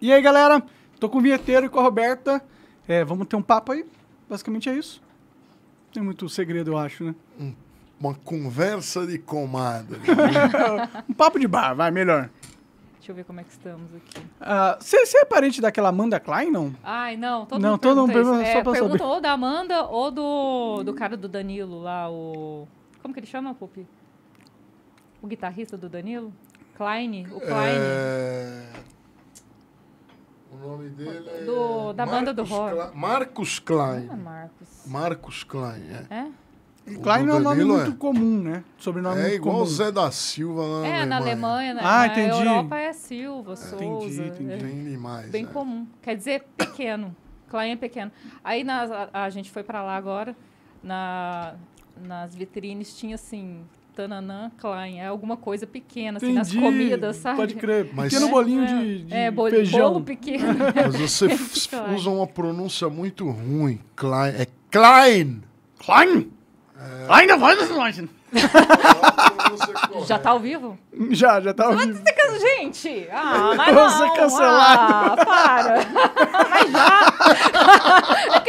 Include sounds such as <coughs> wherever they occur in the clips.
E aí, galera? Tô com o Vinheteiro e com a Roberta. É, vamos ter um papo aí. Basicamente é isso. Não tem muito segredo, eu acho, né? Uma conversa de comadre. <laughs> um papo de bar, vai, melhor. Deixa eu ver como é que estamos aqui. Ah, você é parente daquela Amanda Klein, não? Ai, não. Todo não, mundo todo pergunta mundo pergunta, é, só pra é, pergunta ou da Amanda ou do, do cara do Danilo lá, o... Como que ele chama, Pupi? O guitarrista do Danilo? Klein? O Klein? É nome dele é... Do, da Marcos banda do rock. Cla Marcos Klein. Ah, Marcos. Marcos Klein, é. é? E Klein o é um nome muito é. comum, né? Sobrenome é igual comum. Zé da Silva lá na é, Alemanha. É, na Alemanha, né? Ah, na Europa é Silva, é. Souza. Entendi, é entendi. Tem demais. Bem é. comum. Quer dizer, pequeno. Klein é pequeno. Aí na, a, a gente foi pra lá agora, na, nas vitrines tinha assim, tananã Klein. É alguma coisa pequena, Entendi. assim, nas comidas, sabe? Pode crer. Mas, <laughs> pequeno é. bolinho é, de, de é, bolo, feijão. bolo pequeno. <laughs> Mas você <laughs> é usa uma pronúncia muito ruim. Klein. É Klein. Klein? É... Klein, <laughs> já tá ao vivo? Já, já tá ao vivo. gente, ah, mas não. cancelado. Ah, para. <laughs> mas já.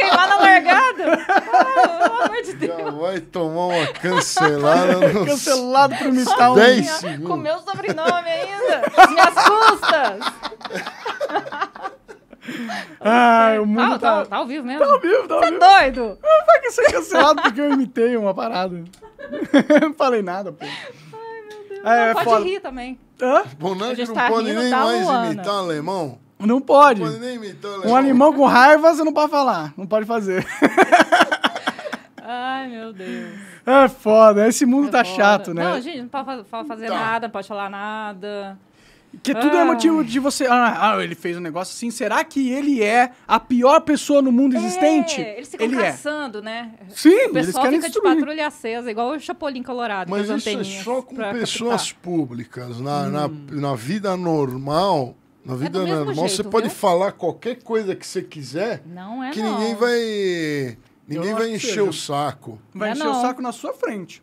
<laughs> É na largada. Ah, pelo amor de Deus. Já vai tomar uma cancelada. Cancelado por imitar um... 10 Com meu sobrenome ainda. Me assustas. <laughs> Ai, o mundo tá tá, tá, tá, ao vivo mesmo. Tá ao vivo, tá ao tá vivo. <laughs> Ah, você é doido? Vai que ser cancelado porque eu imitei uma parada. não <laughs> falei nada, pô. Ai, meu Deus. É, pode rir também. Hã? não é pode nem mais Luana. imitar alemão. Não pode. Não pode nem imitar alemão. Um alemão com raiva você não pode falar. Não pode fazer. Ai, meu Deus. É foda. Esse mundo é tá foda. chato, né? Não, gente, não pode fazer tá. nada, não pode falar nada. Que tudo é ah. é motivo de você. Ah, ah, ele fez um negócio assim. Será que ele é a pior pessoa no mundo é, existente? ele é. caçando, é. né? Sim, o pessoal eles querem fica destruir. de patrulha acesa, igual o Chapolin Colorado. Mas isso é só com pessoas captar. públicas. Na, hum. na, na vida normal, na é vida é normal, jeito, você viu? pode né? falar qualquer coisa que você quiser. Não é, Que não. ninguém vai. Ninguém vai encher seja. o saco. Vai encher não. o saco na sua frente.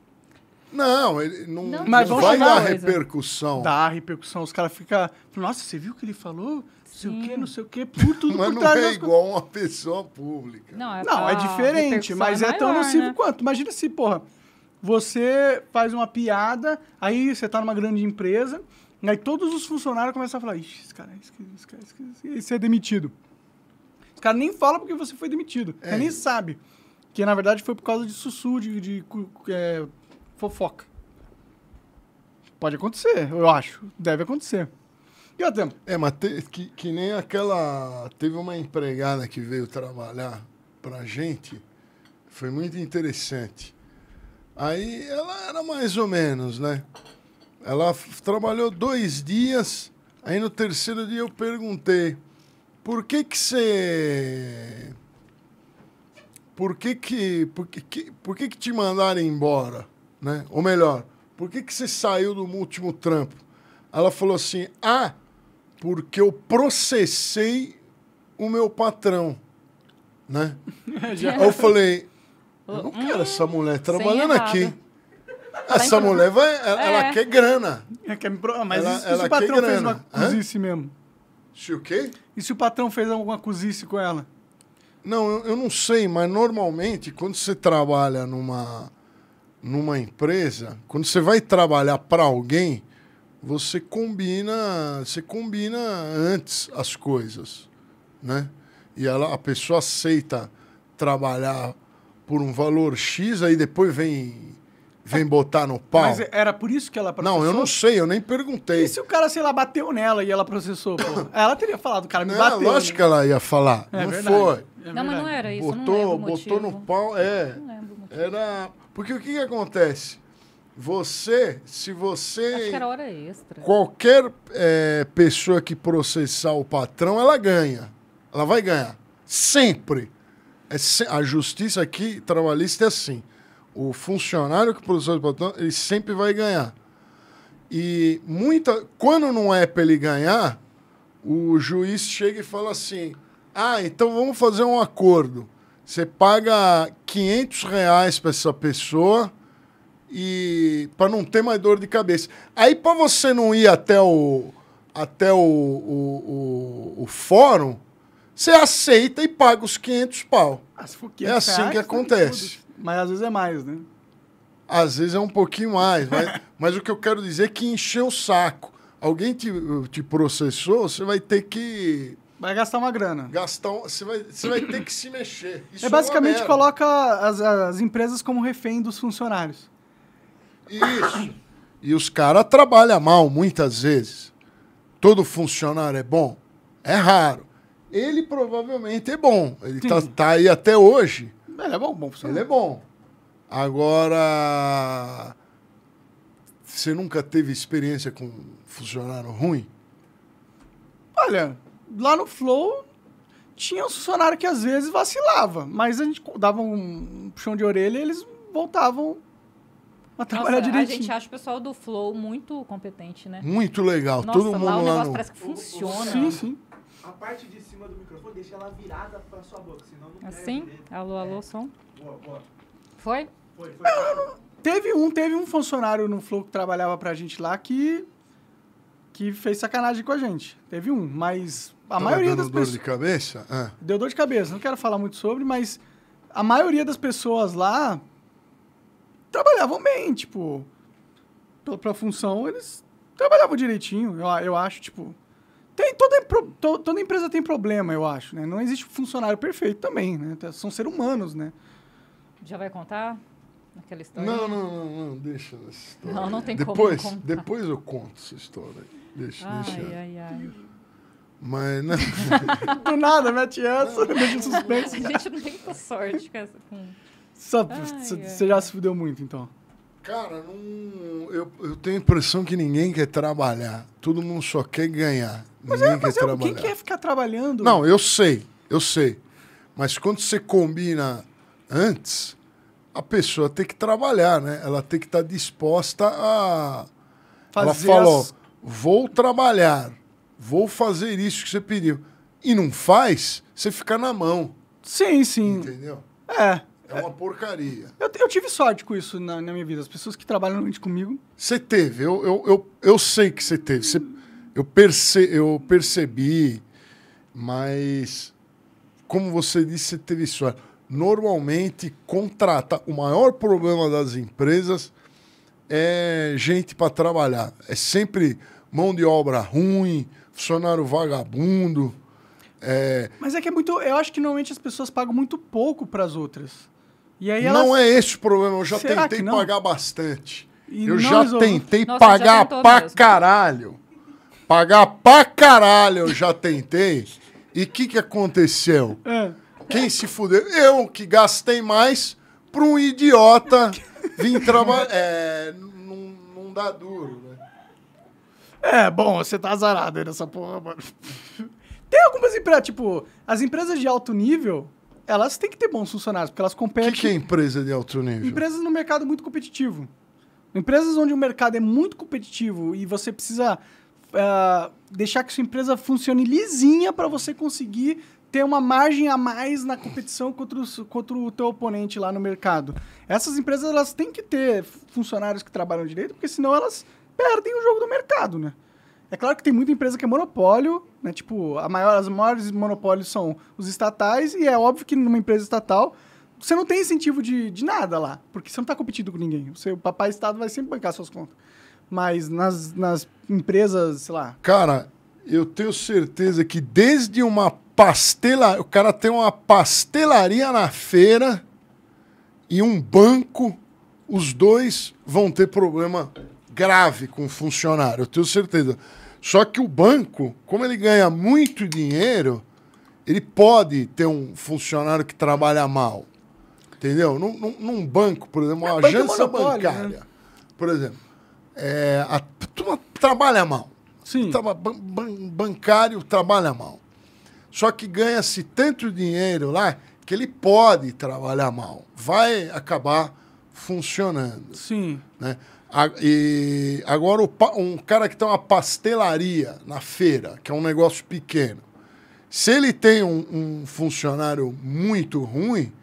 Não, ele não, mas não vai dar repercussão. Dá repercussão. Os caras ficam. Nossa, você viu o que ele falou? Não sei o quê, não sei o quê, por tudo Mas por não é igual uma pessoa pública. Não, é, não, é diferente, mas é, maior, tão nocivo né? quanto. Imagina se, porra, você faz uma piada, aí você tá numa grande empresa, aí todos os funcionários começam a falar, ixi, esse cara, é esse cara, é esse cara, esse é cara, esse cara. você é demitido. Os caras nem falam porque você foi demitido, é. nem sabe. Que, na verdade, foi por causa de sussurro, de... de, de é, fofoca. Pode acontecer, eu acho. Deve acontecer. E até. É, mas te, que, que nem aquela. Teve uma empregada que veio trabalhar pra gente. Foi muito interessante. Aí ela era mais ou menos, né? Ela trabalhou dois dias. Aí no terceiro dia eu perguntei: por que que você. Por que que. Por que, que, por que, que te mandaram embora? Né? Ou melhor, por que, que você saiu do último trampo? Ela falou assim: ah, porque eu processei o meu patrão. Né? Aí <laughs> eu falei: eu não hum, quero essa mulher trabalhando aqui. Tá essa mulher vai, ela, é. ela quer grana. É, quer me é pro... Mas ela, se o patrão fez uma cozice Hã? mesmo? Se o quê? E se o patrão fez alguma cozice com ela? Não, eu, eu, não sei, mas normalmente quando você trabalha numa, numa empresa, quando você vai trabalhar para alguém, você combina, você combina antes as coisas, né? E ela, a pessoa aceita trabalhar por um valor X, aí depois vem vem ah, botar no pau. Mas era por isso que ela processou? Não, eu não sei, eu nem perguntei. E se o cara, sei lá, bateu nela e ela processou? Pô? <coughs> Ela teria falado, o cara me não, bateu. Né? Lógico né? que ela ia falar. É não verdade. foi. É não, mas não era isso. Botou, botou no pau, é. Não lembro. Era. Porque o que, que acontece? Você, se você. Acho que era hora extra. Qualquer é, pessoa que processar o patrão, ela ganha. Ela vai ganhar. Sempre. É se... A justiça aqui, trabalhista, é assim. O funcionário que processar o patrão, ele sempre vai ganhar. E muita. Quando não é para ele ganhar, o juiz chega e fala assim: ah, então vamos fazer um acordo. Você paga 500 reais para essa pessoa e para não ter mais dor de cabeça. Aí para você não ir até o até o, o, o, o fórum, você aceita e paga os 500 pau. Ah, 500 é assim reais, que acontece. Mas às vezes é mais, né? Às vezes é um pouquinho mais, mas, <laughs> mas o que eu quero dizer é que encheu o saco. Alguém te, te processou, você vai ter que Vai gastar uma grana. Gastar, você vai, você vai ter que se mexer. Isso é, é basicamente é coloca as, as empresas como refém dos funcionários. Isso. e os caras trabalham mal muitas vezes. Todo funcionário é bom? É raro. Ele provavelmente é bom. Ele tá, tá aí até hoje. Ele é bom, bom funcionário. Ele é bom. Agora, você nunca teve experiência com funcionário ruim? Olha, lá no Flow tinha um funcionário que às vezes vacilava, mas a gente dava um puxão de orelha e eles voltavam a trabalhar Nossa, direitinho. A gente acha o pessoal do Flow muito competente, né? Muito legal, Nossa, todo mundo lá. negócio no... parece que funciona. Sim, sim. A parte de cima do microfone, deixa ela virada pra sua boca, senão não Assim? Alô, alô, é. som. Boa, boa. Foi? Foi, foi. Eu, teve, um, teve um funcionário no Flow que trabalhava pra gente lá que, que fez sacanagem com a gente. Teve um, mas a das dor dor de cabeça? É. Deu dor de cabeça, não quero falar muito sobre, mas a maioria das pessoas lá trabalhavam bem, tipo, para pra função, eles trabalhavam direitinho, eu, eu acho, tipo. Tem, toda, toda empresa tem problema, eu acho, né? Não existe funcionário perfeito também, né? Então, são seres humanos, né? Já vai contar aquela história? Não, não, não, não deixa essa história. Não, não tem depois, como contar. Depois eu conto essa história. Deixa, ai, deixa. Ai, ai, ai. Mas. Não... <laughs> Do nada, mete essa, deixa suspense. A gente não tem sorte com essa. Você já se fudeu muito, então? Cara, não, eu, eu tenho a impressão que ninguém quer trabalhar. Todo mundo só quer ganhar. Mas ninguém é, mas quer é, trabalhar. Quem quer ficar trabalhando? Não, eu sei, eu sei. Mas quando você combina antes, a pessoa tem que trabalhar, né? Ela tem que estar tá disposta a. Fazer ela falou, as... vou trabalhar vou fazer isso que você pediu. E não faz, você fica na mão. Sim, sim. Entendeu? É. É uma porcaria. Eu, eu tive sorte com isso na, na, minha vida. As pessoas que trabalham comigo. Você teve, eu, eu, eu, eu, sei que você teve. Cê, eu, perce, eu percebi, mas como você disse, você teve sorte. Normalmente, contrata. O maior problema das empresas é gente para trabalhar. É sempre mão de obra ruim, funcionário vagabundo. É... Mas é que é muito. Eu acho que normalmente as pessoas pagam muito pouco para as outras. E aí elas... Não é esse o problema. Eu já Será tentei pagar bastante. E eu já tentei Nossa, pagar já pra mesmo. caralho. Pagar pra caralho eu já tentei. E o que, que aconteceu? É. <laughs> Quem se fudeu? Eu que gastei mais para um idiota vir trabalhar. É, não, não dá duro. Né? É, bom, você tá azarado aí nessa porra, mano. Tem algumas empresas, tipo, as empresas de alto nível, elas têm que ter bons funcionários, porque elas competem. O que, que é empresa de alto nível? Empresas no mercado muito competitivo. Empresas onde o mercado é muito competitivo e você precisa uh, deixar que sua empresa funcione lisinha para você conseguir ter uma margem a mais na competição contra, os, contra o teu oponente lá no mercado. Essas empresas elas têm que ter funcionários que trabalham direito, porque senão elas perdem o jogo do mercado, né? É claro que tem muita empresa que é monopólio, né? Tipo, a maior, as maiores monopólios são os estatais, e é óbvio que numa empresa estatal você não tem incentivo de, de nada lá, porque você não está competindo com ninguém. O seu papai Estado vai sempre bancar suas contas. Mas nas, nas empresas, sei lá. Cara, eu tenho certeza que desde uma pastelaria. O cara tem uma pastelaria na feira e um banco, os dois vão ter problema grave com o funcionário, eu tenho certeza. Só que o banco, como ele ganha muito dinheiro, ele pode ter um funcionário que trabalha mal. Entendeu? Num, num, banco, por exemplo, uma é agência bancária, né? por exemplo, é, a turma trabalha mal. Sim. Traba, então, ban, ban, bancário trabalha mal. Só que ganha-se tanto dinheiro lá que ele pode trabalhar mal. Vai acabar funcionando. Sim. Né? A, e agora o, um cara que tem uma pastelaria na feira, que é um negócio pequeno, se ele tem um, um funcionário muito ruim,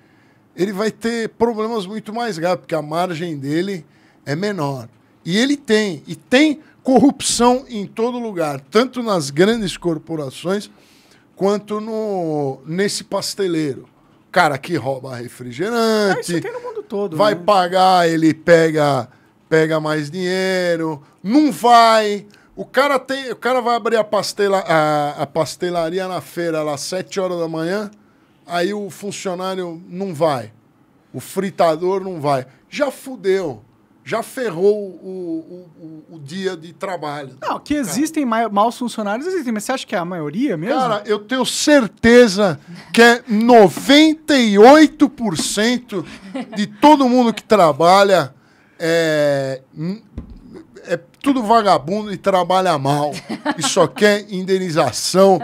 ele vai ter problemas muito mais graves, porque a margem dele é menor. E ele tem, e tem corrupção em todo lugar, tanto nas grandes corporações quanto no, nesse pasteleiro. Cara que rouba refrigerante. É, isso tem no mundo todo. Vai né? pagar, ele pega pega mais dinheiro, não vai. O cara, tem, o cara vai abrir a, pastela, a, a pastelaria na feira lá às 7 horas da manhã, aí o funcionário não vai. O fritador não vai. Já fudeu já ferrou o, o, o, o, dia de trabalho. Não, que existem ma maus funcionários, existem, mas você acha que é a maioria mesmo? Cara, eu tenho certeza que é 98% de todo mundo que trabalha é, é tudo vagabundo e trabalha mal. E só quer indenização,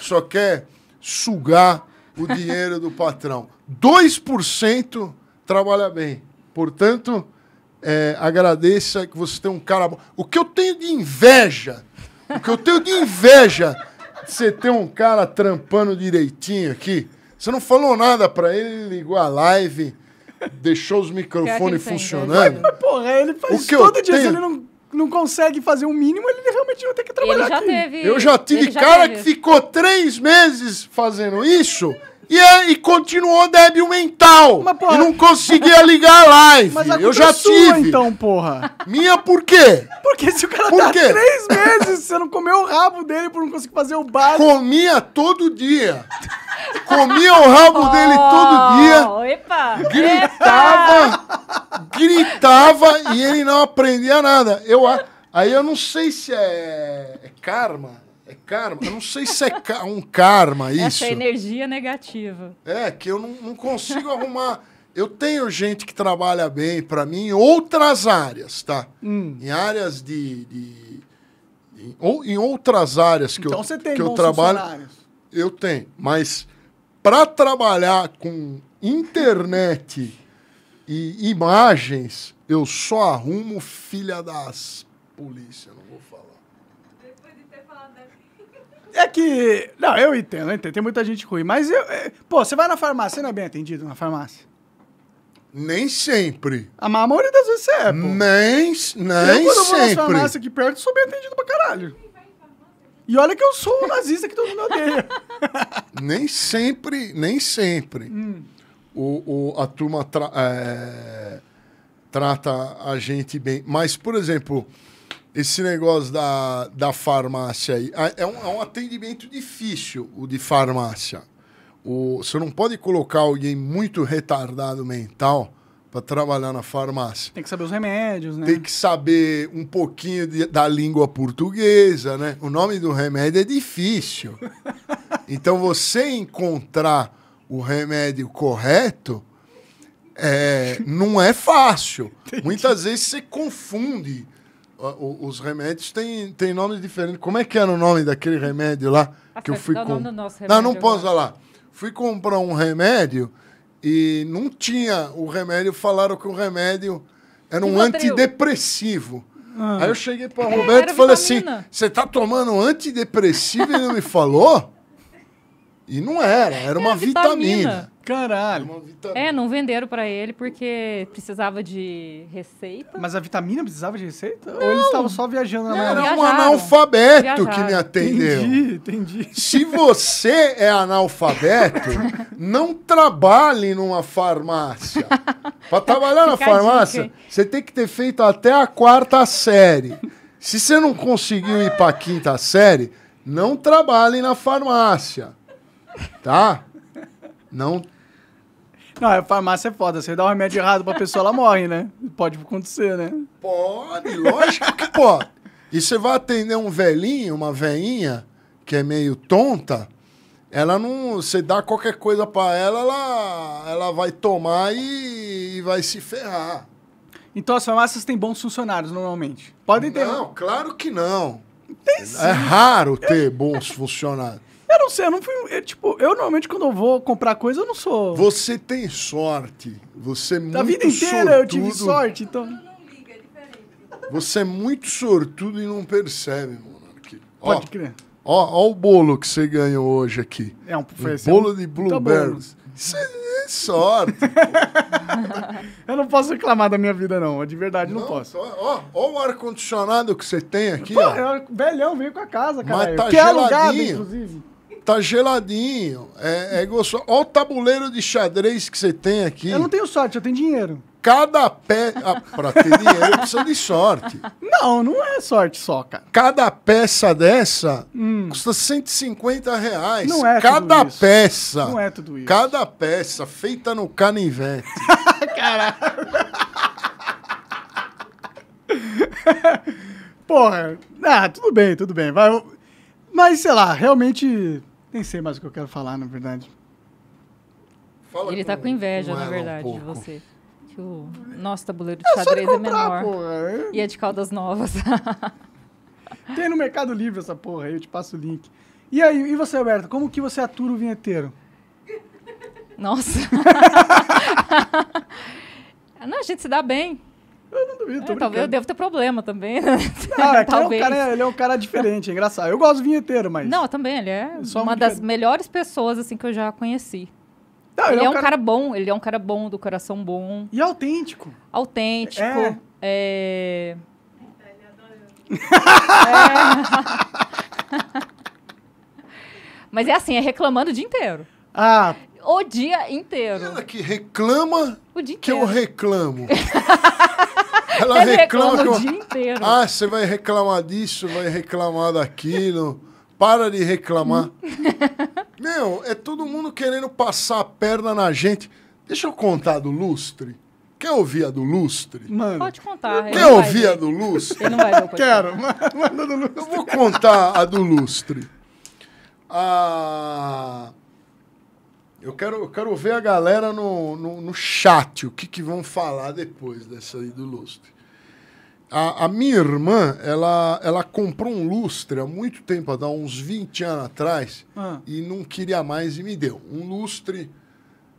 só quer sugar o dinheiro do patrão. 2% trabalha bem. Portanto, é, agradeça que você tem um cara bom. O que eu tenho de inveja, o que eu tenho de inveja de você ter um cara trampando direitinho aqui. Você não falou nada para ele, ele ligou a live deixou os microfones funcionando. Mas, né? porra, ele faz o que todo dia, tenho... ele não não consegue fazer o um mínimo, ele realmente vai ter que trabalhar ele já aqui. Teve, eu já tive já cara teve. que ficou três meses fazendo isso e, é, e continuou débil mental. Mas, porra, e não conseguia <laughs> ligar a live. Mas a eu já é sua, tive. então, porra. Minha por quê? Porque se o cara por tá quê? três meses, você não comeu o rabo dele por não conseguir fazer o básico. Comia todo dia. Comia o rabo oh, dele todo dia. Oh, epa, gritava, epa. gritava e ele não aprendia nada. Eu, aí eu não sei se é, é karma é karma? Eu não sei se é um karma <laughs> isso. Essa energia negativa. É, que eu não, não consigo arrumar. Eu tenho gente que trabalha bem para mim em outras áreas, tá? Hum. Em áreas de. de em, ou, em outras áreas que então, eu, você tem que eu trabalho. Eu tenho, mas para trabalhar com internet e imagens, eu só arrumo filha das polícias. não vou falar. É que. Não, eu entendo, eu entendo. Tem muita gente ruim. Mas eu. É, pô, você vai na farmácia, você não é bem atendido na farmácia? Nem sempre. A maioria das vezes você é, pô. Nem, nem eu, quando sempre. Eu vou na farmácia aqui perto, sou bem atendido pra caralho. E olha que eu sou um nazista que todo mundo odeia. <laughs> nem sempre, nem sempre. Hum. O, o, a turma tra, é, trata a gente bem. Mas, por exemplo, esse negócio da, da farmácia aí. É um, é um atendimento difícil, o de farmácia. O, você não pode colocar alguém muito retardado mental para trabalhar na farmácia. Tem que saber os remédios, né? Tem que saber um pouquinho de, da língua portuguesa, né? O nome do remédio é difícil. <laughs> então, você encontrar o remédio correto é, não é fácil. Muitas vezes você confunde os remédios têm, têm nomes diferentes Como é que era o nome daquele remédio lá? Ah, que eu fui com... não, não posso falar. Fui comprar um remédio e não tinha o remédio. Falaram que o remédio era um antidepressivo. Ah. Aí eu cheguei para o Roberto e falei assim: você tá tomando um antidepressivo e não me falou? E não era, era, era uma vitamina. vitamina. Caralho. É, não venderam para ele porque precisava de receita. Mas a vitamina precisava de receita? Não. Ou eles estavam só viajando na não, Era um analfabeto viajaram. que me atendeu. Entendi, entendi. Se você é analfabeto, não trabalhe numa farmácia. Para trabalhar na farmácia, você tem que ter feito até a quarta série. Se você não conseguiu ir para a quinta série, não trabalhe na farmácia. Tá? Não não, a farmácia é foda. Você dá um remédio errado pra pessoa, ela morre, né? Pode acontecer, né? Pode, lógico que pode. E você vai atender um velhinho, uma veinha que é meio tonta, ela não. Você dá qualquer coisa pra ela, ela, ela vai tomar e, e vai se ferrar. Então as farmácias têm bons funcionários normalmente. Podem ter. Não, claro que não. Tem sim. É raro ter bons funcionários. Eu não sei, eu não fui. Eu, tipo, eu normalmente quando eu vou comprar coisa, eu não sou. Você tem sorte. Você é muito. A vida inteira sortudo. eu tive sorte, então. Não, não liga, é diferente. Você é muito sortudo e não percebe, mano. Pode ó, crer. Ó, ó, o bolo que você ganhou hoje aqui. É um foi, assim, bolo de tá blueberries. Isso né? é sorte. <laughs> eu não posso reclamar da minha vida, não. De verdade, não, não posso. Ó, ó, o ar-condicionado que você tem aqui. Pô, ó. É velhão, veio com a casa, cara. Mas tá eu é geladinho. Alugado, inclusive. Tá geladinho. É, é gostoso. Olha o tabuleiro de xadrez que você tem aqui. Eu não tenho sorte, eu tenho dinheiro. Cada peça. Ah, pra ter dinheiro precisa de sorte. <laughs> Não, não é sorte só, cara. Cada peça dessa hum. custa 150 reais. Não é Cada tudo isso. peça. Não é tudo isso. Cada peça feita no canivete. <laughs> Caralho. <laughs> Porra. Ah, tudo bem, tudo bem. Vai. Mas sei lá, realmente nem sei mais o que eu quero falar, na verdade. Fala Ele tá com, tá com inveja, com na verdade, um de você. Que o nosso tabuleiro de xadrez é, é menor. Porra. E é de Caldas Novas. <laughs> Tem no Mercado Livre essa porra aí, eu te passo o link. E aí, e você, Alberto, como que você atura o vinheteiro? Nossa. <laughs> <laughs> Não, a gente se dá bem. Eu não duvido, é, Talvez eu devo ter problema também, né? Não, é talvez. Ele é, um cara, ele é um cara diferente, é engraçado. Eu gosto do vinheteiro, mas... Não, também, ele é Só uma das diferente. melhores pessoas, assim, que eu já conheci. Não, ele, ele, é, é um cara... cara... bom, ele é um cara bom, do coração bom. E autêntico. Autêntico. É... é... <laughs> é... <laughs> mas é assim, é reclamando o dia inteiro. Ah, o dia inteiro. Ela que reclama que eu reclamo. <laughs> Ela reclama, reclama o dia inteiro. Ah, você vai reclamar disso, vai reclamar daquilo. Para de reclamar. <laughs> Meu, é todo mundo querendo passar a perna na gente. Deixa eu contar do lustre. Quer ouvir a do lustre? Mano. Pode contar. Quer ouvir a do lustre? Ele não vai ver <laughs> Quero, manda do lustre. Eu vou contar a do lustre. Ah. Eu quero, eu quero ver a galera no, no, no chat, o que, que vão falar depois dessa aí do lustre. A, a, minha irmã, ela, ela comprou um lustre há muito tempo, há uns 20 anos atrás, ah. e não queria mais e me deu. Um lustre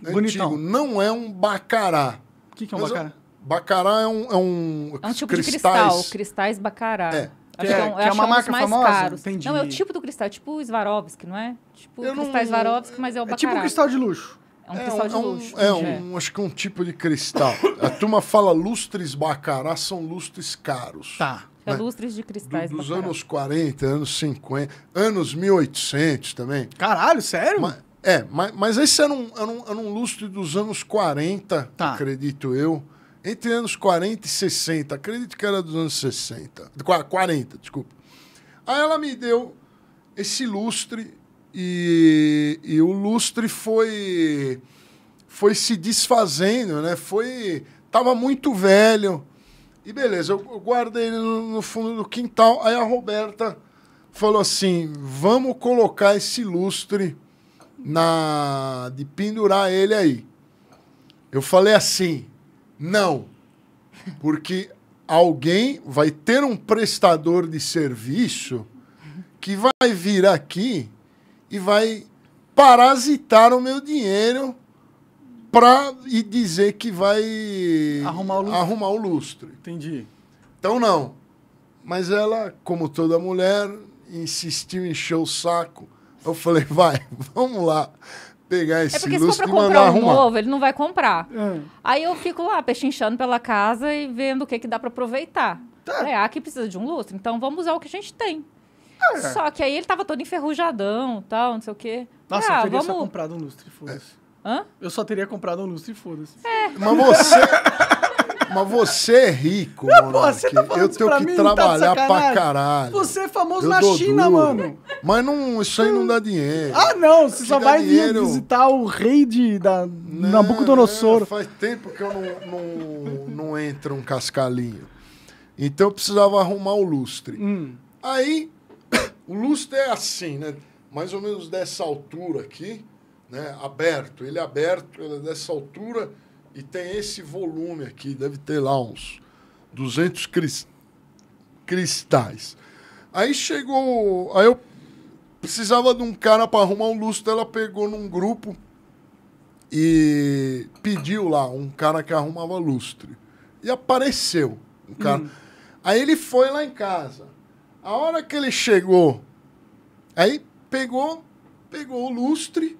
Bonitão. antigo. Não é um bacará. O que, que é um é bacará? bacará é um... É um, é um tipo cristais, de cristal, cristais bacará. É. Acho que é, é que é uma é marca mais famosa? Caros. Entendi. Não, é o tipo do cristal, é tipo Swarovski, não é? Tipo eu cristal não... Swarovski, mas é o bacana. É tipo um cristal de luxo. É um cristal é um, de é um, luxo. É, um, é. acho que é um tipo de cristal. A turma fala lustres bacará são lustres caros. Tá. É lustres de cristais. Do, dos bacará. anos 40, anos 50, anos 1800 também. Caralho, sério? Mas, é, mas, mas esse era um, era, um, era um lustre dos anos 40, tá. acredito eu entre anos 40 e 60, acredito que era dos anos 60, 40, desculpa. Aí ela me deu esse lustre e, e o lustre foi foi se desfazendo, né? Foi tava muito velho. E beleza, eu, eu guardei ele no, no fundo do quintal. Aí a Roberta falou assim: "Vamos colocar esse lustre na de pendurar ele aí". Eu falei assim: não. Porque alguém vai ter um prestador de serviço que vai vir aqui e vai parasitar o meu dinheiro para e dizer que vai arrumar o, arrumar o lustre. Entendi. Então não. Mas ela, como toda mulher, insistiu, encheu o saco. Eu falei, vai, <laughs> vamos lá pegar é esse É porque se for pra comprar um novo, ele não vai comprar. É. Aí eu fico lá pechinchando pela casa e vendo o que, que dá para aproveitar. Tá. É, aqui precisa de um lustre, então vamos usar o que a gente tem. Ah, é. Só que aí ele tava todo enferrujadão, tal, não sei o quê. Nossa, ah, eu teria vamos... só comprado um lustre, foda-se. É. Hã? Eu só teria comprado um lustre, foda-se. É. Mas você... <laughs> Mas você é rico, mano. Tá eu tenho que mim, tá trabalhar tá pra caralho. Você é famoso eu na China, duro. mano. Mas não, isso aí não dá dinheiro. Ah, não. Você só vai dinheiro... visitar o rei de, da não, Nabucodonosor. Não, faz tempo que eu não, não, não entro um cascalinho. Então eu precisava arrumar o lustre. Hum. Aí, <coughs> o lustre é assim, né? Mais ou menos dessa altura aqui, né? Aberto. Ele é aberto, ele é dessa altura e tem esse volume aqui, deve ter lá uns 200 cris, cristais. Aí chegou. Aí eu precisava de um cara para arrumar um lustre. Ela pegou num grupo e pediu lá um cara que arrumava lustre. E apareceu um cara. Hum. Aí ele foi lá em casa. A hora que ele chegou, aí pegou, pegou o lustre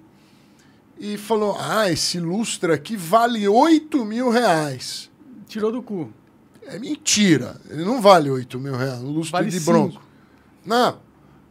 e falou: ah, esse lustre aqui vale 8 mil reais. Tirou do cu. É mentira. Ele não vale 8 mil reais. Um lustre vale de bronze. Cinco. Não.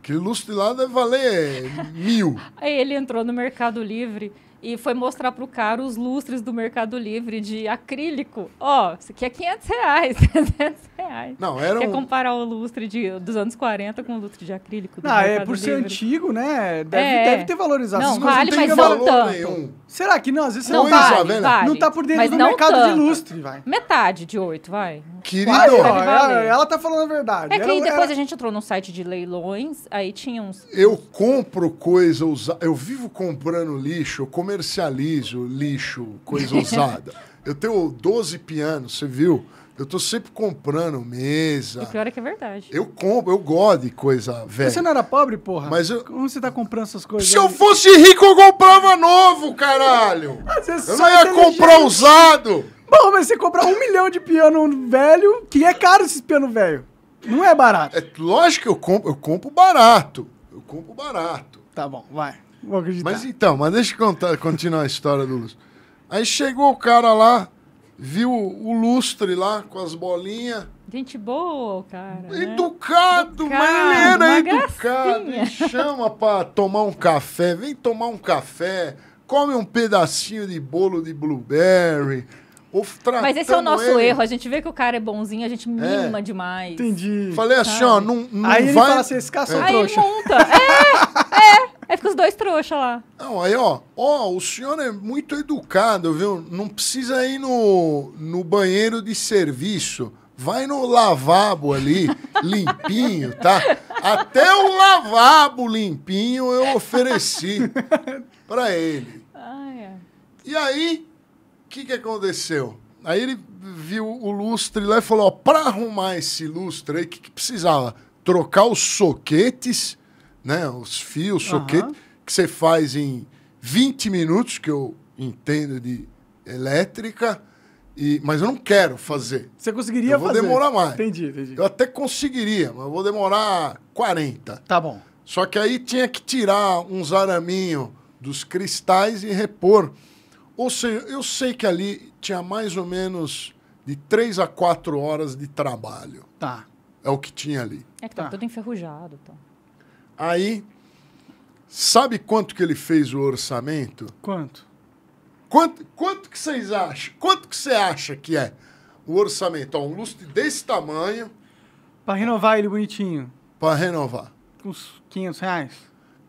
Aquele lustre lá deve valer mil. Aí ele entrou no Mercado Livre e foi mostrar pro cara os lustres do Mercado Livre de acrílico. Ó, oh, isso aqui é 500 reais. <laughs> reais. Não, era um... comparar o lustre de, dos anos 40 com o lustre de acrílico do Ah, é, por ser livre. antigo, né? Deve, é. deve ter valorizado. Não, vale, não mas não tanto. Será que não? Às vezes você não, não vale, vale. vale. Não tá por dentro mas do mercado tanto. de lustre, vai. Metade de oito, vai. Querido! Ela, ela tá falando a verdade. É que era, é depois era... a gente entrou num site de leilões, aí tinha uns... Eu compro coisa usada, eu vivo comprando lixo, eu comercializo lixo, coisa <laughs> usada. eu tenho 12 pianos, você viu? Eu tô sempre comprando mesa. E pior é que é verdade. Eu compro, eu gosto de coisa velha. Você não era pobre, porra? Mas eu... Como você tá comprando essas coisas? Se aí? eu fosse rico, eu comprava novo, caralho! Ah, eu não ia comprar usado! Bom, mas você comprar um milhão de piano velho, que é caro esses piano velho. Não é barato. É, lógico que eu compro, eu compro barato. Eu compro barato. Tá bom, vai. Vou acreditar. Mas então, mas deixa eu contar, continuar a história do Lúcio. Aí chegou o cara lá, viu o lustre lá com as bolinhas. Gente boa, cara. Educado, né? educado mas ele era educado. chama pra tomar um café, vem tomar um café, come um pedacinho de bolo de blueberry. Mas esse é o nosso ele. erro. A gente vê que o cara é bonzinho, a gente mima é. demais. Entendi. Falei assim, ó, não, não aí vai... Aí ele fala assim, esse é. Aí monta. é. Aí fica os dois trouxa lá. Não, aí, ó, ó, o senhor é muito educado, viu? Não precisa ir no, no banheiro de serviço. Vai no lavabo ali, <laughs> limpinho, tá? Até o lavabo limpinho eu ofereci para ele. É. E aí, o que, que aconteceu? Aí ele viu o lustre lá e falou: ó, pra arrumar esse lustre aí, o que, que precisava? Trocar os soquetes né? Os fios, uhum. soquete, que você faz em 20 minutos, que eu entendo de elétrica, e, mas eu não quero fazer. Você conseguiria eu vou fazer? demorar mais. Entendi, entendi. Eu até conseguiria, mas eu vou demorar 40. Tá bom. Só que aí tinha que tirar uns araminhos dos cristais e repor. Ou seja, eu sei que ali tinha mais ou menos de 3 a 4 horas de trabalho. Tá. É o que tinha ali. É que tá, tá. tudo enferrujado. Então. Aí, sabe quanto que ele fez o orçamento? Quanto? Quanto, quanto que vocês acham? Quanto que você acha que é o orçamento? Ó, um lustre desse tamanho. Para renovar ele bonitinho. Para renovar. Uns 500 reais?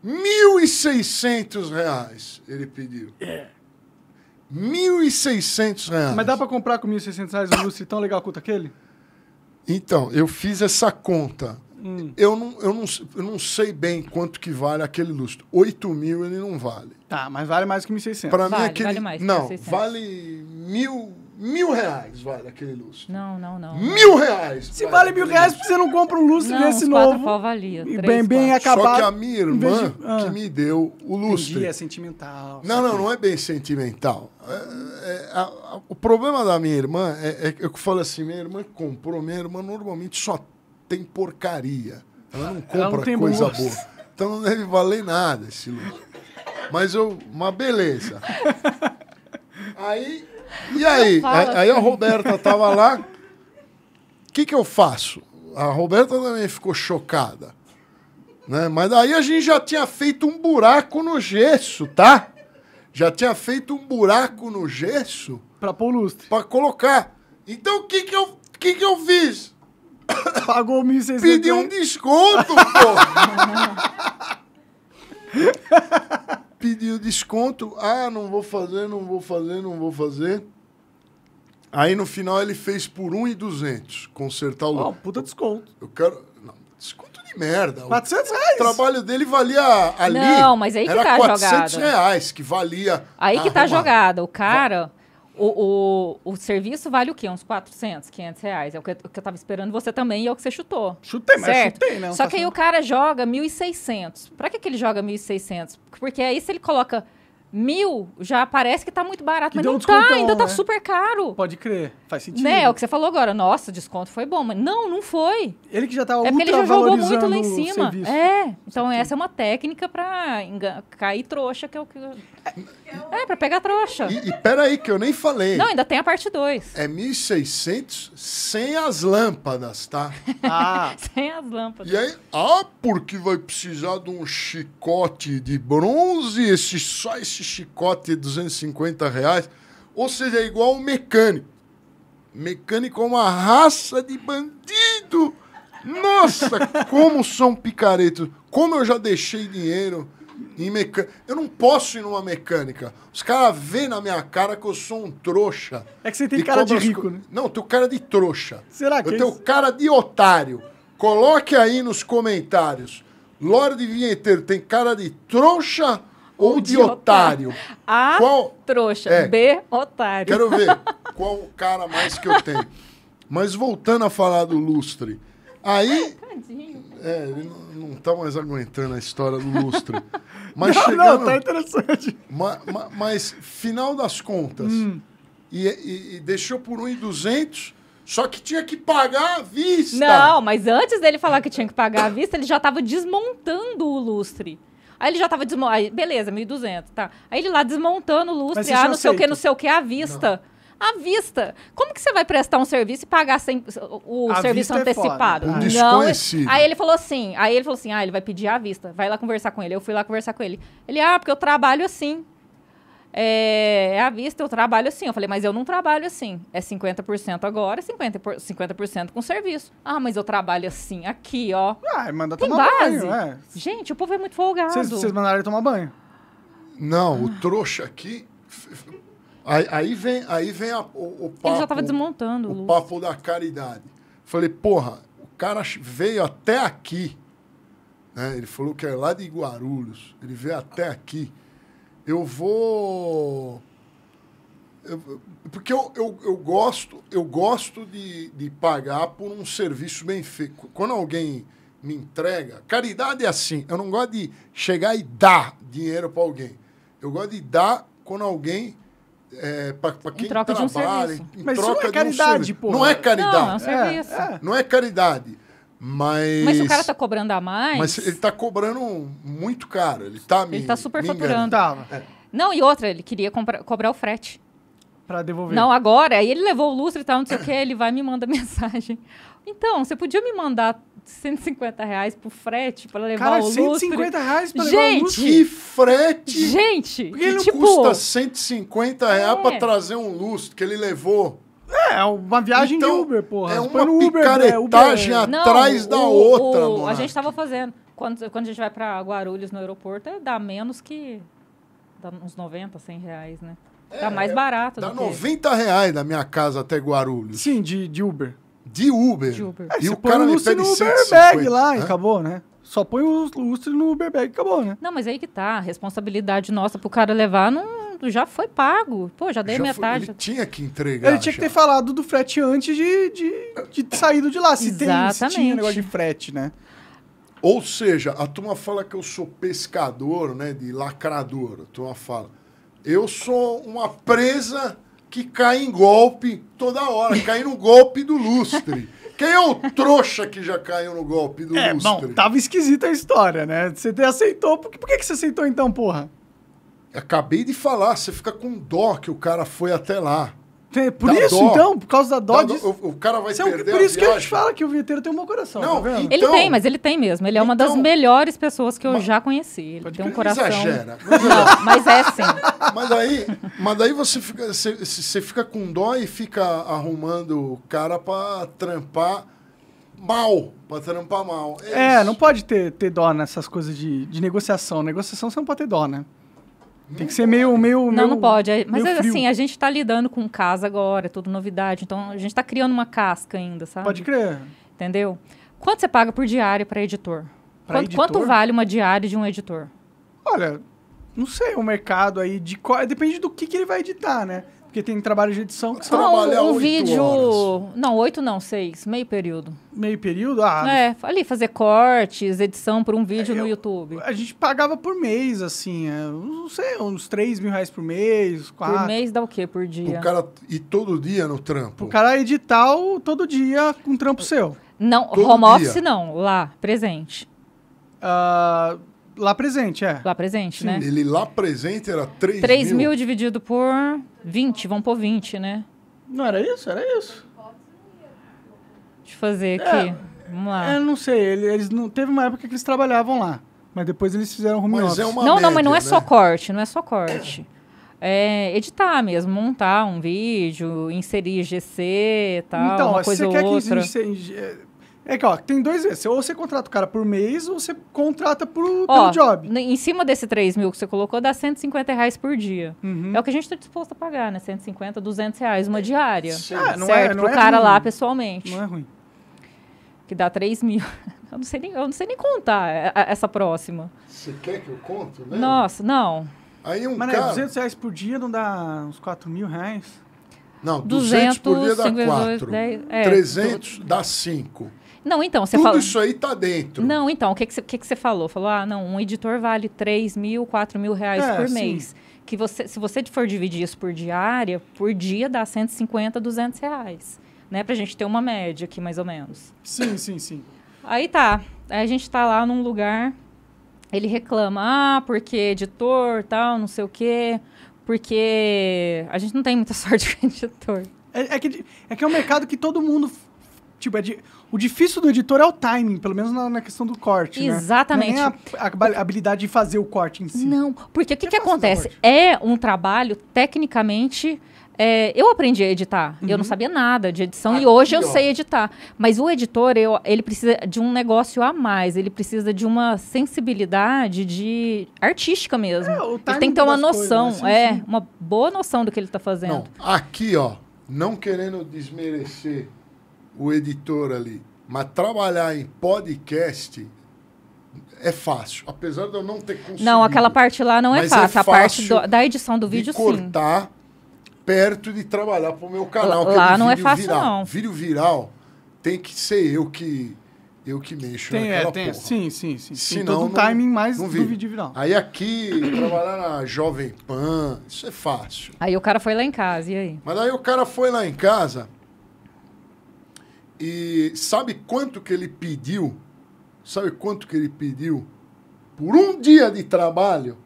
1.600 reais ele pediu. É. 1.600 reais. Mas dá para comprar com 1.600 reais um lustre tão legal quanto aquele? Então, eu fiz essa conta. Hum. Eu, não, eu, não, eu não sei bem quanto que vale aquele lustro. 8 mil ele não vale. Tá, mas vale mais que 1.600. Para vale, mim aquele... Vale mais não, vale mil, mil reais vale aquele lustro. Não, não, não. Mil reais! Se vale, vale mil reais, você não compra um lustre não, desse novo. Pau valia, três, bem, bem acabado. Só que a minha irmã de... ah. que me deu o lustre. Entendi, é sentimental. Não, não, não é bem sentimental. É, é, a, a, o problema da minha irmã é, é, que eu falo assim, minha irmã comprou, minha irmã normalmente só tem porcaria. Ela não compra ela não coisa boa. Então não deve valer nada esse luxo. Mas eu. Mas beleza. Aí. E aí? aí a Roberta tava lá. O que, que eu faço? A Roberta também ficou chocada. Né? Mas aí a gente já tinha feito um buraco no gesso, tá? Já tinha feito um buraco no gesso. Pra pôr lustre. Pra colocar. Então o que, que, eu, que, que eu fiz? Pagou 1.600. Pediu um desconto, pô! <laughs> Pediu desconto. Ah, não vou fazer, não vou fazer, não vou fazer. Aí no final ele fez por 1.200, consertar o lucro. Ó, puta desconto. Eu quero. Não, desconto de merda. 400 reais. O trabalho dele valia ali. Não, mas aí que era tá 400 jogada. reais que valia. Aí que tá arrumar. tá jogada. O cara o, o, o, serviço vale o quê? Uns 400, 500 reais. É o que, eu, o que eu tava esperando você também e é o que você chutou. Chutei, mas certo? chutei, né? Só que aí o cara joga 1.600. Pra que, que ele joga 1.600? Porque aí se ele coloca mil, já parece que tá muito barato, que mas não tá, ainda tá né? tá super caro. Pode crer, faz sentido. Né? É o que você falou agora. Nossa, desconto foi bom, mas não, não foi. Ele que já tava tá É porque ele já jogou muito lá em cima. É, então Sim. essa é uma técnica pra engan... cair trouxa, que é o que... É, é pra pegar trouxa. E, e peraí, que eu nem falei. Não, ainda tem a parte 2. É 1.600 sem as lâmpadas, tá? Ah. <laughs> sem as lâmpadas. E aí, ah, porque vai precisar de um chicote de bronze, esse só esse esse chicote de 250 reais. Ou seja, é igual um mecânico. Mecânico é uma raça de bandido. Nossa, <laughs> como são picaretos. Como eu já deixei dinheiro em mecânica. Eu não posso ir numa mecânica. Os caras veem na minha cara que eu sou um trouxa. É que você tem e cara de rico, co... né? Não, eu tenho cara de trouxa. Será que Eu é tenho isso? cara de otário. Coloque aí nos comentários. Lorde Vinheteiro tem cara de trouxa ou de, de otário? A, qual... trouxa. É. B, otário. Quero ver <laughs> qual cara mais que eu tenho. Mas voltando a falar do lustre. Aí. É, ele não, não tá mais aguentando a história do lustre. <laughs> Mas não, chegando, não, tá interessante. Ma, ma, mas, final das contas, hum. e, e, e deixou por 1,200 só que tinha que pagar à vista. Não, mas antes dele falar que tinha que pagar à vista, ele já estava desmontando o lustre. Aí ele já tava desmontando. Beleza, 1.200, tá. Aí ele lá desmontando o lustre, ah, não sei o que, não sei o que, à vista. Não à vista. Como que você vai prestar um serviço e pagar sem, o a serviço antecipado? É foda, né? não. Aí ele falou assim, aí ele falou assim: "Ah, ele vai pedir à vista. Vai lá conversar com ele". Eu fui lá conversar com ele. Ele: "Ah, porque eu trabalho assim" é, à é vista, eu trabalho assim. Eu falei, mas eu não trabalho assim. É 50% agora, 50%, 50 com serviço. Ah, mas eu trabalho assim, aqui, ó. Ah, manda Tem tomar base. banho, é. Gente, o povo é muito folgado. Vocês mandaram ele tomar banho. Não, o trouxa aqui... Aí, aí vem, aí vem a, o, o, papo... Ele já tava desmontando. O papo da caridade. Falei, porra, o cara veio até aqui. Né? Ele falou que é lá de Guarulhos. Ele veio até aqui eu vou. porque eu, eu, eu, gosto, eu gosto de, de pagar por um serviço bem feito. Quando alguém me entrega, caridade é assim. Eu não gosto de chegar e dar dinheiro para alguém. Eu gosto de dar quando alguém é, para quem em troca trabalha, de um serviço. em, em Mas troca isso não é caridade, um pô. Não é caridade. Não, é É, é. não é caridade. Mas. Mas o cara tá cobrando a mais. Mas ele tá cobrando muito caro. Ele tá me. Ele tá super faturando. É. Não, e outra, ele queria compra, cobrar o frete. Pra devolver. Não, agora. Aí ele levou o lustre e tal, não sei o que. Ele vai e me manda <laughs> mensagem. Então, você podia me mandar 150 reais pro frete pra levar cara, o lustre? Cara, 150 reais pra gente, levar o lustre? Que frete! Gente! Por que ele tipo, custa 150 reais é. pra trazer um lustre que ele levou? É, é, uma viagem então, de Uber, porra. É uma Uber, né? é picaretagem atrás Não, da o, outra, mano. A gente tava fazendo. Quando, quando a gente vai pra Guarulhos no aeroporto, é, dá menos que. Dá uns 90, 100 reais, né? É, tá mais barato. Dá do 90 que... reais da minha casa até Guarulhos. Sim, de, de Uber. De Uber. De Uber. É, e o cara me pede no Bag, lá, é? acabou, né? Só põe o lustre no Uber e acabou, né? Não, mas aí que tá. A responsabilidade nossa pro cara levar não já foi pago. Pô, já dei já metade. Foi, ele tinha que entregar. Ele tinha que ter falado do frete antes de, de, de saído de lá. Se, Exatamente. tem, se tinha um negócio de frete, né? Ou seja, a turma fala que eu sou pescador, né? De lacrador. A turma fala. Eu sou uma presa que cai em golpe toda hora, <laughs> cai no golpe do lustre. Quem é o trouxa que já caiu no golpe do é, lustre? Bom, tava esquisita a história, né? Você aceitou. Por que, por que, que você aceitou então, porra? acabei de falar, você fica com dó que o cara foi até lá. É, por dá isso, dó. então, por causa da dó. o, o, cara vai ser. É Por isso que a gente fala que o vinteiro tem um bom coração. Não, tá então, ele tem, mas ele tem mesmo. Ele é uma então, das melhores pessoas que eu já conheci. Ele tem um coração. Exagera. Não, mas é sim. Mas aí, mas aí você, fica, você, você fica com dó e fica arrumando o cara pra trampar mal, pra trampar mal. É, é não pode ter, ter dó nessas coisas de, de negociação. Negociação você não pode ter dó, né? Tem que ser meio. meio não, meio, não pode. É, mas é assim, a gente está lidando com casa agora, é tudo novidade. Então a gente está criando uma casca ainda, sabe? Pode crer. Entendeu? Quanto você paga por diário para editor? Quanto, editor? quanto, vale uma diária de um editor? Olha, não sei, o mercado aí de qual. Depende do que, que ele vai editar, né? Porque tem trabalho de edição que são Trabalha vídeo. Horas. Não, oito não, seis. Meio período. Meio período? Ah. É, ali fazer cortes, edição por um vídeo é, no eu, YouTube. A gente pagava por mês, assim. É, não sei, uns três mil reais por mês, quatro. Por mês dá o quê por dia? O cara e todo dia no trampo? O cara editar todo dia com um trampo seu. Não, todo home dia. office não, lá, presente. Ah. Uh lá presente, é. Lá presente, Sim, né? Ele lá presente era 3 3 mil. mil dividido por 20, vamos por 20, né? Não era isso? Era isso. Deixa eu fazer é, aqui. É, vamos lá. É, não sei, ele- eles não teve uma época que eles trabalhavam lá, mas depois eles fizeram home Mas é office. é uma não, não, mas não é média, só né? corte, não é só corte. É editar mesmo, montar um vídeo, inserir GC e tal, então, uma coisa você ou quer outra. que é que, ó, tem dois vezes. Ou você contrata o cara por mês, ou você contrata por, ó, pelo job. Em cima desse 3 mil que você colocou, dá 150 reais por dia. Uhum. É o que a gente está disposto a pagar, né? 150, 200 reais uma diária. Ah, não É, não Pro é cara ruim. lá pessoalmente. Não é ruim. Que dá 3 mil. <laughs> Eu não sei nem, eu não sei nem contar é, é, essa próxima. Você quer que eu conto, né? Nossa, não. Aí um Mas né, cara... é 200 reais por dia não dá uns 4 mil reais? Não, 200, 200 por dia dá 4. 10, é, 300 do... dá 5. Não, então, você Tudo falou... isso aí tá dentro. Não, então, o que, que, você, que, que você falou? Falou, ah, não, um editor vale 3 mil, 4 mil reais é, por mês. Sim. Que você, se você for dividir isso por diária, por dia dá 150, 200 reais. Né? Pra gente ter uma média aqui, mais ou menos. Sim, sim, sim. Aí tá. Aí a gente tá lá num lugar, ele reclama, ah, porque editor, tal, não sei o quê. Porque a gente não tem muita <laughs> sorte com editor. É, é, que, é que é um mercado que todo mundo. Tipo, é de, o difícil do editor é o timing, pelo menos na, na questão do corte. Né? Exatamente. Né? Não é a, a, habilidade de fazer o corte em si. Não, porque o que, é que, que acontece? É um trabalho tecnicamente. É, eu aprendi a editar. Uhum. Eu não uhum. sabia nada de edição Aqui, ah, e hoje eu ó. sei editar. Mas o editor, eu, ele precisa de um negócio a mais. Ele precisa de uma sensibilidade de artística mesmo. É, ele tem que ter uma noção, coisas, né? é, sim. uma boa noção do que ele está fazendo. Não. Aqui, ó, não querendo desmerecer o editor ali. Mas trabalhar em podcast é fácil. Apesar de eu não ter conseguido. Não, aquela parte lá não é fácil. É fácil a parte do, da edição do vídeo, de cortar sim. perto de trabalhar para o meu canal. Lá, é não é fácil, viral. não. Vídeo viral tem que ser eu que eu que mexo tem, naquela é, tem, porra. Sim, sim, sim. Senão, tem todo um timing mais não de do vídeo viral. Aí aqui, trabalhar na Jovem Pan, isso é fácil. Aí o cara foi lá em casa, e aí? Mas aí o cara foi lá em casa e sabe quanto que ele pediu? Sabe quanto que ele pediu? Por um dia de trabalho,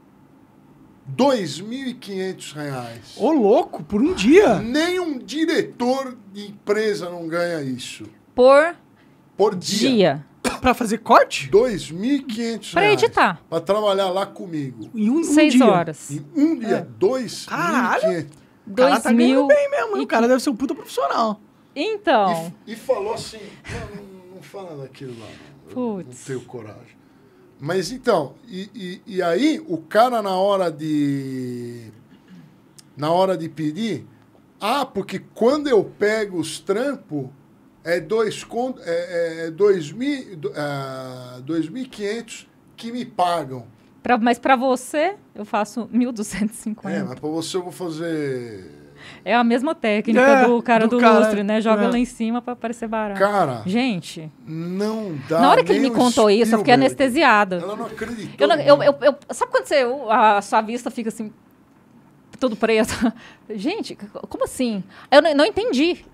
R$ 2.500. Ô, louco, por um dia? Nenhum diretor de empresa não ganha isso. Por, Por dia. dia. <coughs> Pra fazer corte? R$ 2.500. Pra editar. Pra trabalhar lá comigo. Em um, um Seis dia. horas. Em um dia, R$ é. 2.500. Caralho. Dois tá mil... bem mesmo, hein? O cara deve ser um puta profissional. Então. E, e falou assim: não, não fala daquilo lá. Putz. Não tenho coragem. Mas então, e, e, e, aí o cara na hora de. Na hora de pedir. Ah, porque quando eu pego os trampos, é dois é, é, é dois mil, 2.500 é, que me pagam. Pra, mas para você, eu faço 1.250. É, mas para você eu vou fazer é a mesma técnica é, do cara do, do cara, lustre, né? Joga é. lá em cima para parecer barato. Cara. Gente. Não dá. Na hora que ele me contou Spielberg. isso, eu fiquei anestesiada. Ela não acreditou. Eu, não, eu, eu, eu sabe quando você, a sua vista fica assim, tudo preto? <laughs> Gente, como assim? Eu não, não entendi.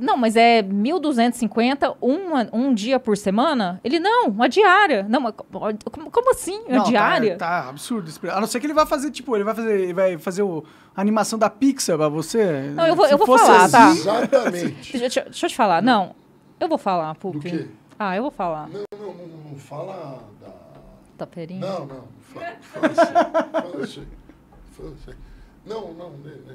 Não, mas é 1.250 uma, um dia por semana? Ele, não, uma diária. Não, como, como assim? Uma não, tá, diária? Tá, tá, absurdo. A não ser que ele vai fazer, tipo, ele vai fazer, ele vai fazer o, a animação da Pixar pra você. Não, eu vou, eu vou falar, tá? Assim. Exatamente. deixa, deixa, eu te falar. Não, eu vou falar, Puck. Do quê? Ah, eu vou falar. Não, não, não, não fala da... Da perinha? Não, não. Fala, fala, assim, fala, assim, fala assim. Não, não, né, né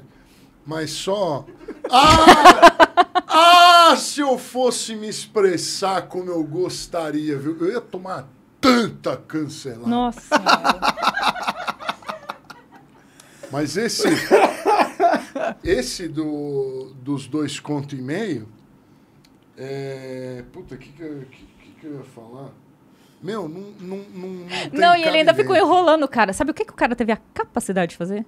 mas só. Ah! ah! Se eu fosse me expressar como eu gostaria, viu? Eu ia tomar tanta cancelada. Nossa. mas esse. Esse do, dos dois conto e meio. É, puta, o que, que, que, que eu ia falar? Meu, não. Não, não, não, não e ele ainda ficou enrolando cara. Sabe o que, que o cara teve a capacidade de fazer?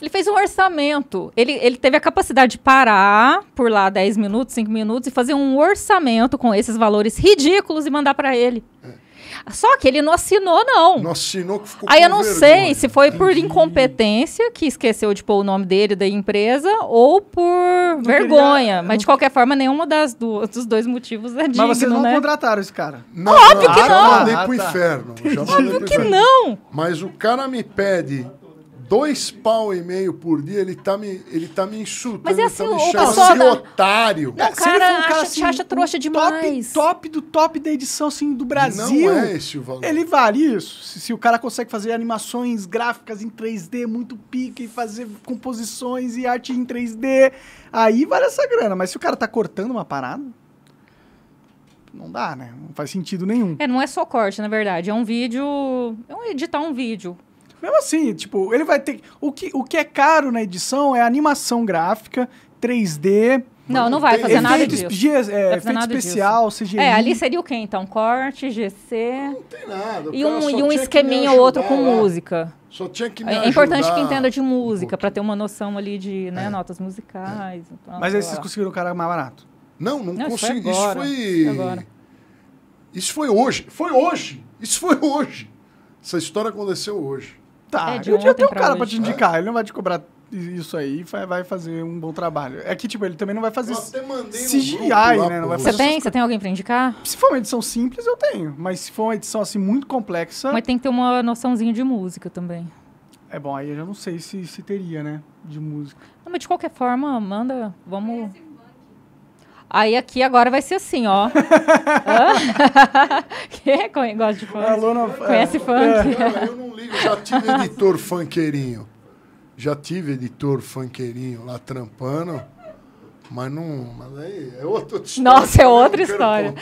Ele fez um orçamento. Ele, ele teve a capacidade de parar por lá 10 minutos, 5 minutos e fazer um orçamento com esses valores ridículos e mandar para ele. É. Só que ele não assinou, não. Não assinou que ficou Aí eu não sei se foi por Entendi. incompetência, que esqueceu de pôr o nome dele da empresa, ou por não vergonha. Queria, mas de qualquer forma, nenhuma das dos dois motivos é digno, Mas vocês não né? contrataram esse cara. Não, Óbvio que não. Já mandei ah, tá. pro inferno. Já Óbvio que inferno. não. Mas o cara me pede dois pau e meio por dia, ele tá me, ele tá me insultando. Mas é tá assim, assim, tá me o pessoal otário. Não, é, cara, um cara acha, assim, acha trouxa demais. Top, top do top da edição assim, do Brasil. Não é esse o valor. Ele vale isso. Se, se o cara consegue fazer animações gráficas em 3D muito pica e fazer composições e arte em 3D, aí vale essa grana. Mas se o cara tá cortando uma parada não dá, né? Não faz sentido nenhum. É, não é só corte, na verdade. É um vídeo. É um editar um vídeo. Mesmo assim, tipo, ele vai ter. O que, o que é caro na edição é animação gráfica, 3D. Não, não vai fazer nada disso. G, é, vai efeito nada especial, disso. CGI. É, ali seria o quê então? Corte, GC. Não tem nada. E um, e um esqueminha ou outro com lá. música. Só tinha que me É importante que entenda de música, um para ter uma noção ali de né, é. notas musicais. É. Então, Mas aí vocês conseguiram o cara mais barato? Não, não, não consegui. Isso Isso foi... isso foi hoje. Foi hoje. Isso foi hoje. Essa história aconteceu hoje. Tá, é, de eu um cara hoje. pra te né? indicar, ele não vai te cobrar isso aí vai fazer um bom trabalho. É que, tipo, ele também não vai fazer CGI, um né? Não vai fazer você tem? Você tem alguém pra indicar? Se for uma edição simples, eu tenho. Mas se for uma edição, assim, muito complexa... Mas tem que ter uma noçãozinha de música também. É bom, aí eu já não sei se, se teria, né? De música. Não, mas de qualquer forma, manda... Vamos... Aí aqui agora vai ser assim, ó. <laughs> <laughs> Quem gosta de funk? Aluna, Conhece é, funk? É. Eu não ligo, já tive <laughs> editor funkeirinho. Já tive editor funkeirinho lá trampando. Mas não. Mas aí é outra história. Nossa, é outra história.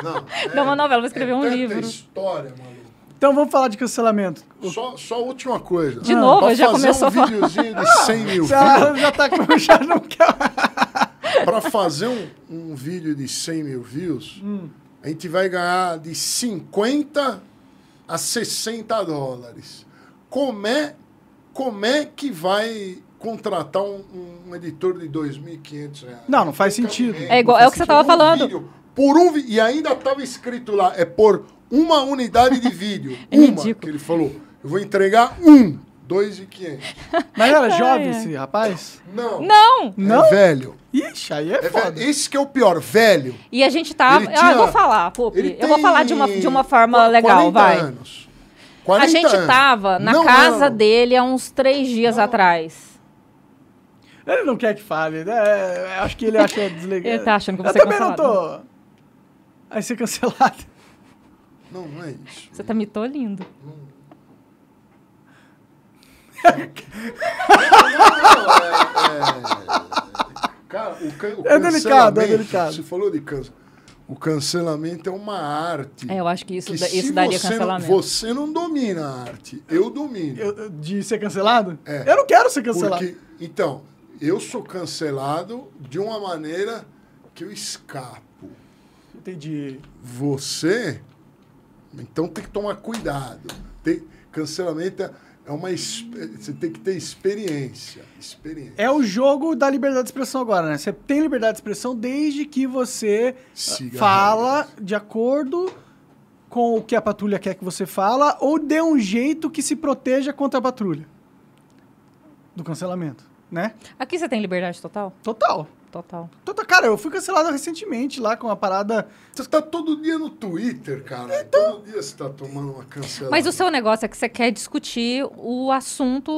Não, é, não, uma novela, vou escrever é um livro. história, maluco. Então vamos falar de cancelamento. Só, só última coisa. De ah, novo, já começou um a falar. um videozinho de 100 mil. Já, já tá com. Já não quer. <laughs> para fazer um, um vídeo de 100 mil views, hum. a gente vai ganhar de 50 a 60 dólares. Como é, como é que vai contratar um, um editor de 2.500 reais? Não, não faz sentido. É igual, é o que você estava um falando. Vídeo, por um e ainda estava escrito lá, é por uma unidade de vídeo. <laughs> é uma, ridículo. que ele falou. Eu vou entregar um. 2,500. Mas era jovem esse rapaz? Não. Não? Não? É velho. Ixi, aí é, é foda. Velho. Esse que é o pior, velho. E a gente tá... Ah, tinha... Eu vou falar, Pupi. Eu vou falar de uma, de uma forma legal, vai. anos. 40 a gente anos. tava na não, casa não. dele há uns três dias não. atrás. Ele não quer que fale, né? É, acho que ele acha <laughs> desligado. ele tá achando que você Eu é também não tô. Aí ser cancelado. Não, não é isso. Você tá me tolindo. Não é, cara, o, can, o é delicado, é delicado. Você falou de câncer. O cancelamento é uma arte. É, eu acho que isso, que da, isso daria você cancelamento. Não, você não domina a arte, eu domino. Eu, de ser cancelado? É. Eu não quero ser cancelado. Porque, então, eu sou cancelado de uma maneira que eu escapo. Entendi. Você, então tem que tomar cuidado. Tem, cancelamento é é uma. Eh, você tem que ter experiência. Experiência. É o jogo da liberdade de expressão agora, né? Você tem liberdade de expressão desde que você eh, Siga fala de acordo com o que a patrulha quer que você fala ou dê um jeito que se proteja contra a patrulha do cancelamento, né? Aqui você tem liberdade total? Total total. Total, então tá, cara, eu fui cancelado recentemente lá com uma parada. Você tá todo dia no Twitter, cara. Então... Todo dia você tá tomando uma cancelada. Mas o seu negócio é que você quer discutir o assunto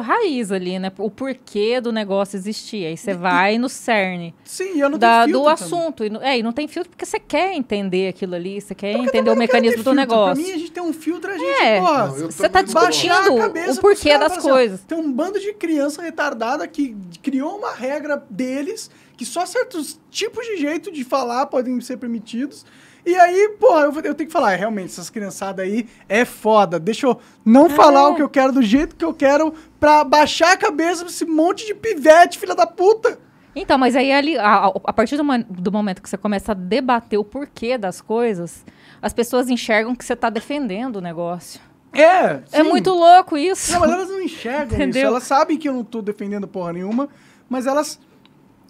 raiz ali, né? O porquê do negócio existir. Aí você vai no cerne. Sim, eu não da, tenho filtro Do assunto. E, não, é, e não tem filtro porque você quer entender aquilo ali, você quer porque então, entender o mecanismo do negócio. Pra mim, a gente tem um filtro, a gente, é, não, você tá discutindo o porquê das assim, coisas. tem um bando de criança retardada que criou uma regra deles que só certos tipos de jeito de falar podem ser permitidos. E aí, porra, eu, eu tenho que falar, é, realmente, essas criançadas aí é foda. Deixa eu não é. falar o que eu quero do jeito que eu quero pra baixar a cabeça desse monte de pivete, filha da puta. Então, mas aí ali, a, a partir do, do, momento que você começa a debater o porquê das coisas, as pessoas enxergam que você tá defendendo o negócio. É! é sim. É muito louco isso. Não, mas elas não enxergam <laughs> Entendeu? isso. Elas sabem que eu não tô defendendo porra nenhuma, mas elas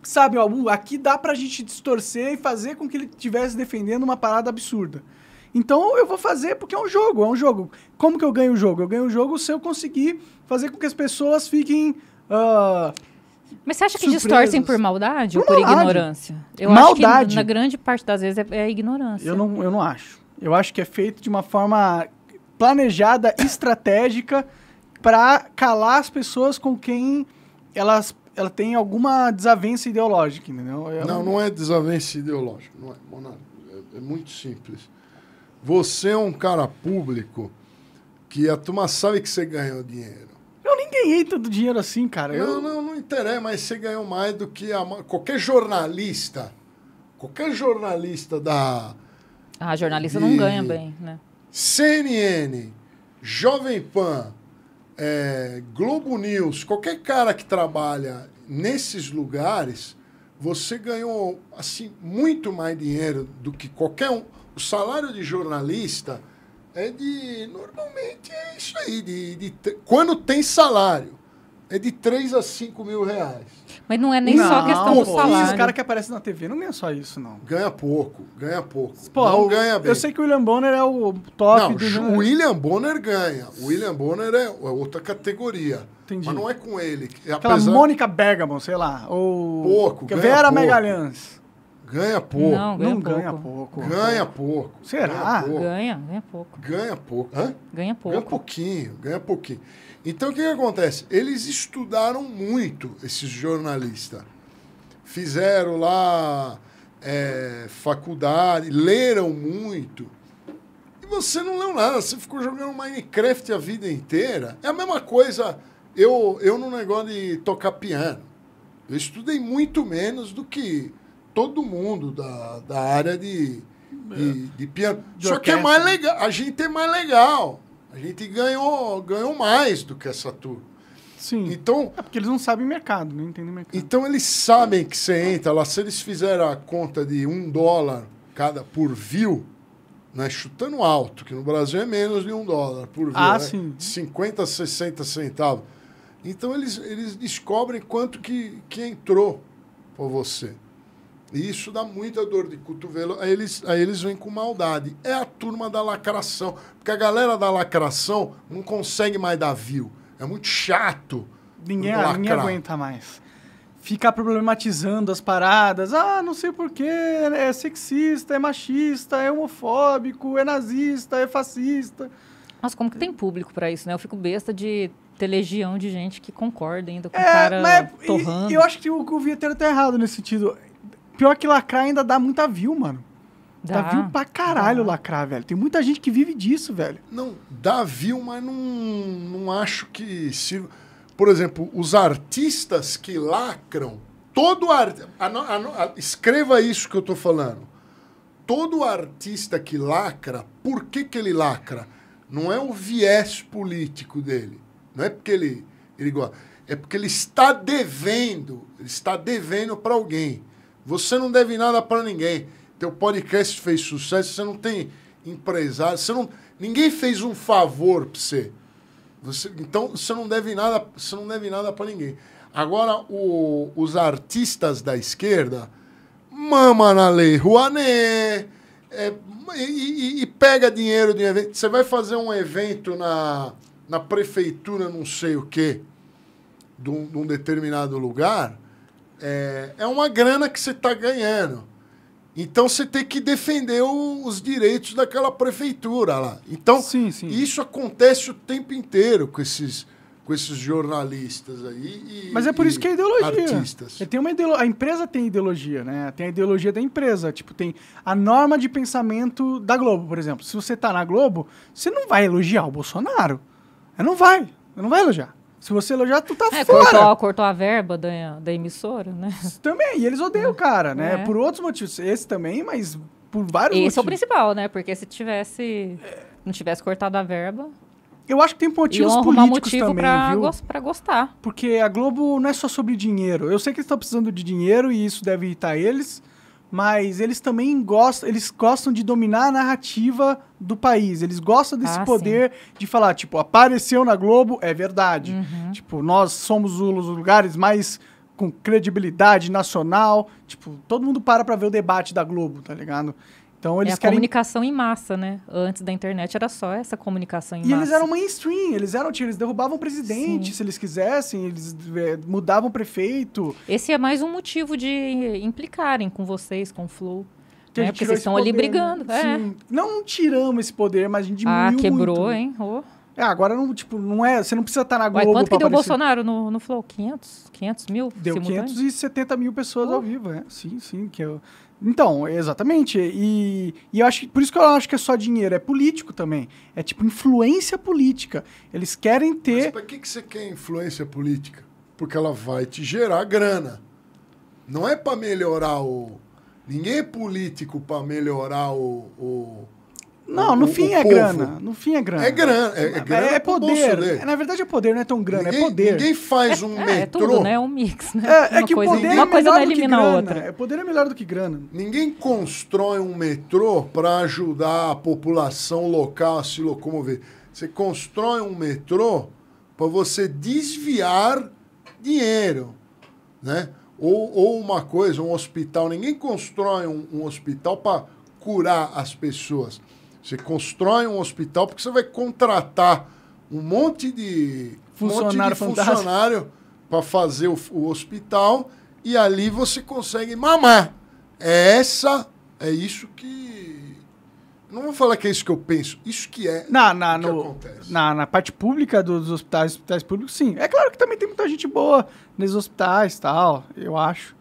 sabe, ó, aqui dá pra gente distorcer e fazer com que ele estivesse defendendo uma parada absurda. Então eu vou fazer porque é um jogo, é um jogo. Como que eu ganho o jogo? Eu ganho o jogo se eu conseguir fazer com que as pessoas fiquem. Uh, mas você acha que surpresas. distorcem por maldade por ou por ignorância? Eu maldade. acho que na grande parte das vezes é, é ignorância. Eu não, eu não acho. Eu acho que é feito de uma forma planejada, estratégica, para calar as pessoas com quem elas ela tem alguma desavença ideológica, entendeu? Ela... Não, não é desavença ideológica, não é, É, é, muito simples. Você é um cara público que a turma sabe que você ganhou dinheiro. Eu nem ganhei tanto dinheiro assim, cara. Não, eu... não, não interessa, mas você ganhou mais do que a, qualquer jornalista. Qualquer jornalista da. Ah, jornalista de... não ganha bem, né? CNN, Jovem Pan, é, Globo News, qualquer cara que trabalha nesses lugares, você ganhou assim muito mais dinheiro do que qualquer um. O salário de jornalista é de. Normalmente é isso aí. De, de, quando tem salário, é de 3 a 5 mil reais. Mas não é nem não, só questão do salário. Os caras que aparecem na TV não é só isso, não. Ganha pouco, ganha pouco. Pô, não ganha bem. Eu sei que o William Bonner é o top não, do O William Bonner ganha. O William Bonner é outra categoria. Entendi. Mas não é com ele. É Aquela apesar... Mônica Bergamo, sei lá. Ou... Pouco, ganha Vera pouco. Megalhães. Ganha pouco. Não, ganha, não pouco. ganha pouco. Ganha pouco. Será? Ganha, ganha, ganha pouco. Ganha pouco. Hã? Ganha pouco. Ganha pouquinho, ganha pouquinho. Então, o que, que acontece? Eles estudaram muito, esses jornalistas. Fizeram lá é, faculdade, leram muito. E você não leu nada, você ficou jogando Minecraft a vida inteira. É a mesma coisa eu, eu no negócio de tocar piano. Eu estudei muito menos do que todo mundo da, da área de, de, é. de piano. Só que é mais legal, a gente é mais legal. A gente ganhou, ganhou mais do que essa turma. Sim. Então, é porque eles não sabem mercado, não né? entendem mercado. Então eles sabem que você entra lá, se eles fizeram a conta de um dólar cada por view, né, chutando alto, que no Brasil é menos de um dólar por view. Ah, né? sim. 50, 60 centavos. Então eles, eles descobrem quanto que, que entrou para você. E isso dá muita dor de cotovelo. Aí eles, aí eles vêm com maldade. É a turma da lacração. Porque a galera da lacração não consegue mais dar view. É muito chato. Ninguém, ninguém aguenta mais. Ficar problematizando as paradas. Ah, não sei porquê. Né? É sexista, é machista, é homofóbico, é nazista, é fascista. Nossa, como que tem público para isso, né? Eu fico besta de ter legião de gente que concorda ainda com é, o cara mas, é, torrando. E, eu acho que o, o Vieteiro tá errado nesse sentido. Pior que lacrar ainda dá muita view, mano. Dá, dá view pra caralho dá. lacrar, velho. Tem muita gente que vive disso, velho. Não, dá view, mas não, não acho que sirva. Por exemplo, os artistas que lacram, todo artista. Escreva isso que eu tô falando. Todo artista que lacra, por que, que ele lacra? Não é o viés político dele. Não é porque ele, ele É porque ele está devendo. Ele está devendo para alguém. Você não deve nada para ninguém. Teu podcast fez sucesso, você não tem empresário, você não, ninguém fez um favor para você. você. Então você não deve nada, você não deve nada para ninguém. Agora o, os artistas da esquerda mama na lei Rouanet né, é, e, e, pega dinheiro de um evento. Você vai fazer um evento na, na prefeitura, não sei o quê, de um determinado lugar é, é uma grana que você está ganhando. Então você tem que defender o, os direitos daquela prefeitura lá. Então, sim, sim. isso acontece o tempo inteiro com esses, com esses jornalistas aí. E, Mas é por isso que é ideologia. Artistas. É, tem uma ideolo a empresa tem ideologia, né? Tem a ideologia da empresa. Tipo, tem a norma de pensamento da Globo, por exemplo. Se você está na Globo, você não vai elogiar o Bolsonaro. Não vai. Não vai elogiar. Se você elogiar, tu tá é, fora. Cortou, cortou a verba da, da emissora, né? <laughs> Também, e eles odeiam o cara, né? É. Por outros motivos. Esse também, mas por vários Esse motivos. é o principal, né? Porque se tivesse... Não tivesse cortado a verba... Eu acho que tem motivos políticos motivo também, pra viu? Gost, pra gostar. Porque a Globo não é só sobre dinheiro. Eu sei que eles estão precisando de dinheiro e isso deve irritar eles mas eles também gostam, eles gostam de dominar a narrativa do país. Eles gostam desse ah, poder sim. de falar, tipo, apareceu na Globo, é verdade. Uhum. Tipo, nós somos os lugares mais com credibilidade nacional. Tipo, todo mundo para pra ver o debate da Globo, tá ligado? Então é eles é a querem... comunicação em massa, né? Antes da internet era só essa comunicação em e massa. E eles eram mainstream, eles eram, eles derrubavam o presidente Sim. se eles quisessem, eles é, mudavam o prefeito. Esse é mais um motivo de implicarem com vocês, com o Flow. Que né? Porque vocês estão ali né? brigando. Né? Sim. É. Não tiramos esse poder, mas a gente diminuiu Ah, quebrou, muito. hein? Oh. É, agora não, tipo, não é, você não precisa estar na Globo Ué, quanto que deu o Bolsonaro no, no Flow? 500? 500 mil? Deu 570 mil pessoas oh. ao vivo, é. Sim, sim, que eu... É então, exatamente. E, e eu acho, por isso que eu acho que é só dinheiro, é político também. É tipo influência política. Eles querem ter. Mas pra que, que você quer influência política? Porque ela vai te gerar grana. Não é para melhorar o. Ninguém é político para melhorar o, o não, no o, fim o é povo. grana. No fim é grana. É grana. É, é, grana é poder. É, na verdade, é poder, não é tão grana, é ninguém, é poder. Ninguém faz um <laughs> é, é, metrô. É tudo, né? um mix, né? É, uma que coisa, poder uma é coisa a outra. É, poder é melhor do que grana. Ninguém constrói um metrô para ajudar a população local a se locomover. Você constrói um metrô para você desviar dinheiro, né? Ou, ou uma coisa, um hospital. Ninguém constrói um, um hospital para curar as pessoas você constrói um hospital porque você vai contratar um monte de funcionário, um monte de funcionário para fazer o, o hospital e ali você consegue mamar. É essa, é isso que. Não vou falar que é isso que eu penso, isso que é na, na, que no, acontece. Na, na parte pública dos hospitais, hospitais públicos, sim. É claro que também tem muita gente boa nesses hospitais tal, eu acho.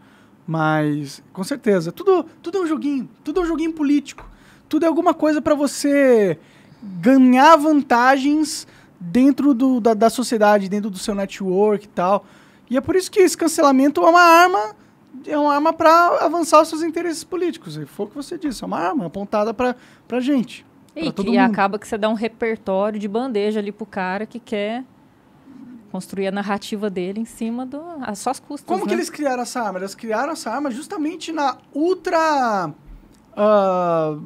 Mas, com certeza, tudo, tudo é um joguinho, tudo é um joguinho político tudo é alguma coisa para você ganhar vantagens dentro do, da, da, sociedade, dentro do seu network e tal. E é por isso que esse cancelamento é uma arma, é uma arma para avançar os seus interesses políticos. E foi o que você disse, é uma arma apontada para para gente. E, pra acaba que você dá um repertório de bandeja ali pro cara que quer construir a narrativa dele em cima do as suas custas. Como né? que eles criaram essa arma? Eles criaram essa arma justamente na ultra uh,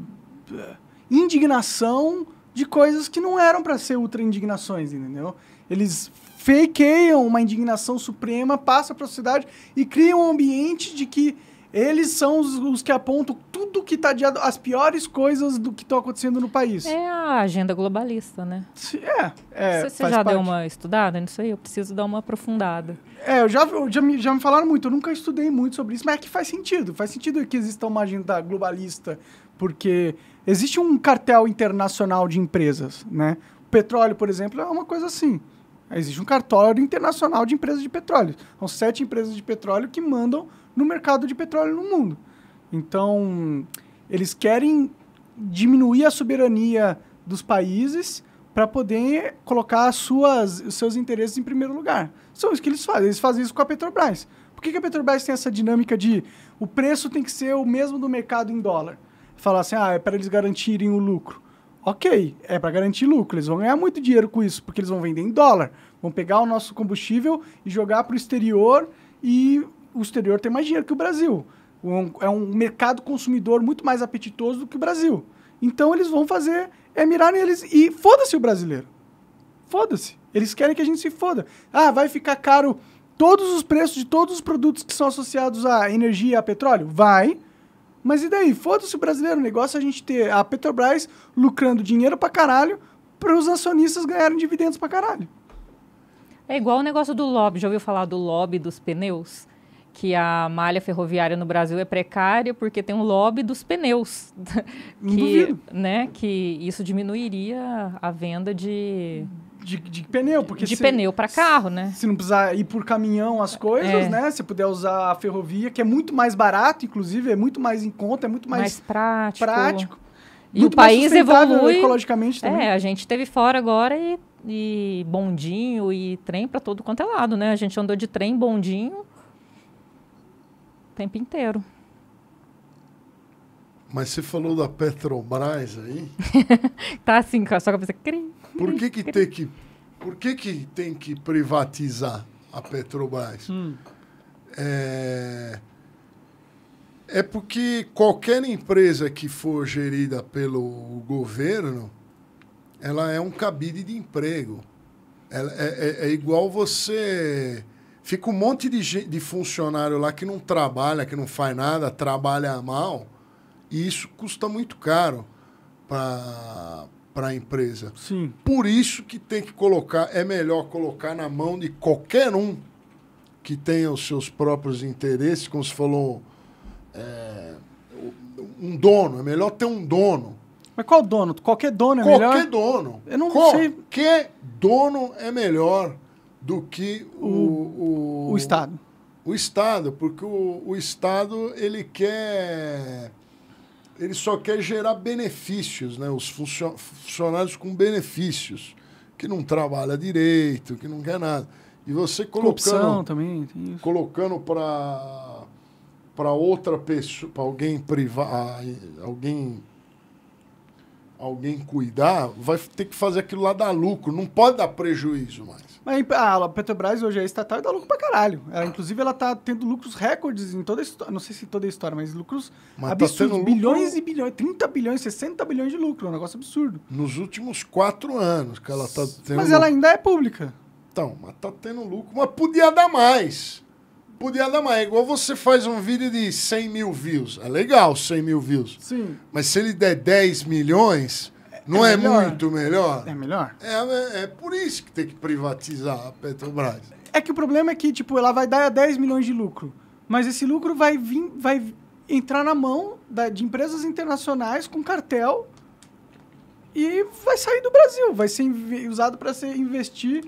é, indignação de coisas que não eram para ser ultra indignações, entendeu? Eles fakeiam uma indignação suprema, passa para a sociedade e criam um ambiente de que eles são os, os que apontam tudo que está de as piores coisas do que estão acontecendo no país. É a agenda globalista, né? É. é você, já parte. deu uma estudada nisso aí? Eu preciso dar uma aprofundada. É, eu já, eu já, me, já me falaram muito, eu nunca estudei muito sobre isso, mas é que faz sentido. Faz sentido que exista uma agenda globalista porque existe um cartel internacional de empresas, né? O petróleo, por exemplo, é uma coisa assim. Existe um cartório internacional de empresas de petróleo. São sete empresas de petróleo que mandam no mercado de petróleo no mundo. Então, eles querem diminuir a soberania dos países para poder colocar suas, os seus interesses em primeiro lugar. São isso que eles fazem. Eles fazem isso com a Petrobras. Por que, que a Petrobras tem essa dinâmica de o preço tem que ser o mesmo do mercado em dólar? falar assim, ah, é para eles garantirem o lucro. Ok, é para garantir lucro, eles vão ganhar muito dinheiro com isso, porque eles vão vender em dólar, vão pegar o nosso combustível e jogar para o exterior e o exterior tem mais dinheiro que o Brasil. é um mercado consumidor muito mais apetitoso do que o Brasil. Então eles vão fazer é mirar neles e foda-se o brasileiro. Foda-se. Eles querem que a gente se foda. Ah, vai ficar caro todos os preços de todos os produtos que são associados à energia e a petróleo? Vai. Mas e daí? Foda-se o brasileiro. O negócio é a gente ter a Petrobras lucrando dinheiro pra caralho para os acionistas ganharem dividendos pra caralho. É igual o negócio do lobby. Já ouviu falar do lobby dos pneus? Que a malha ferroviária no Brasil é precária porque tem um lobby dos pneus. <laughs> que, Duvido. né, que isso diminuiria a venda de. Hum de, de pneu, porque de se, pneu para carro, né? Se não precisar ir por caminhão as coisas, é. né? Se puder usar a ferrovia, que é muito mais barato, inclusive, é muito mais em conta, é muito mais, mais prático. prático. E muito o país evolui ecologicamente também. É, a gente teve fora agora e, e bondinho e trem para todo quanto é lado, né? A gente andou de trem, bondinho o tempo inteiro. Mas você falou da Petrobras aí? <laughs> tá assim, só com a cabeça. Cri. Por que, que tem que por que, que tem que privatizar a Petrobras? Hum. É, é porque qualquer empresa que for gerida pelo governo, ela é um cabide de emprego. Ela é, é, é igual você. Fica um monte de, de funcionário lá que não trabalha, que não faz nada, trabalha mal, e isso custa muito caro para para a empresa. Sim. Por isso que tem que colocar, é melhor colocar na mão de qualquer um que tenha os seus próprios interesses, como se falou, é, um dono. É melhor ter um dono. Mas qual dono? Qualquer dono é Qualquer melhor? dono. Eu não Qualquer sei. Qualquer dono é melhor do que o, o, o, o Estado. O Estado, porque o, o Estado ele quer ele só quer gerar benefícios, né? os funcionários com benefícios, que não trabalha direito, que não quer nada. E você colocando. Corrupção também, tem isso. Colocando para para outra pessoa, para alguém privar, alguém alguém cuidar, vai ter que fazer aquilo lá dar lucro, não pode dar prejuízo mais. Mas ah, a Petrobras hoje é estatal e dá lucro pra caralho. Ela, inclusive, ela tá tendo lucros recordes em toda a história. Não sei se toda a história, mas lucros mas tá absurdos. Tá bilhões lucro... e bilhões, 30 bilhões, 60 bilhões de lucro. É um negócio absurdo. Nos últimos quatro anos que ela tá tendo. Mas ela ainda é pública. Então, mas tá tendo lucro. Mas podia dar mais. Podia dar mais. É igual você faz um vídeo de 100 mil views. É legal 100 mil views. Sim. Mas se ele der 10 milhões não é, é muito melhor? É melhor. É, é, é por isso que tem que privatizar a Petrobras. É que o problema é que, tipo, ela vai dar 10 milhões de lucro. Mas esse lucro vai vir, vai entrar na mão da, de empresas internacionais com cartel e vai sair do Brasil. Vai ser usado para se investir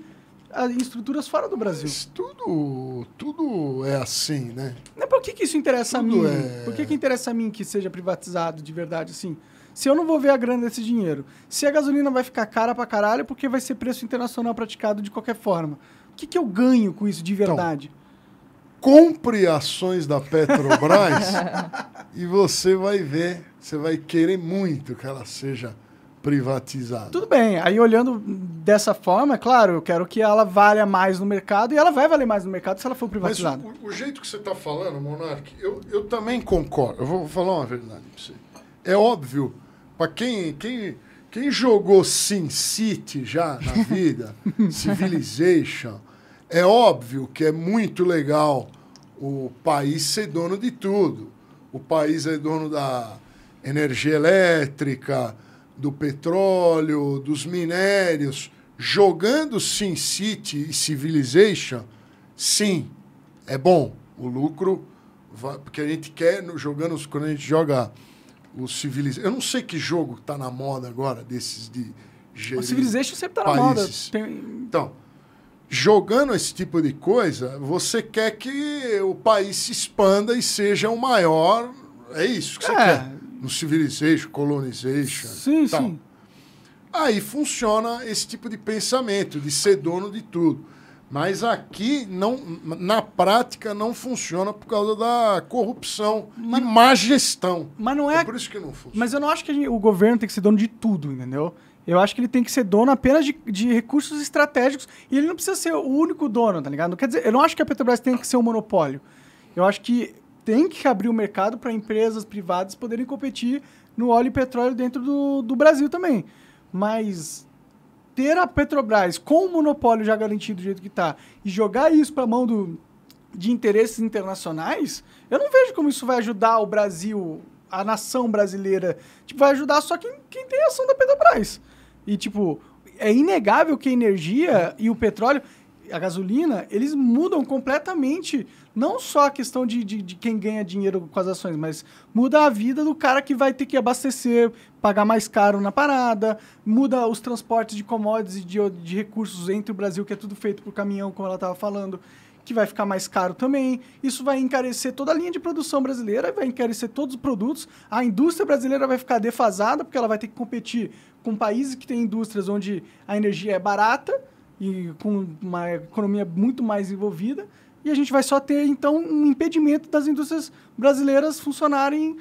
ah, em estruturas fora do Brasil. Mas tudo, tudo é assim, né? Mas por que, que isso interessa tudo a mim? É... Por que, que interessa a mim que seja privatizado de verdade assim? se eu não vou ver a grana desse dinheiro, se a gasolina vai ficar cara pra caralho, porque vai ser preço internacional praticado de qualquer forma. O que, que eu ganho com isso de então, verdade? Então, compre ações da Petrobras <laughs> e você vai ver, você vai querer muito que ela seja privatizada. Tudo bem, aí olhando dessa forma, é claro, eu quero que ela valha mais no mercado e ela vai valer mais no mercado se ela for privatizada. Mas o, o jeito que você está falando, Monark, eu, eu também concordo. Eu vou falar uma verdade para você. É óbvio para quem, quem, quem jogou Sin City já na <laughs> vida, Civilization, é óbvio que é muito legal o país ser dono de tudo. O país é dono da energia elétrica, do petróleo, dos minérios. Jogando Sin City e Civilization, sim, é bom. O lucro, vai, porque a gente quer, jogando, quando a gente joga os Civilization. Eu não sei que jogo está na moda agora desses de gerir O Civilization sempre está na moda. Tem... Então, jogando esse tipo de coisa, você quer que o país se expanda e seja o maior. É isso que é. você quer. No Civilization, Colonization. Sim, tal. Então, sim. Aí funciona esse tipo de pensamento, de ser dono de tudo. Mas aqui, não, na prática, não funciona por causa da corrupção mas, e má gestão. Mas não é, é por isso que não funciona. Mas eu não acho que gente, o governo tem que ser dono de tudo, entendeu? Eu acho que ele tem que ser dono apenas de, de, recursos estratégicos e ele não precisa ser o único dono, tá ligado? Não quer dizer, eu não acho que a Petrobras tem que ser um monopólio. Eu acho que tem que abrir o um mercado para empresas privadas poderem competir no óleo e petróleo dentro do, do Brasil também. Mas ter a Petrobras com o monopólio já garantido do jeito que está e jogar isso para a mão do, de interesses internacionais, eu não vejo como isso vai ajudar o Brasil, a nação brasileira. Tipo, vai ajudar só quem, quem tem ação da Petrobras. E, tipo, é inegável que a energia e o petróleo, a gasolina, eles mudam completamente não só a questão de, de, de, quem ganha dinheiro com as ações, mas muda a vida do cara que vai ter que abastecer, pagar mais caro na parada, muda os transportes de commodities e de, de recursos entre o Brasil, que é tudo feito por caminhão, como ela estava falando, que vai ficar mais caro também. Isso vai encarecer toda a linha de produção brasileira, vai encarecer todos os produtos. A indústria brasileira vai ficar defasada, porque ela vai ter que competir com países que têm indústrias onde a energia é barata e com uma economia muito mais envolvida e a gente vai só ter, então, um impedimento das indústrias brasileiras funcionarem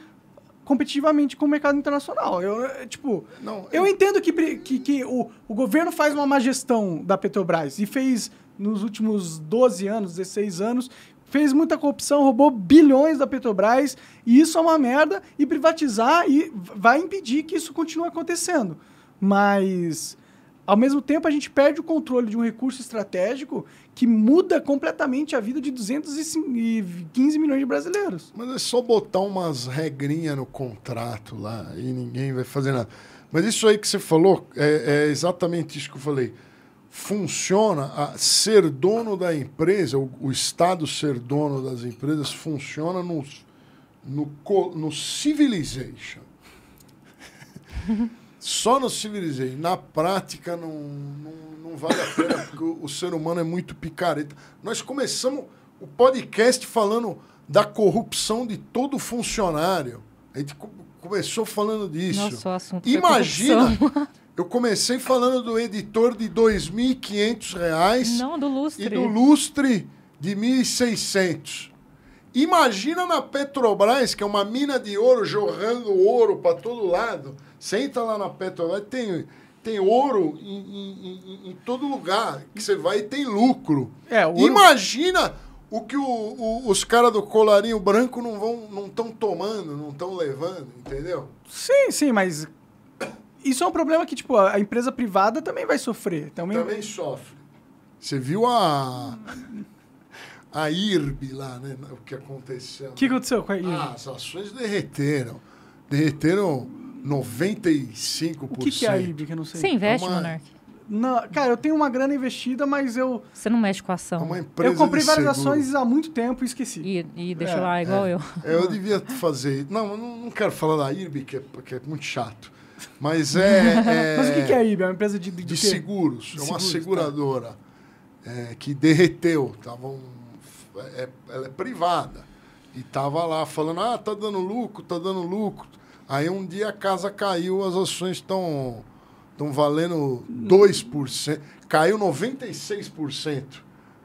competitivamente com o mercado internacional. Eu, é, tipo, não, eu... eu é- entendo que, que, que, o, o governo faz uma má gestão da Petrobras e fez nos últimos 12 anos, 16 anos, fez muita corrupção, roubou bilhões da Petrobras e isso é uma merda e privatizar e vai impedir que isso continue acontecendo. Mas ao mesmo tempo, a gente perde o controle de um recurso estratégico que muda completamente a vida de 215 milhões de brasileiros. Mas é só botar umas regrinhas no contrato lá e ninguém vai fazer nada. Mas isso aí que você falou é, é exatamente isso que eu falei. Funciona a ser dono da empresa, o, o Estado ser dono das empresas, funciona no, no, no civilization. <laughs> Só no civilizei. Na prática, não, não, não vale a pena, porque o, o ser humano é muito picareta. Nós começamos o podcast falando da corrupção de todo funcionário. A gente começou falando disso. Nossa, o assunto Imagina, eu comecei falando do editor de R$ 2.500. Não, do lustre. E do lustre de R$ 1.600. Imagina na Petrobras, que é uma mina de ouro jorrando ouro para todo lado, Senta lá na Petrobras, tem, tem ouro em, em, em, em todo lugar que você vai e tem lucro. É, ouro... Imagina o que o, o, os caras do colarinho branco não vão não estão tomando, não estão levando, entendeu? Sim, sim, mas isso é um problema que tipo a empresa privada também vai sofrer, também, também sofre. Você viu a a IRB lá, né, o que aconteceu? O que né? aconteceu com a IRB? Ah, as ações derreteram. Derreteram 95%. O que, que é a IB, que eu não sei? Você investe, é uma... Monark? Não, cara, eu tenho uma grana investida, mas eu. Você não mexe com a ação. É uma empresa eu comprei várias seguro. ações há muito tempo e esqueci. E, e é, lá, igual é. eu. É, eu devia fazer. Não, eu não quero falar da IRB, que é, que é muito chato. Mas é. <laughs> é mas o que é a IRB? É uma empresa de. De, de seguros. É de é uma seguros, tá. seguradora tá. que derreteu. Tava um, ela é privada. E tava lá falando: ah, tá dando lucro, tá dando lucro. Aí um dia a casa caiu, as ações estão estão valendo 2%. Caiu 96%.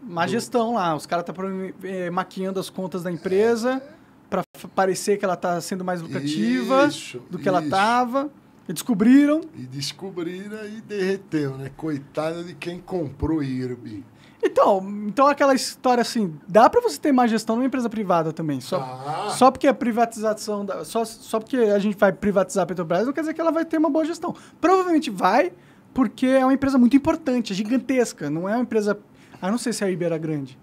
Má do... gestão lá. Os caras estão tá, eh, maquiando as contas da empresa é... para parecer que ela está sendo mais lucrativa isso, do que isso. ela estava. E descobriram. E descobriram e derreteu, né? Coitada de quem comprou IRB. Então, então aquela história assim, dá para você ter mais gestão numa empresa privada também. Só, ah. só porque a é privatização, da, só, só porque a gente vai privatizar a Petrobras, não quer dizer que ela vai ter uma boa gestão. Provavelmente vai, porque é uma empresa muito importante, é gigantesca. Não é uma empresa. Ah, não sei se a Ibera é grande.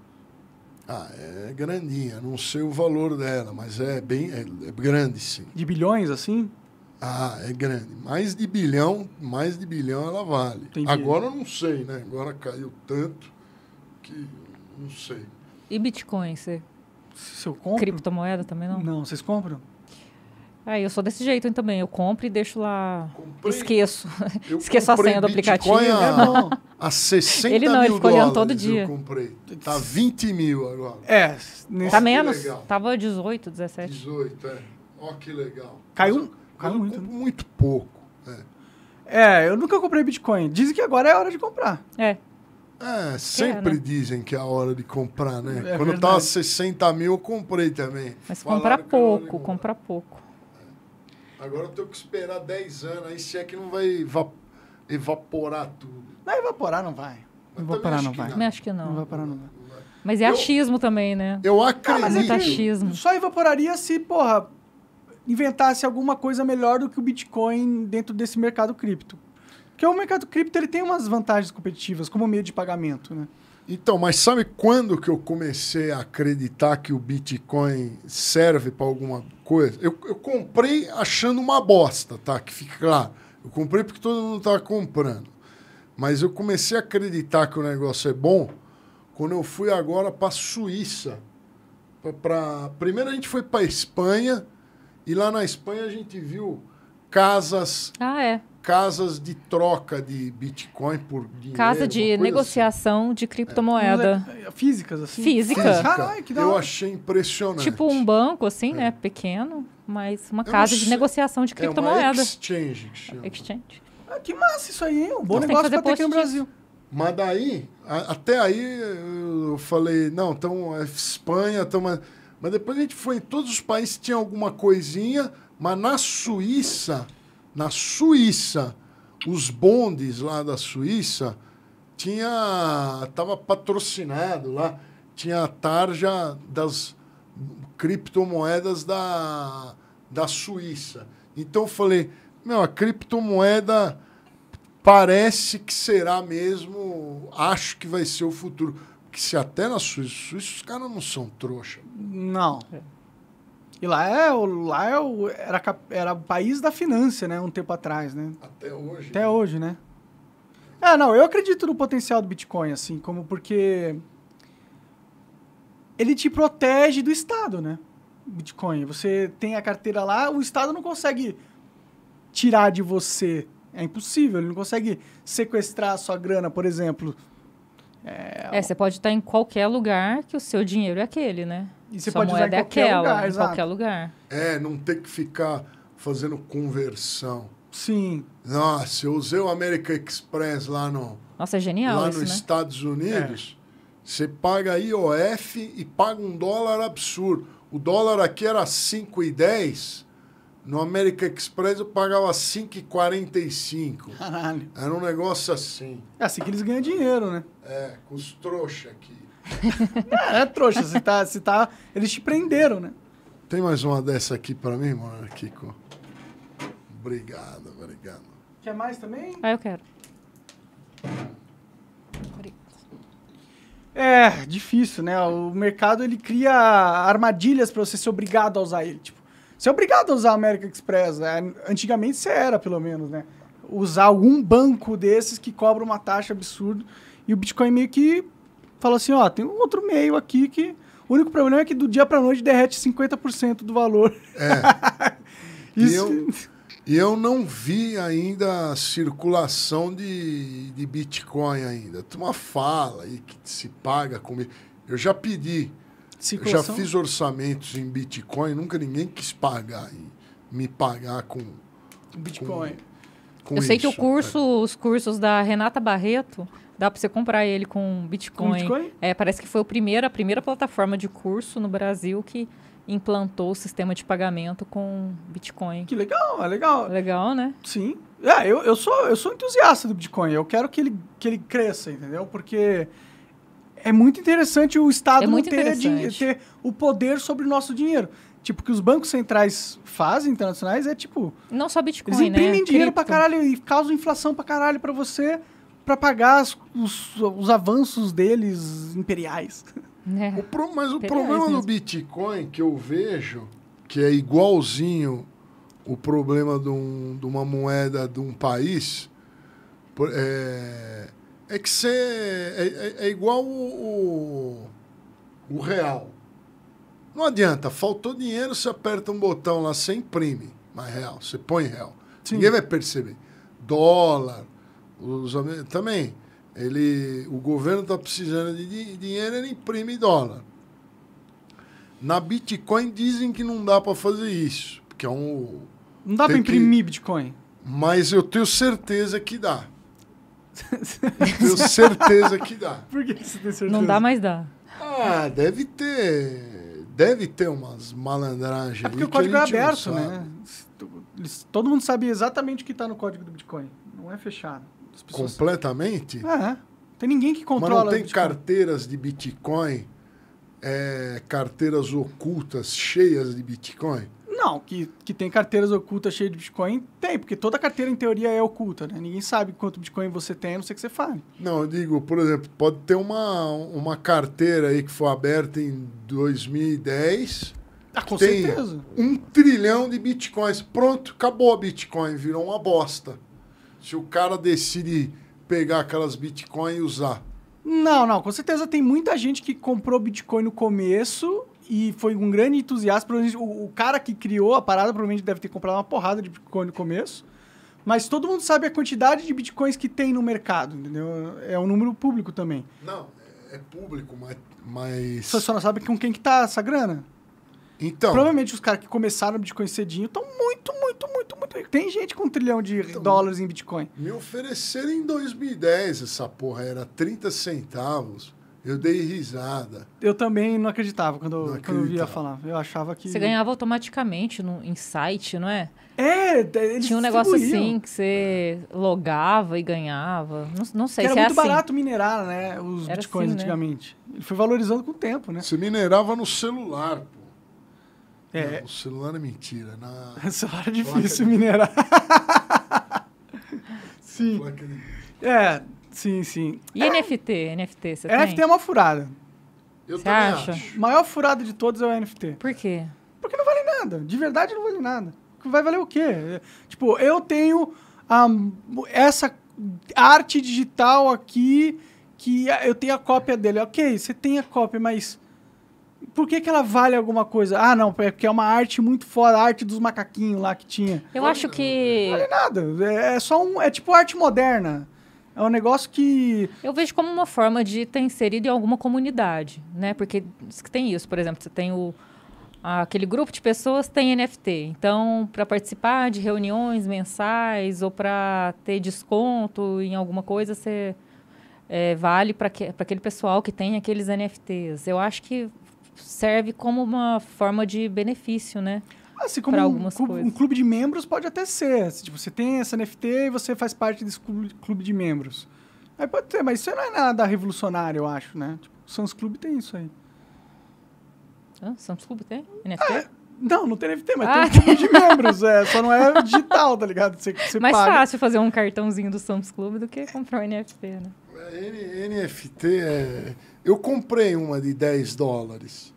Ah, é grandinha. Não sei o valor dela, mas é bem é, é grande, sim. De bilhões, assim? Ah, é grande. Mais de bilhão, mais de bilhão ela vale. Entendi. Agora eu não sei, né? Agora caiu tanto que não sei. E Bitcoin, você. Se eu compro? Criptomoeda também não? Não, vocês compram? Ah, eu sou desse jeito também. Eu compro e deixo lá. Comprei, Esqueço. <laughs> Esqueço a senha do aplicativo. A, a 60 Ele não, ele ficou olhando todo dia. Eu comprei. Tá 20 mil agora. É. Nesse... Tá menos. Legal. Tava 18, 17. 18, é. Ó, que legal. Caiu, Mas, caiu muito. Né? Muito pouco. É. é, eu nunca comprei Bitcoin. Dizem que agora é hora de comprar. É. É, é né? sempre Quer, né? dizem que é a hora de comprar, né? É Quando tá verdade. tava 60 mil, eu comprei também. Mas comprar é pouco, comprar pouco. É. Agora eu tenho que esperar 10 anos, aí se é que não vai evaporar tudo. Vai evaporar, não vai. vai evaporar não vai. acho que não. Não parar, não vai. Mas é eu, achismo também, né? Eu acredito. Ah, mas é achismo. Só evaporaria se, porra, inventasse alguma coisa melhor do que o Bitcoin dentro desse mercado cripto. Porque o mercado cripto ele tem umas vantagens competitivas, como meio de pagamento, né? Então, mas sabe quando que eu comecei a acreditar que o Bitcoin serve para alguma coisa? Eu, eu, comprei achando uma bosta, tá? Que fica claro. Eu comprei porque todo mundo estava comprando. Mas eu comecei a acreditar que o negócio é bom quando eu fui agora para a Suíça. Pra, pra... Primeiro a gente foi para Espanha e lá na Espanha a gente viu casas. Ah, é casas de troca de Bitcoin por dinheiro. Casa de assim. negociação assim. de criptomoeda. É. Físicas, assim? Física. Física. que da Eu hora. achei impressionante. Tipo um banco, assim, né? é. né? Pequeno, mas uma Eu casa de negociação de é criptomoeda. É exchange. Que exchange. Ah, que massa isso aí, hein? Um bom então negócio para ter aqui no Brasil. Mas daí, a, até aí eu falei, não, então Espanha, então, mas, mas depois a gente foi em todos os países tinha alguma coisinha, mas na Suíça na Suíça, os bondes lá da Suíça tinha tava patrocinado lá, tinha a tarja das criptomoedas da, da Suíça. Então eu falei, meu, a criptomoeda parece que será mesmo, acho que vai ser o futuro. Porque se até na Suíça, Suíça os caras não são trouxa. Não. É. E lá é, lá é o, era, era o país da finança, né? Um tempo atrás, né? Até hoje. Até né? hoje, né? É, não, eu acredito no potencial do Bitcoin, assim, como porque ele te protege do Estado, né? Bitcoin. Você tem a carteira lá, o Estado não consegue tirar de você. É impossível, ele não consegue sequestrar a sua grana, por exemplo. É, é você pode estar em qualquer lugar que o seu dinheiro é aquele, né? E você Sua pode usar em é qualquer aquela, lugar, em exato. qualquer lugar. É, não ter que ficar fazendo conversão. Sim. Nossa, eu usei o American Express lá no. Nossa, é genial. Lá isso, nos né? Estados Unidos, é. você paga IOF e paga um dólar absurdo. O dólar aqui era 5,10. No American Express eu pagava 5,45. Caralho. Era um negócio assim. É assim que eles ganham dinheiro, né? É, com os trouxas aqui é, <laughs> é, trouxa, se tá, se tá. Eles te prenderam, né? Tem mais uma dessa aqui para mim, mano, Kiko. Obrigado, obrigado. Quer mais também? Ah, eu quero. É, difícil, né? O mercado ele cria armadilhas para você ser obrigado a usar ele. Tipo, você é obrigado a usar a American Express, né? Antigamente você era, pelo menos, né? Usar algum banco desses que cobra uma taxa absurda. E o Bitcoin meio que falou assim: ó, tem um outro meio aqui que. O único problema é que do dia para noite derrete 50% do valor. É. <laughs> Isso... E, eu, eu não vi ainda a circulação de, de Bitcoin ainda. Tem uma fala aí que se paga com Eu já pedi. Circulação? Eu já fiz orçamentos em Bitcoin, nunca ninguém quis pagar me pagar com Bitcoin. Com, com eu sei isso, que o é. curso, é. os cursos da Renata Barreto, Dá para você comprar ele com Bitcoin. Com Bitcoin? É, parece que foi o primeiro, a primeira plataforma de curso no Brasil que implantou o sistema de pagamento com Bitcoin. Que legal, é legal. Legal, né? Sim. É, eu, eu, sou, eu sou entusiasta do Bitcoin. Eu quero que ele, que ele cresça, entendeu? Porque é muito interessante o Estado é ter, ter, o poder sobre o nosso dinheiro. Tipo, que os bancos centrais fazem, internacionais, é tipo... Não só Bitcoin, Eles imprimem né? dinheiro Cripto. pra caralho e causam inflação pra caralho pra você para pagar as, os, os avanços deles imperiais. É. O pro, mas o problema mesmo. do Bitcoin que eu vejo, que é igualzinho o problema de, um, de uma moeda de um país, é, é que você é, é, é, igual o, o, o real. Não adianta, faltou dinheiro, você aperta um botão lá, você imprime mais real, você põe real. Sim. Ninguém vai perceber. Dólar, os, também, ele, o governo está precisando de dinheiro, ele imprime dólar. Na Bitcoin dizem que não dá para fazer isso, porque é um... Não dá para imprimir que... Bitcoin. Mas eu tenho certeza que dá. <laughs> tenho certeza que dá. Por que você tem certeza? Não dá, mas dá. Ah, deve ter. Deve ter umas malandragens. É porque o código é aberto, né? Todo mundo sabe exatamente o que está no código do Bitcoin. Não é fechado. Pessoas... Completamente? É. Tem ninguém que controla. Mas não tem carteiras de Bitcoin, é, carteiras ocultas cheias de Bitcoin? Não, que, que tem carteiras ocultas cheias de Bitcoin, tem, porque toda carteira, em teoria, é oculta, né? Ninguém sabe quanto Bitcoin você tem, a não ser que você fale. Não, eu digo, por exemplo, pode ter uma, uma carteira aí que foi aberta em 2010. Ah, com tem certeza. Um trilhão de Bitcoins. Pronto, acabou a Bitcoin, virou uma bosta se o cara decide pegar aquelas Bitcoin e usar. Não, não, com certeza tem muita gente que comprou Bitcoin no começo e foi um grande entusiasta. O, o cara que criou a parada provavelmente deve ter comprado uma porrada de Bitcoin no começo. Mas todo mundo sabe a quantidade de bitcoins que tem no mercado, entendeu? É um número público também. Não, é, é público, mas. mas... Você só não sabe com quem que tá essa grana? Então. Provavelmente os caras que começaram Bitcoin cedinho estão muito, muito, muito, muito. Tem gente com um trilhão de então, dólares em Bitcoin. Me ofereceram em 2010 essa porra, era 30 centavos. Eu dei risada. Eu também não acreditava quando, não quando eu via falar. Eu achava que. Você ganhava automaticamente no, site, não é? É, eles Tinha um negócio assim que você é. logava e ganhava. Não, não sei se era. Era é muito assim. barato minerar, né? Os era bitcoins assim, né? antigamente. Né? Ele foi valorizando com o tempo, né? Você minerava no celular, é. Não, celular é mentira. Na... <laughs> celular é difícil de... minerar. <laughs> sim. De... É, sim, sim. E é. NFT? NFT, você NFT tem? é uma furada. Eu você acha? Acho. maior furada de todos é o NFT. Por quê? Porque não vale nada. De verdade não vale nada. Vai valer o quê? Tipo, eu tenho a, essa arte digital aqui que eu tenho a cópia dele. Ok, você tem a cópia, mas por que, que ela vale alguma coisa? Ah, não, é porque é uma arte muito fora, a arte dos macaquinhos lá que tinha. Eu acho que. Não vale nada. É, é, só um. É tipo arte moderna. É um negócio que. Eu vejo como uma forma de ter inserido em alguma comunidade, né? Porque tem isso, por exemplo, você tem o. Aquele grupo de pessoas tem NFT. Então, para participar de reuniões mensais ou para ter desconto em alguma coisa, você é, vale para aquele pessoal que tem aqueles NFTs. Eu acho que serve como uma forma de benefício, né? Assim como um, clube, um clube de membros pode até ser. Assim, tipo, você tem essa NFT e você faz parte desse clube, clube de membros. Aí pode ter, mas isso não é nada revolucionário, eu acho, né? Tipo, o Santos Clube tem isso aí. Ah, Santos Clube tem? NFT? Ah, é, não, não tem NFT, mas ah. tem um clube de membros. É, só não é digital, tá ligado? Você, você Mais paga. fácil fazer um cartãozinho do Santos Clube do que comprar um NFT, né? NFT é eu comprei uma de 10 dólares.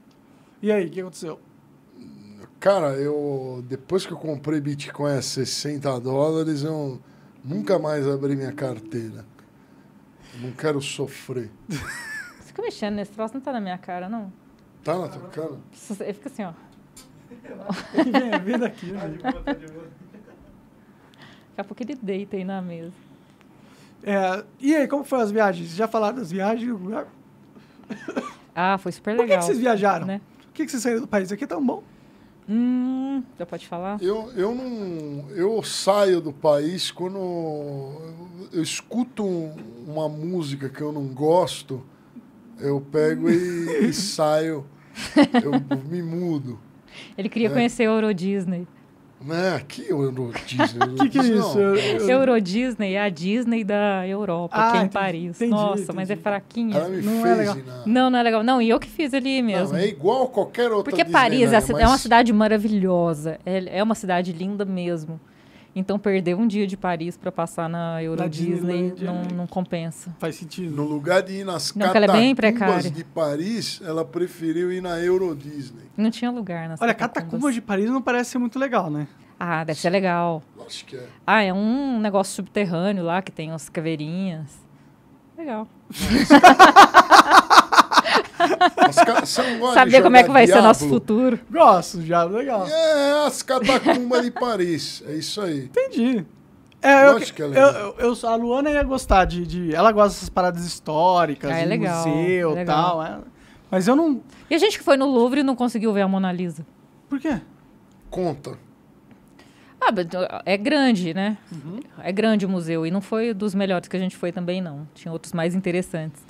E aí, o que aconteceu? Cara, eu depois que eu comprei Bitcoin a 60 dólares, eu nunca mais abri minha carteira. Eu não quero sofrer. Você fica mexendo nesse troço, não tá na minha cara, não? Tá na tua cara? Ele fica assim, ó. Vem, <laughs> vem daqui. Né? Tá tá daqui a pouco ele deita aí na mesa. É, e aí, como foram as viagens? Já falaram das viagens? <laughs> Ah, foi super legal. Por que, que vocês viajaram? Né? Por que, que vocês saíram do país? Aqui é tão bom. Hum, já pode falar? Eu, eu não. Eu saio do país quando eu escuto uma música que eu não gosto, eu pego e, e <laughs> saio, eu me mudo. Ele queria né? conhecer o Euro Disney. Né? Ah, que Euro é Disney? O <laughs> que, que é isso? É assim. Euro Disney é a Disney da Europa, ah, em Paris. Entendi, Nossa, entendi. mas é fraquinha. não é legal. Não, não é legal. Não, e eu que fiz ali mesmo. Não, é igual qualquer outra Porque Disney, Paris né? é, é mas... é uma cidade maravilhosa. É, é uma cidade linda mesmo. Então, perder um dia de Paris para passar na Euro na Disney não, é. não, compensa. Faz sentido. No lugar de ir nas não, é catacumbas é de Paris, ela preferiu ir na Euro Disney. Não tinha lugar nas Olha, catacumbas. catacumbas de Paris não parece ser muito legal, né? Ah, deve ser legal. Acho que é. Ah, é um negócio subterrâneo lá que tem umas caveirinhas. Legal. <laughs> Saber como é que vai Diablo? ser nosso futuro. Gosto, já, legal. É, as catacumbas de Paris. É isso aí. Entendi. É, eu, que, é eu, eu, a Luana ia gostar de, de Ela gosta dessas paradas históricas, ah, é legal, museu e é tal. É, mas eu não. E a gente que foi no Louvre não conseguiu ver a Mona Lisa. Por quê? Conta. Ah, é grande, né? Uhum. É grande o museu. E não foi dos melhores que a gente foi também, não. Tinha outros mais interessantes.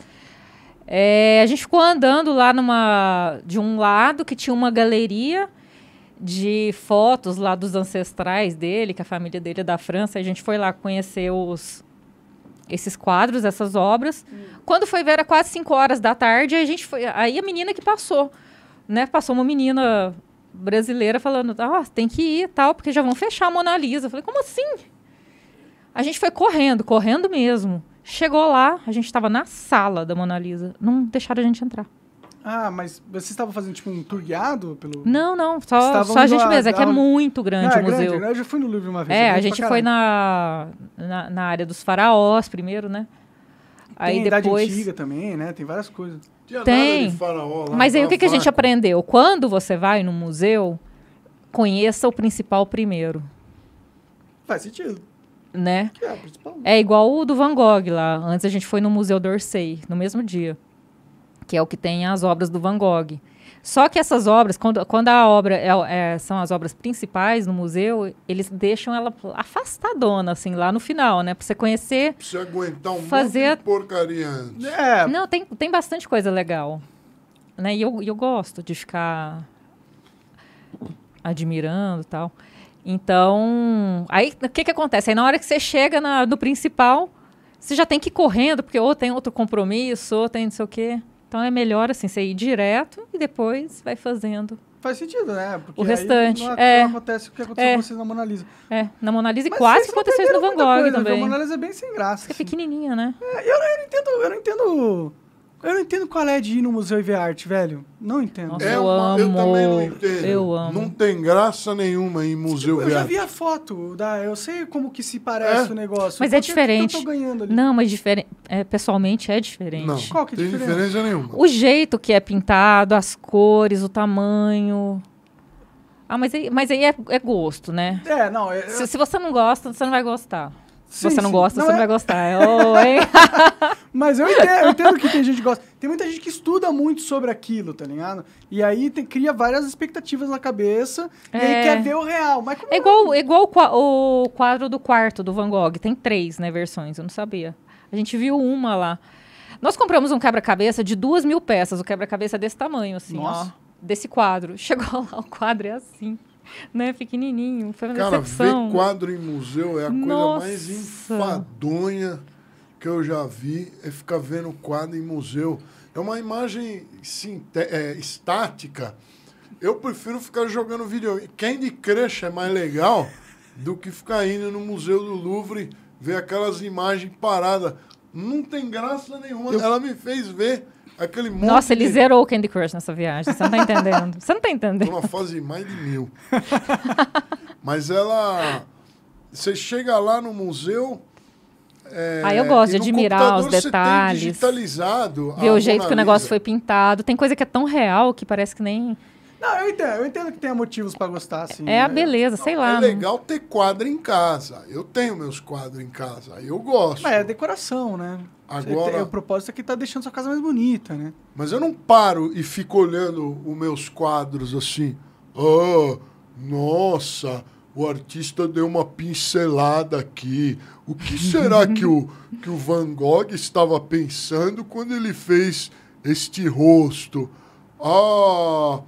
É, a gente ficou andando lá numa de um lado que tinha uma galeria de fotos lá dos ancestrais dele, que a família dele é da França. A gente foi lá conhecer os esses quadros, essas obras. Hum. Quando foi ver era quase 5 horas da tarde, a gente foi, aí a menina que passou, né, passou uma menina brasileira falando: "Ah, tem que ir, tal, porque já vão fechar a Mona Lisa". Eu falei: "Como assim?" A gente foi correndo, correndo mesmo. Chegou lá, a gente estava na sala da Mona Lisa. Não deixaram a gente entrar. Ah, mas vocês estavam fazendo tipo um tour guiado pelo. Não, não, só, só a gente mesmo. É que é ah, muito grande ah, é o museu. Grande, né? Eu já fui no Louvre uma vez. É, é a gente foi na, na, na, área dos faraós primeiro, né? Tem aí depois. antiga também, né? Tem várias coisas. Tinha Tem. faraó lá, mas aí o então, que, que a gente aprendeu? Quando você vai no museu, conheça o principal primeiro. Faz sentido né? É, é, igual o do Van Gogh lá. Antes a gente foi no Museu d'Orsay, no mesmo dia, que é o que tem as obras do Van Gogh. Só que essas obras, quando, quando a obra é, é, são as obras principais no museu, eles deixam ela afastadona, assim, lá no final, né? Pra você conhecer. Pra você aguentar um fazer... monte de porcaria antes. É. Não, tem, tem bastante coisa legal. Né? E eu, eu gosto de ficar admirando e tal. Então, aí o que, que acontece? Aí na hora que você chega na, no principal, você já tem que ir correndo, porque ou tem outro compromisso, ou tem não sei o quê. Então é melhor assim, você ir direto e depois vai fazendo. Faz sentido, né? Porque o restante. Não, é, não acontece o que aconteceu é, com vocês na Mona Lisa. É, na Mona Lisa e quase que aconteceu isso no Van Gogh coisa, também. A Mona Lisa é bem sem graça. Assim. É pequenininha, né? É, eu, eu, não entendo, eu não entendo eu não entendo qual é de ir no museu e ver arte, velho. Não entendo. Nossa, é eu amo. Eu também não entendo. Eu amo. Não tem graça nenhuma em museu tipo, ver Eu já vi a foto, da, eu sei como que se parece é? o negócio. Mas é diferente. É eu tô ganhando ali? Não, mas diferente. É, pessoalmente é diferente. Não, qual que é tem diferença? diferença nenhuma. O jeito que é pintado, as cores, o tamanho. Ah, mas aí, mas aí é, é gosto, né? É, não. É, eu... Se, se você não gosta, você não vai gostar. Se você não gosta, não você é... não vai gostar. Oh, <laughs> Mas eu entendo, eu entendo, que tem gente que gosta. Tem muita gente que estuda muito sobre aquilo, tá ligado? E aí tem, cria várias expectativas na cabeça é... e aí é. quer ver o real. Mas é igual, é igual o quadro do quarto do Van Gogh. Tem três né, versões, eu não sabia. A gente viu uma lá. Nós compramos um quebra-cabeça de duas mil peças. O quebra-cabeça é desse tamanho, assim, Nossa. ó. Desse quadro. <laughs> Chegou lá, o quadro é assim. <laughs> né? Pequenininho. Foi uma Cara, decepção. ver quadro em museu é a Nossa. coisa mais enfadonha que eu já vi. É ficar vendo quadro em museu. É uma imagem é, estática. Eu prefiro ficar jogando vídeo. quem de creche é mais legal do que ficar indo no Museu do Louvre ver aquelas imagens paradas. Não tem graça nenhuma. Eu... Ela me fez ver Aquele monte Nossa, ele de... zerou o Candy Crush nessa viagem. Você não tá <laughs> entendendo. Você não tá entendendo. Tô numa fase mais de mil. <laughs> Mas ela... Você chega lá no museu... É, ah, eu gosto de admirar os detalhes. Você tem digitalizado. Ver o jeito que o negócio foi pintado. Tem coisa que é tão real que parece que nem... Não, eu entendo, eu entendo que tenha motivos para gostar, assim. É a né? beleza, sei lá. É legal ter quadro em casa. Eu tenho meus quadros em casa, eu gosto. Mas é decoração, né? Agora, tem, o propósito é que tá deixando sua casa mais bonita, né? Mas eu não paro e fico olhando os meus quadros assim. Oh, nossa, o artista deu uma pincelada aqui. O que <laughs> será que, o, que o Van Gogh estava pensando quando ele fez este rosto? Ah,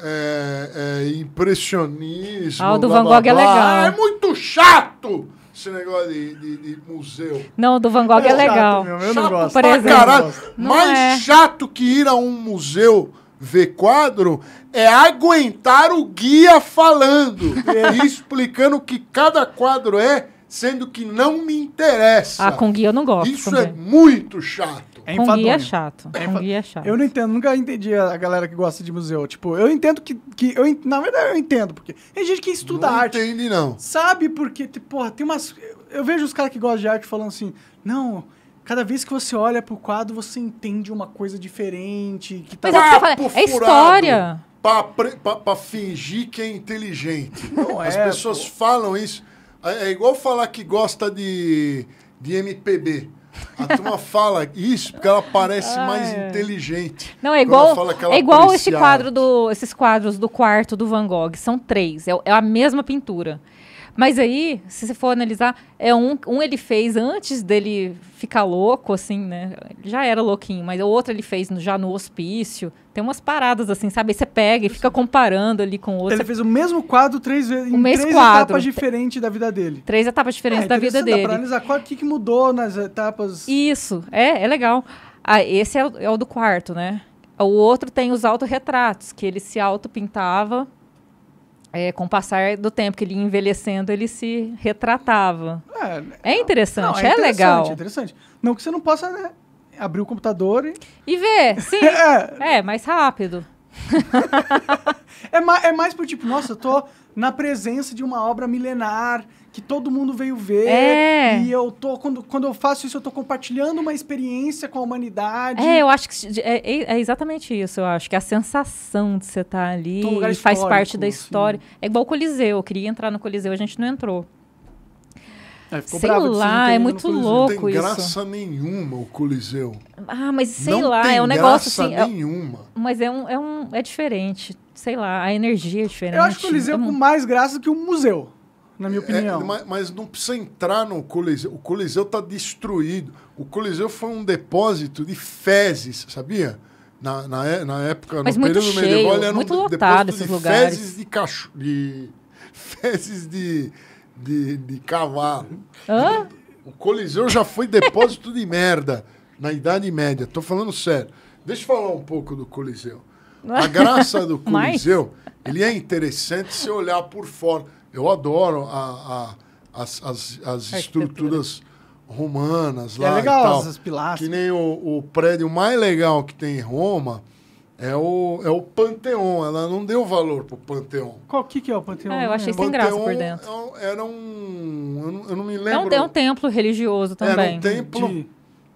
é, é impressionismo. Ah, o do blá, Van Gogh é blá, é legal. Ah, É muito chato! esse negócio de, de, de, museu. Não, do Van Gogh é, é legal. Chato, eu não gosto. Por exemplo. Caralho, é. mais é. chato que ir a um museu ver quadro é aguentar o guia falando <laughs> é. e explicando o que cada quadro é, sendo que não me interessa. Ah, com guia eu não gosto. Isso é também. é muito chato. É com guia é chato. É com guia é chato. Eu não entendo, nunca entendi a galera que gosta de museu. Tipo, eu entendo que. que eu, na verdade, eu entendo, porque tem gente que estuda não arte. Não entende, não. Sabe porque, tipo, porra, tem umas. Eu vejo os caras que gostam de arte falando assim, não. Cada vez que você olha pro quadro, você entende uma coisa diferente. Que tá Mas é, fala, é história. Para fingir que é inteligente. Não As é, pessoas pô. falam isso. É, é igual falar que gosta de, de MPB. A turma fala isso porque ela parece ah, mais é. inteligente. Não, é igual, é igual esse quadro do, esses quadros do quarto do Van Gogh. São três. É, é a mesma pintura. Mas aí, se você for analisar, é um, um ele fez antes dele ficar louco, assim, né? Já era louquinho, mas o outro ele fez no, já no hospício. Tem umas paradas assim, sabe? Aí você pega e fica comparando ali com o outro. Então, ele fez o mesmo quadro três vezes, em três quadro. etapas diferentes da vida dele. Três etapas diferentes é, da então, vida dele. Dá pra analisar o que, mudou nas etapas. Isso, é, é legal. Ah, esse é o, é o do quarto, né? O outro tem os autorretratos, que ele se autopintava é, com o passar do tempo que ele ia envelhecendo, ele se retratava. É, é interessante, não, é, é interessante, legal. interessante. Não que você não possa né, abrir o computador e. E ver, sim. <laughs> É. é. mais rápido. <laughs> é, ma é mais pro tipo, nossa, eu tô na presença de uma obra milenar que todo mundo veio ver. É. E eu tô, quando, quando eu faço isso, eu tô compartilhando uma experiência com a humanidade. É, eu acho que é, é, é exatamente isso, eu acho. Que é a sensação de você estar tá ali e faz parte da assim. história. Assim. É igual o Coliseu, eu queria entrar no Coliseu, a gente não entrou. É, sei lá, é muito louco isso. Não tem é graça isso. nenhuma o Coliseu. Ah, mas sei não lá, é um negócio assim. Não tem graça nenhuma. É, mas é um, é um é diferente, sei lá, a energia é diferente. Eu acho que o Coliseu é com mais graça que um museu na minha é, opinião. É, mas, mas, não precisa entrar no Coliseu. O Coliseu está destruído. O Coliseu foi um depósito de fezes, sabia? Na, na, é, na época, mas no período cheio, medieval, era muito um lotado esses de lugares. fezes de cachorro. <laughs> De, fezes de, de, de cavalo. Hã? O Coliseu já foi depósito de merda na Idade Média. estou falando sério. Deixa eu falar um pouco do Coliseu. A <laughs> graça do Coliseu, ele é interessante se olhar por fora. Eu adoro a, a, as, as, as estruturas romanas é lá. É legal e tal. pilastras. Que nem o, o prédio mais legal que tem em Roma é o, é o Panteão. Ela não deu valor pro Panteão. Qual que, que é o Panteão? Ah, eu achei sem Panteon graça por dentro. É era um. Eu não, eu não me lembro. É um, é um, templo religioso também. Era um templo. De...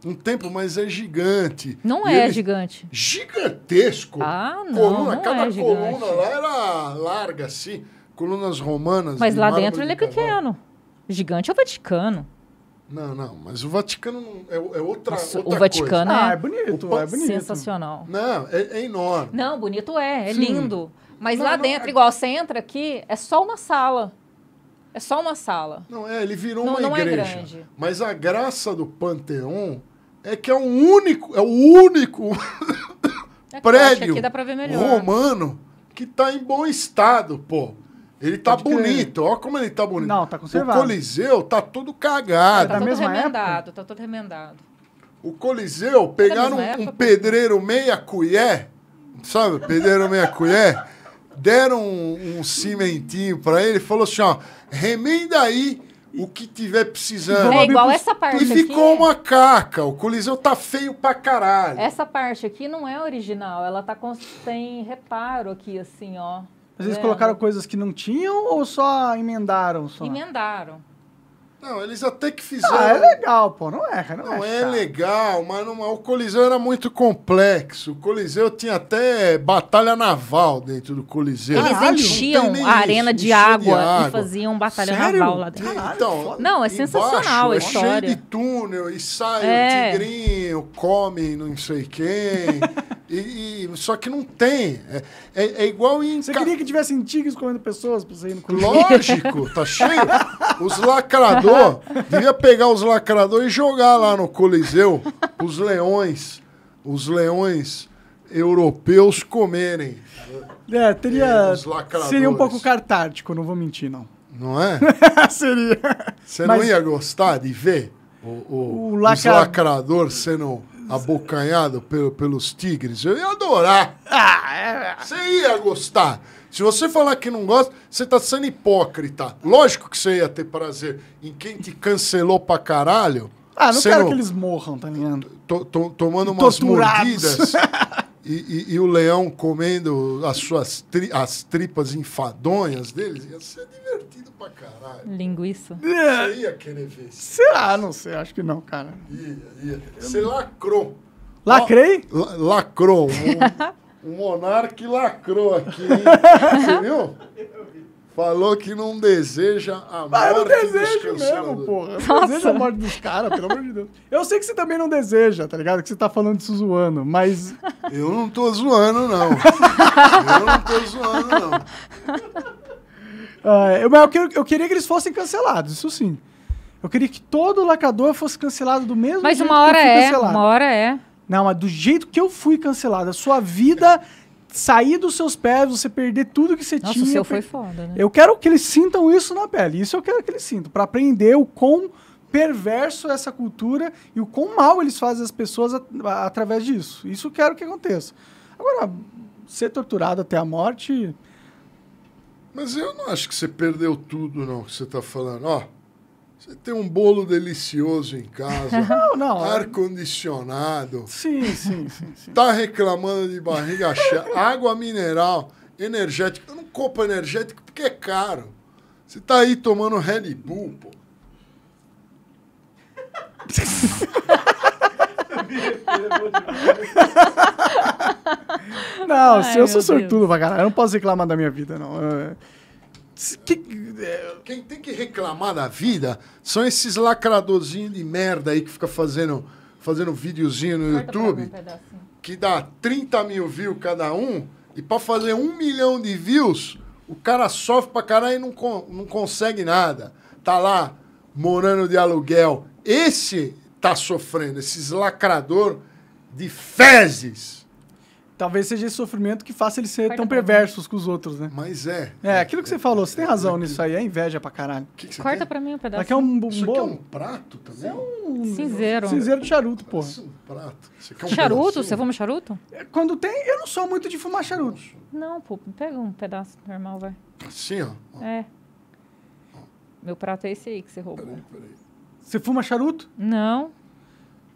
Um templo, mas é gigante. Não e é gigante. Gigantesco. Ah, não. Coluna, não cada é coluna lá era larga, assim. Colunas romanas. Mas lá dentro ele é pequeno. gigante é o Vaticano. Não, não, mas o Vaticano é, é outra, Nossa, outra, O Vaticano coisa. É, ah, é, é bonito, é bonito. Sensacional. Não, é, é enorme. Não, bonito é, é Sim. lindo. Mas não, lá não, dentro, é... igual você entra aqui, é só uma sala. É só uma sala. Não, é, ele virou não, uma não é igreja. É grande. Mas a graça do Panteão é que é o único, é o único é <coughs> prédio romano que está em bom estado, pô. Ele tá bonito, olha como ele tá bonito. Não, tá conservado. O Coliseu tá todo cagado. Tá, tá todo remendado, época? tá todo remendado. O Coliseu, pegaram um, um pedreiro meia colher, sabe, pedreiro meia colher, deram um, um cimentinho pra ele, falou assim, ó, remenda aí o que tiver precisando. É igual essa parte E ficou aqui, uma caca. O Coliseu tá feio pra caralho. Essa parte aqui não é original. Ela tá com... tem reparo aqui, assim, ó. Mas eles é, colocaram né? coisas que não tinham ou só emendaram? Só? Emendaram. Não, eles até que ah, fizeram. Ah, é legal, pô, não erra, não, não é. é legal, mas não, o Coliseu era muito complexo. O Coliseu tinha até batalha naval dentro do Coliseu. Eles Caralho, enchiam a arena de água, de água, e faziam batalha Sério? naval lá dentro. Caralho, então, não, é sensacional embaixo, a história. É cheio de túnel e sai é. o tigrinho, come não sei quem. <laughs> e, e, só que não tem. É, é, é igual em. Você ca... queria que tivessem tigres comendo pessoas pra você ir no Coliseu? Lógico, tá cheio. <laughs> Os lacradores Pô, devia pegar os lacradores e jogar lá no Coliseu, os leões, os leões europeus comerem. É, teria. Seria um pouco cartártico, não vou mentir, não. Não é? <laughs> seria. Você Mas... não ia gostar de ver o, o, o lacra... os lacrador sendo abocanhado pelo, pelos tigres? Eu ia adorar. Você ah, é... ia gostar. Se você falar que não gosta, você tá sendo hipócrita. Lógico que você ia ter prazer em quem te cancelou pra caralho. Ah, não quero que eles morram, tá ligado? tomando umas mordidas. E, e, e, o leão comendo as suas tri, as tripas enfadonhas deles, ia ser divertido pra caralho. Linguiça. Você ia é. querer ver isso. Será? Não sei, acho que não, cara. Ia, ia. Você lacrou. Lacrei? Lacrou. <laughs> O Monarque lacrou aqui, hein? <laughs> Você viu? Falou que não deseja a ah, morte dos caras. Mas eu não desejo mesmo, porra. Eu não desejo a morte dos caras, pelo amor de Deus. Eu sei que você também não deseja, tá ligado? Que você tá falando disso zoando, mas. Eu não tô zoando, não. <laughs> eu não tô zoando, não. Ah, eu, eu, quero, eu queria que eles fossem cancelados, isso sim. Eu queria que todo lacador fosse cancelado do mesmo mas jeito. Mas é, uma hora é, uma hora é. Não, mas do jeito que eu fui cancelado, a sua vida sair dos seus pés, você perder tudo que você Nossa, tinha. o seu foi foda, né? Eu quero que eles sintam isso na pele. Isso eu quero que eles sintam. para aprender o quão perverso é essa cultura e o quão mal eles fazem as pessoas através disso. Isso eu quero que aconteça. Agora, ser torturado até a morte... Mas eu não acho que você perdeu tudo, não, que você está falando. Ó... Oh você tem um bolo delicioso em casa. <laughs> Não, não. É- Ar-condicionado. Sim, sim, sim, sim. Tá reclamando de barriga cheia. Água mineral, energético. Eu não compro energético porque é caro. Você tá aí tomando Red Bull, pô. não, Ai, eu sou sortudo Deus. pra caralho. Eu não posso reclamar da minha vida, não. É, eu... Que, quem tem que reclamar da vida são esses lacradorzinhos de merda aí que fica fazendo, fazendo videozinho no Corta YouTube. Um que dá 30 mil views cada um. E para fazer um milhão de views, o cara sofre pra caralho e não, não consegue nada. Tá lá morando de aluguel. Esse tá sofrendo, esses lacrador de fezes talvez seja esse sofrimento que faça eles serem tão perversos com os outros, né? Mas é. É, aquilo que é, você falou, você tem é, razão é, nisso aí, é inveja pra caralho. Que que Corta quer? pra mim um pedaço. Aqui é um bom. Isso aqui é um prato também? Isso é um. Cinzeiro. Cinzeiro de charuto, pô. Isso é um prato. Você quer é um charuto? Você fuma charuto? É, quando tem, eu não sou muito de fumar charuto. Não, pô, pega um pedaço normal, vai. Assim, ó. ó. É. Ó. Meu prato é esse aí que você roubou. Peraí, peraí. Você fuma charuto? Não.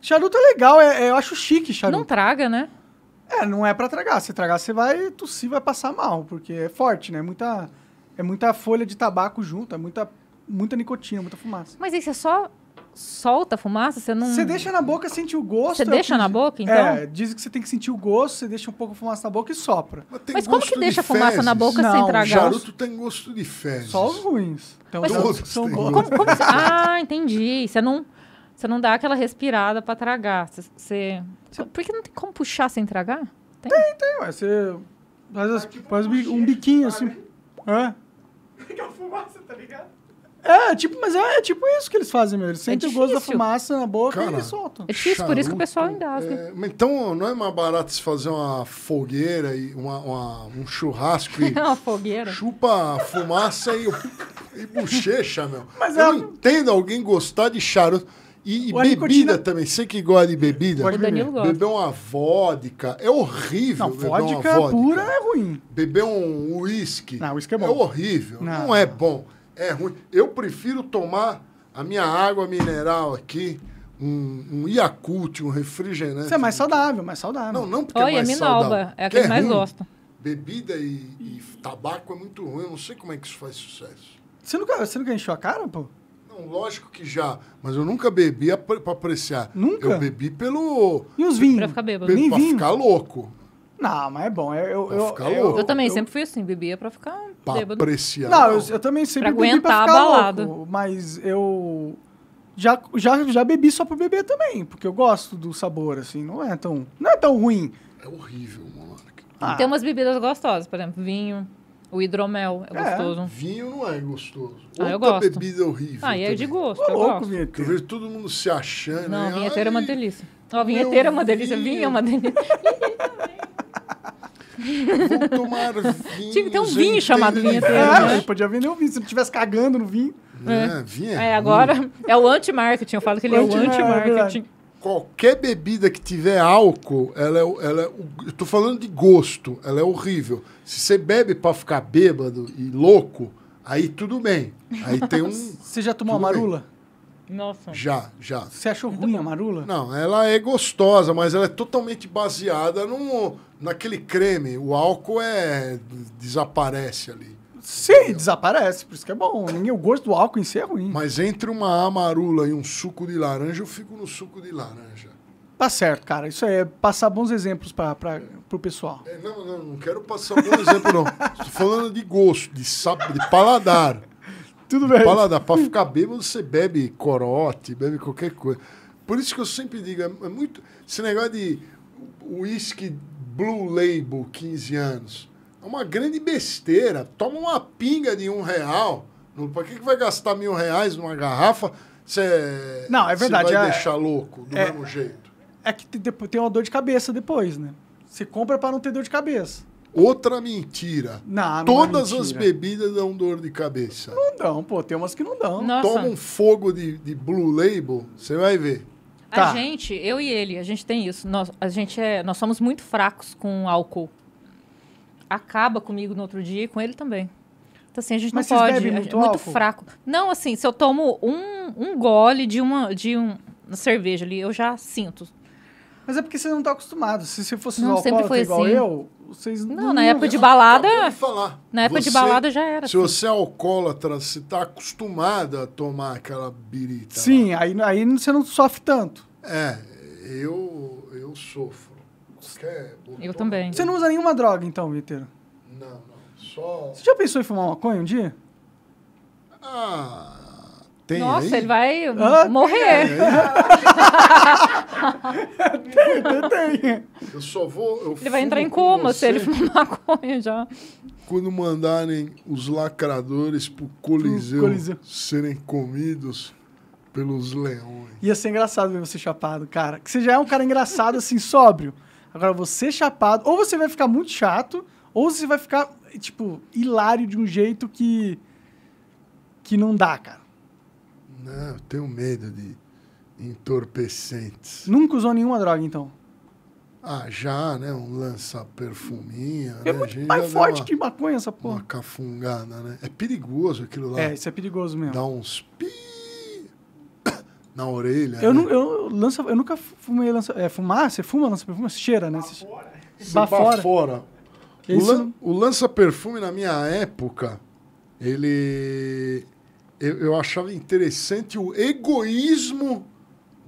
Charuto é legal, é, é, eu acho chique charuto. Não traga, né? É, não é para tragar. Se tragar, você vai tossir, vai passar mal, porque é forte, né? É muita, é muita folha de tabaco junto, é muita, muita nicotina, muita fumaça. Mas aí você é só solta a fumaça, você não... Você deixa na boca, sente o gosto. Você deixa na boca, então? É, dizem que você tem que sentir o gosto, você deixa um pouco de fumaça na boca e sopra. Mas, Mas como que de deixa a fumaça na boca não, sem tragar? charuto tem gosto de fezes. Só os ruins. Então, Mas, são, são bons. Como, como você... <laughs> Ah, entendi. Você não... Você não dá aquela respirada para tragar. Você, você... você... Por que não tem como puxar sem tragar? Tem, tem. tem ué. Você tipo, faz, as, faz um biquinho assim. É? Fica a fumaça, tá ligado? É, tipo, mas é, é, tipo isso que eles fazem, meu. Eles é sentem o gosto da fumaça na boca Cara, e eles soltam. É difícil, por isso que o pessoal engasga. É, então, não é mais barato se fazer uma fogueira e uma, uma, um churrasco e... <laughs> uma fogueira. Chupa fumaça e, e bochecha, meu. Mas Eu é... não entendo alguém gostar de charuto. E, e bebida nicotina... também. Você que gosta de bebida. Pode beber. Beber uma vodka é horrível. Não, vodka, vodka, pura é ruim. Beber um uísque. Não, uísque é bom. É horrível. Não. não é bom. É ruim. Eu prefiro tomar a minha água mineral aqui um, um Yakult, um refrigerante. Isso é mais saudável, mais saudável. Não, não porque Oi, é mais Minalba, saudável. É a que, que é mais gosta. Bebida e, e, tabaco é muito ruim. Eu não sei como é que isso faz sucesso. Você nunca, você nunca encheu a cara, pô? Não, lógico que já, mas eu nunca bebi para apreciar. Nunca? Eu bebi pelo... E os vinhos? Pra ficar bêbado. Be, pra vinho? ficar louco. Não, mas é bom. Eu, eu, ficar eu, louco. eu também eu, sempre fui assim, bebia pra ficar pra bêbado. apreciar. Não, eu, eu também sempre pra bebi pra ficar louco. Mas eu já, já, já bebi só pra beber também, porque eu gosto do sabor, assim, não é tão, não é tão ruim. É horrível, monarca. Ah. Tem umas bebidas gostosas, por exemplo, vinho. O hidromel é, é gostoso. Vinho não é gostoso. Ah, Outra eu gosto. bebida horrível. Ah, é de gosto. Ô, eu louco, gosto. Eu vejo todo mundo se achando. Não, né? vinheteiro é uma delícia. Ó, vinheteiro é uma delícia. Vinho, é uma delícia. Vou tomar vinho. Tinha que ter um vinho chamado vinheteiro. É, né? podia vender um vinho. Se não estivesse cagando no vinho. É, é, vinho é, é agora é o anti-marketing. Eu falo que ele é o é anti-marketing qualquer bebida que tiver álcool, ela é, ela é, eu tô falando de gosto, ela é horrível. Se você bebe para ficar bêbado e louco, aí tudo bem. Aí tem um. <laughs> Você já tomou a marula? Bem. Nossa. Já, já. Você achou ruim a marula? Não, ela é gostosa, mas ela é totalmente baseada no, naquele creme. O álcool é desaparece ali. Sim, entendeu? desaparece, por isso que é bom. O gosto do álcool em si é ruim. Mas entre uma amarula e um suco de laranja, eu fico no suco de laranja. Tá certo, cara. Isso aí é passar bons exemplos para é. o pessoal. É, não, não, não quero passar bons exemplos, não. Estou falando de gosto, de, de paladar. <laughs> Tudo bem. Paladar. Para ficar bêbado, você bebe corote, bebe qualquer coisa. Por isso que eu sempre digo, é, é muito. Esse negócio de uísque Blue Label, 15 anos. É uma grande besteira. Toma uma pinga de um real. Por que, que vai gastar mil reais numa garrafa? Cê, não, é verdade. Você vai é, deixar louco do é, mesmo jeito. É que tem uma dor de cabeça depois, né? Você compra para não ter dor de cabeça. Outra mentira. Não, não é Todas é mentira. as bebidas dão dor de cabeça. Não dão, pô. Tem umas que não dão. Nossa. Toma um fogo de, de Blue Label, você vai ver. A tá. gente, eu e ele, a gente tem isso. Nós, a gente é, nós somos muito fracos com álcool acaba comigo no outro dia e com ele também. Então, assim, a gente Mas não pode. Muito é muito fraco. Não, assim, se eu tomo um, um gole de uma, de um, cerveja ali, eu já sinto. Mas é porque você não está acostumado. Se você fosse não, sempre foi igual assim. eu, vocês não. Não, na época de balada. falar Na época você, de balada já era. Se assim. você é alcoólatra, você está acostumada a tomar aquela birita. Sim, aí, aí você não sofre tanto. É, eu, eu sofro eu também. Você não usa nenhuma droga, então, Viteiro? Não, não. Só... Você já pensou em fumar maconha um dia? Ah... Tem Nossa, aí? ele vai ah, morrer. <laughs> Tem, tem. Eu só vou... Eu ele vai entrar em coma se ele fumar maconha já. Quando mandarem os lacradores pro Coliseu, Coliseu. serem comidos pelos leões. Ia ser engraçado ver você chapado, cara. Que você já é um cara engraçado, assim, sóbrio. Agora, você chapado, ou você vai ficar muito chato, ou você vai ficar, tipo, hilário de um jeito que. que não dá, cara. Não, eu tenho medo de entorpecentes. Nunca usou nenhuma droga, então? Ah, já, né? Um lança-perfuminha. É né? muito mais forte uma, que maconha essa porra. Uma cafungada, né? É perigoso aquilo lá. É, isso é perigoso mesmo. Dá uns pi na orelha. Eu, né? não, eu, lança, eu nunca fumei lança. É, fumar? Você fuma lança-perfume? Cheira, né? Bafora. Bafora. Bafora. O, lan, o lança-perfume, na minha época, ele. Eu, eu achava interessante o egoísmo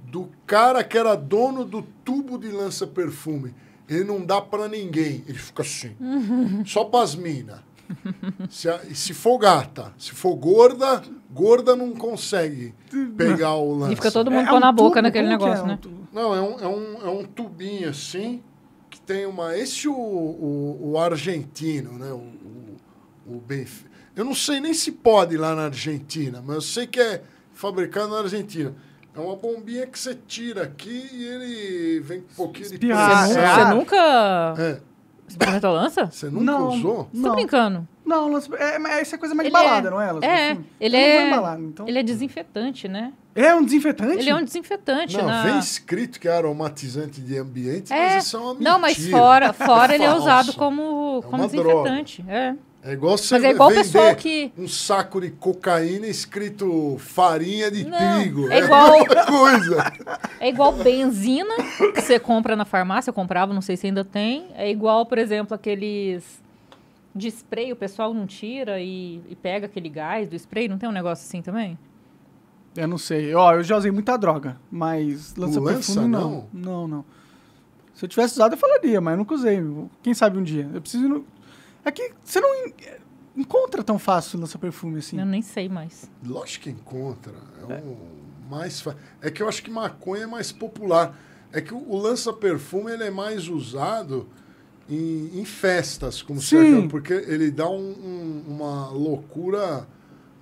do cara que era dono do tubo de lança-perfume. Ele não dá para ninguém. Ele fica assim. <laughs> Só pras minas. Se, se for gata, se for gorda, gorda não consegue pegar o lance. E fica todo mundo é, pôr é um na boca tubo, naquele é negócio, é? né? Não, é um, é, um, é um tubinho assim, que tem uma... Esse o, o, o argentino, né? O, o, o Benf... Eu não sei nem se pode lá na Argentina, mas eu sei que é fabricado na Argentina. É uma bombinha que você tira aqui e ele vem com um pouquinho Espirrar. de pressão. Você, é. você nunca... É. Você lança? Você nunca não, usou? Tá não. Tô brincando. Não, lance... é, é, essa é coisa mais ele balada, é, não é? Elas, é, assim, ele é, então... ele é desinfetante, né? É um desinfetante? Ele é um desinfetante. Não, na... vem escrito que é aromatizante de ambiente, é. mas isso é uma mentira. Não, mas fora, fora ele é usado como, é como desinfetante. Droga. É. É igual você Mas é igual pessoa que um saco de cocaína escrito farinha de não, trigo. É igual é coisa. É igual benzina que você compra na farmácia, eu comprava, não sei se ainda tem. É igual, por exemplo, aqueles de spray o pessoal não tira e, e, pega aquele gás do spray? Não tem um negócio assim também? Eu não sei. Ó, eu já usei muita droga, mas lança, lança perfume não. não. Não, não. Se eu tivesse usado, eu falaria, mas eu nunca usei. Quem sabe um dia. Eu preciso... No... É que você não encontra tão fácil lança perfume assim. Eu nem sei mais. Lógico que encontra. É, é. Um mais fa... É que eu acho que maconha é mais popular. É que o lança perfume ele é mais usado em, em festas como se porque ele dá um, um, uma loucura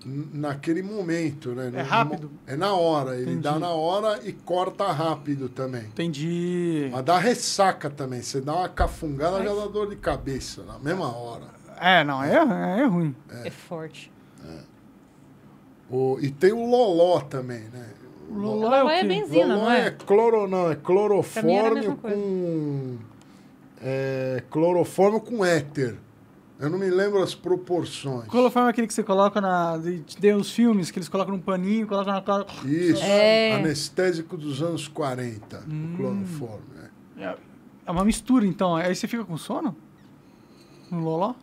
naquele momento, né? É rápido. É na hora. Ele Entendi. dá na hora e corta rápido também. Entendi. Mas dá ressaca também. Você dá uma cafungada, Ai. já dá dor de cabeça na mesma hora. É, não, é, é ruim. É, é forte. É. O, e tem o Loló também, né? O Loló, Loló é, é benzina, Loló não é? é cloro, não, é clorofórmio com é, cloroformo com éter. Eu não me lembro as proporções. Cloroformo é aquele que você coloca na. Tem os filmes que eles colocam num paninho, colocam na cara. Isso, é. anestésico dos anos 40, hum. o cloroformo. É. é uma mistura, então. Aí você fica com sono? No Loló?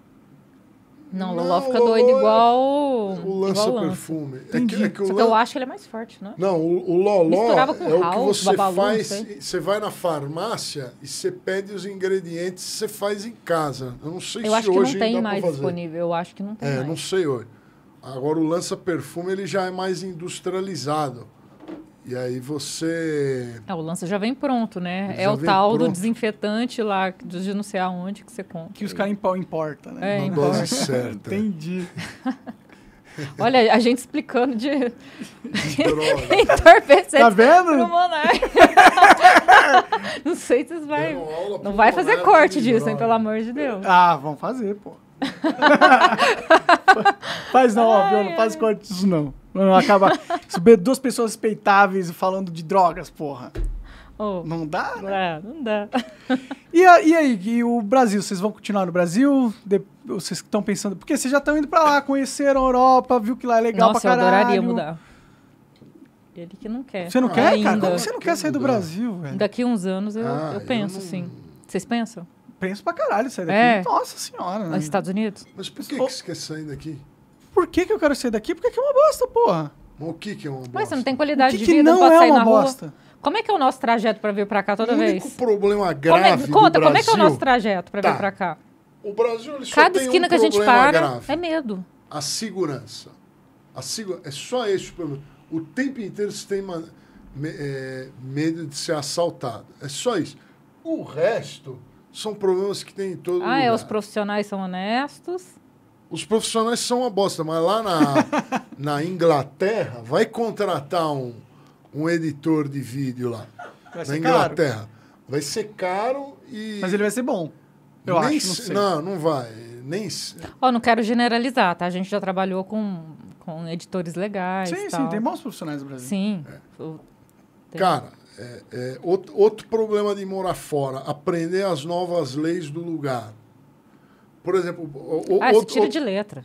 Não, Loló não, fica Lolo doido é... igual. O lança igual perfume. Lança. É que, é que o Só lan... que eu acho que ele é mais forte, não é? Não, o, o Loló é o que você Babalu, faz. Você vai na farmácia e você pede os ingredientes e você faz em casa. Eu não sei eu se acho hoje que não tem mais disponível. Eu acho que não tem. É, mais. não sei hoje. Agora o lança perfume ele já é mais industrializado. E aí você. Ah, o lança já vem pronto, né? Já é o tal pronto. do desinfetante lá, de não sei aonde que você compra. Que os caras importam, né? É, Na dose certa. Entendi. <laughs> Olha, a gente explicando de. de <laughs> Tá vendo? <laughs> não sei se vocês vai. Não vai fazer corte disso, hein, pelo amor de Deus. Ah, vão fazer, pô. faz não, ó, não faz corte disso não. Não acaba <laughs> duas pessoas respeitáveis falando de drogas, porra. Oh, não dá? Né? É, não dá. <laughs> e, e, aí, e o Brasil? Vocês vão continuar no Brasil? De, vocês estão pensando. Porque vocês já estão indo pra lá, conheceram a Europa, viu que lá é legal Nossa, pra caralho. Eu adoraria mudar. Ele que não quer. Você não ah, quer, ainda. cara? Como você não quer sair do Brasil, velho? Daqui uns anos eu, ah, eu penso, eu não... sim. Vocês pensam? Penso pra caralho sair daqui. É. Nossa senhora. Né? Nos Estados Unidos? Mas por que, oh. que você quer sair daqui? por que, que eu quero sair daqui? Porque é uma bosta, porra. O que, que é uma bosta? Mas você não tem qualidade que de vida, não, não é uma bosta? Rua. Como é que é o nosso trajeto para vir para cá toda vez? O único problema grave como é, Conta, como é que é o nosso trajeto para tá. vir para cá? O Brasil, ele Cada só esquina um que a gente para, grave. é medo. A segurança. A segura... É só esse o problema. O tempo inteiro você tem é... medo de ser assaltado. É só isso. O resto são problemas que tem em todo ah, é, lugar. Ah, é, os profissionais são honestos os profissionais são uma bosta, mas lá na, <laughs> na Inglaterra, vai contratar um, um editor de vídeo lá. Vai na Inglaterra. Caro. Vai ser caro e. Mas ele vai ser bom. Eu nem acho. Não, não, não, vai. Nem. Ó, oh, não quero generalizar, tá? A gente já trabalhou com, com editores legais. Sim, sim, tem bons profissionais no Brasil. Sim. É. Cara, é, é, outro, outro problema de morar fora, aprender as novas leis do lugar. Por exemplo, o, o, ah, outro, tira de letra.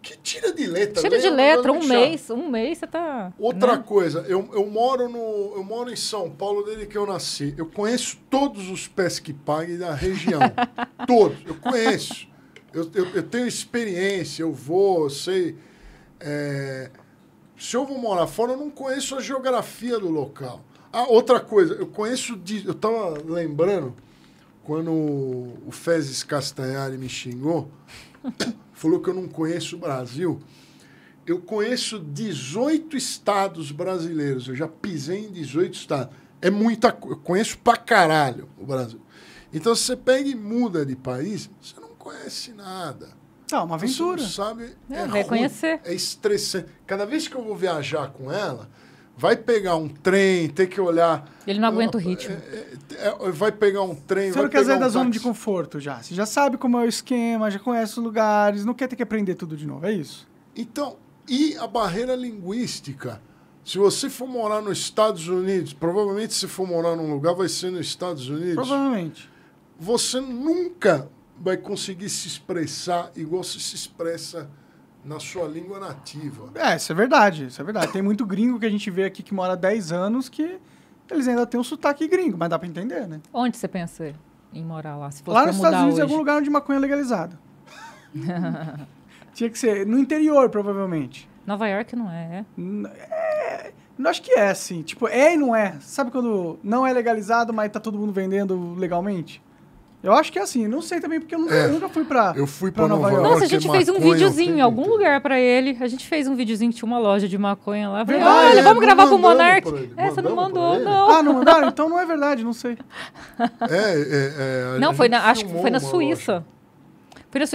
Que tira de letra? Tira né? de letra, um mês, um mês você tá. Outra né? coisa, eu, eu moro no, eu moro em São Paulo desde que eu nasci. Eu conheço todos os pés que pague da região, <laughs> todos. Eu conheço. Eu, eu, eu, tenho experiência, eu vou, eu sei. É, se eu vou morar fora, eu não conheço a geografia do local. Ah, outra coisa, eu conheço. De, eu estava lembrando, quando o Fezes Castanhari me xingou, <coughs> falou que eu não conheço o Brasil. Eu conheço 18 estados brasileiros, eu já pisei em 18 estados. É muita coisa, eu conheço pra caralho o Brasil. Então, se você pega e muda de país, você não conhece nada. É uma aventura. Você não sabe, é, é ruim, é estressante. Cada vez que eu vou viajar com ela, vai pegar um trem, ter que olhar. Ele não aguenta o ah, ritmo. É, é, é, vai pegar um trem. Você não quer sair da zona de conforto já. Você já sabe como é o esquema, já conhece os lugares, não quer ter que aprender tudo de novo, é isso? Então, e a barreira linguística? Se você for morar nos Estados Unidos, provavelmente se for morar num lugar, vai ser nos Estados Unidos. Provavelmente. Você nunca vai conseguir se expressar igual se se expressa na sua língua nativa. É, isso é verdade, isso é verdade. Tem muito gringo que a gente vê aqui que mora 10 anos que eles ainda têm um sotaque gringo, mas dá para entender, né? Onde você pensa em morar lá? Se fosse lá nos Estados Unidos, hoje. em algum lugar onde maconha é legalizada. <laughs> Tinha que ser no interior, provavelmente. Nova York não é, é? É, acho que é, sim. Tipo, é e não é. Sabe quando não é legalizado, mas tá todo mundo vendendo legalmente? Eu acho que é assim, não sei também, porque eu nunca, é. nunca fui pra. Eu fui pra, pra Nova, Nova, York. Nossa, a gente fez um videozinho em algum lugar pra ele. A gente fez um videozinho que tinha uma loja de maconha lá. Falei, verdade, olha, vamos gravar com o Monark. Essa é, não mandou, não. Ah, não mandaram? Então não é verdade, não sei. É, é. é não, foi na, acho que foi na Suíça.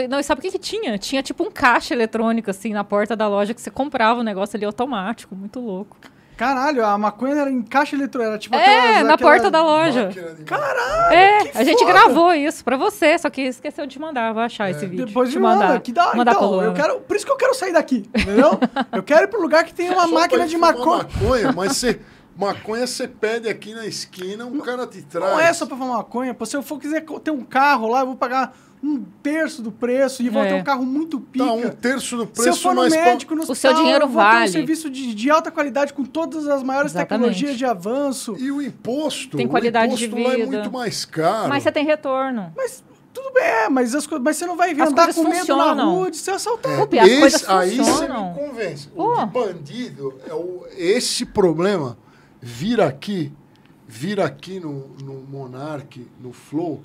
Não, e sabe o que, que tinha? Tinha tipo um caixa eletrônico, assim, na porta da loja que você comprava o um negócio ali automático. Muito louco. Caralho, a maconha era em caixa eletrônica, era tipo É, aquelas, na porta da loja. Caralho! É, a foda. gente gravou isso pra você, só que esqueceu de mandar, vou achar é. esse vídeo. Depois de te mandar, mandar, que dá, mandar então, eu quero, por isso que eu quero sair daqui, entendeu? <laughs> eu quero ir pro lugar que tem uma Só máquina de maconha. maconha, mas você Maconha você pede aqui na esquina, um cara te traz. Não é só pra falar maconha, pô. Se eu for quiser ter um carro lá, eu vou pagar um terço do preço e vou é. ter um é. carro muito pica. Tá, um terço do preço, Se eu for no médico, no o hospital, seu dinheiro eu vou vale. ter um serviço de, de alta qualidade com todas as maiores Exatamente. tecnologias de avanço. E o imposto, tem qualidade o imposto de vida. lá é muito mais caro. Mas você tem retorno. Mas tudo bem, é, mas, as, mas você não vai vir andar com medo na rua de ser assaltado. É, esse, aí você me convence. Pô. O bandido, é o, esse problema vir aqui, vir aqui no, no Monark, no Flow,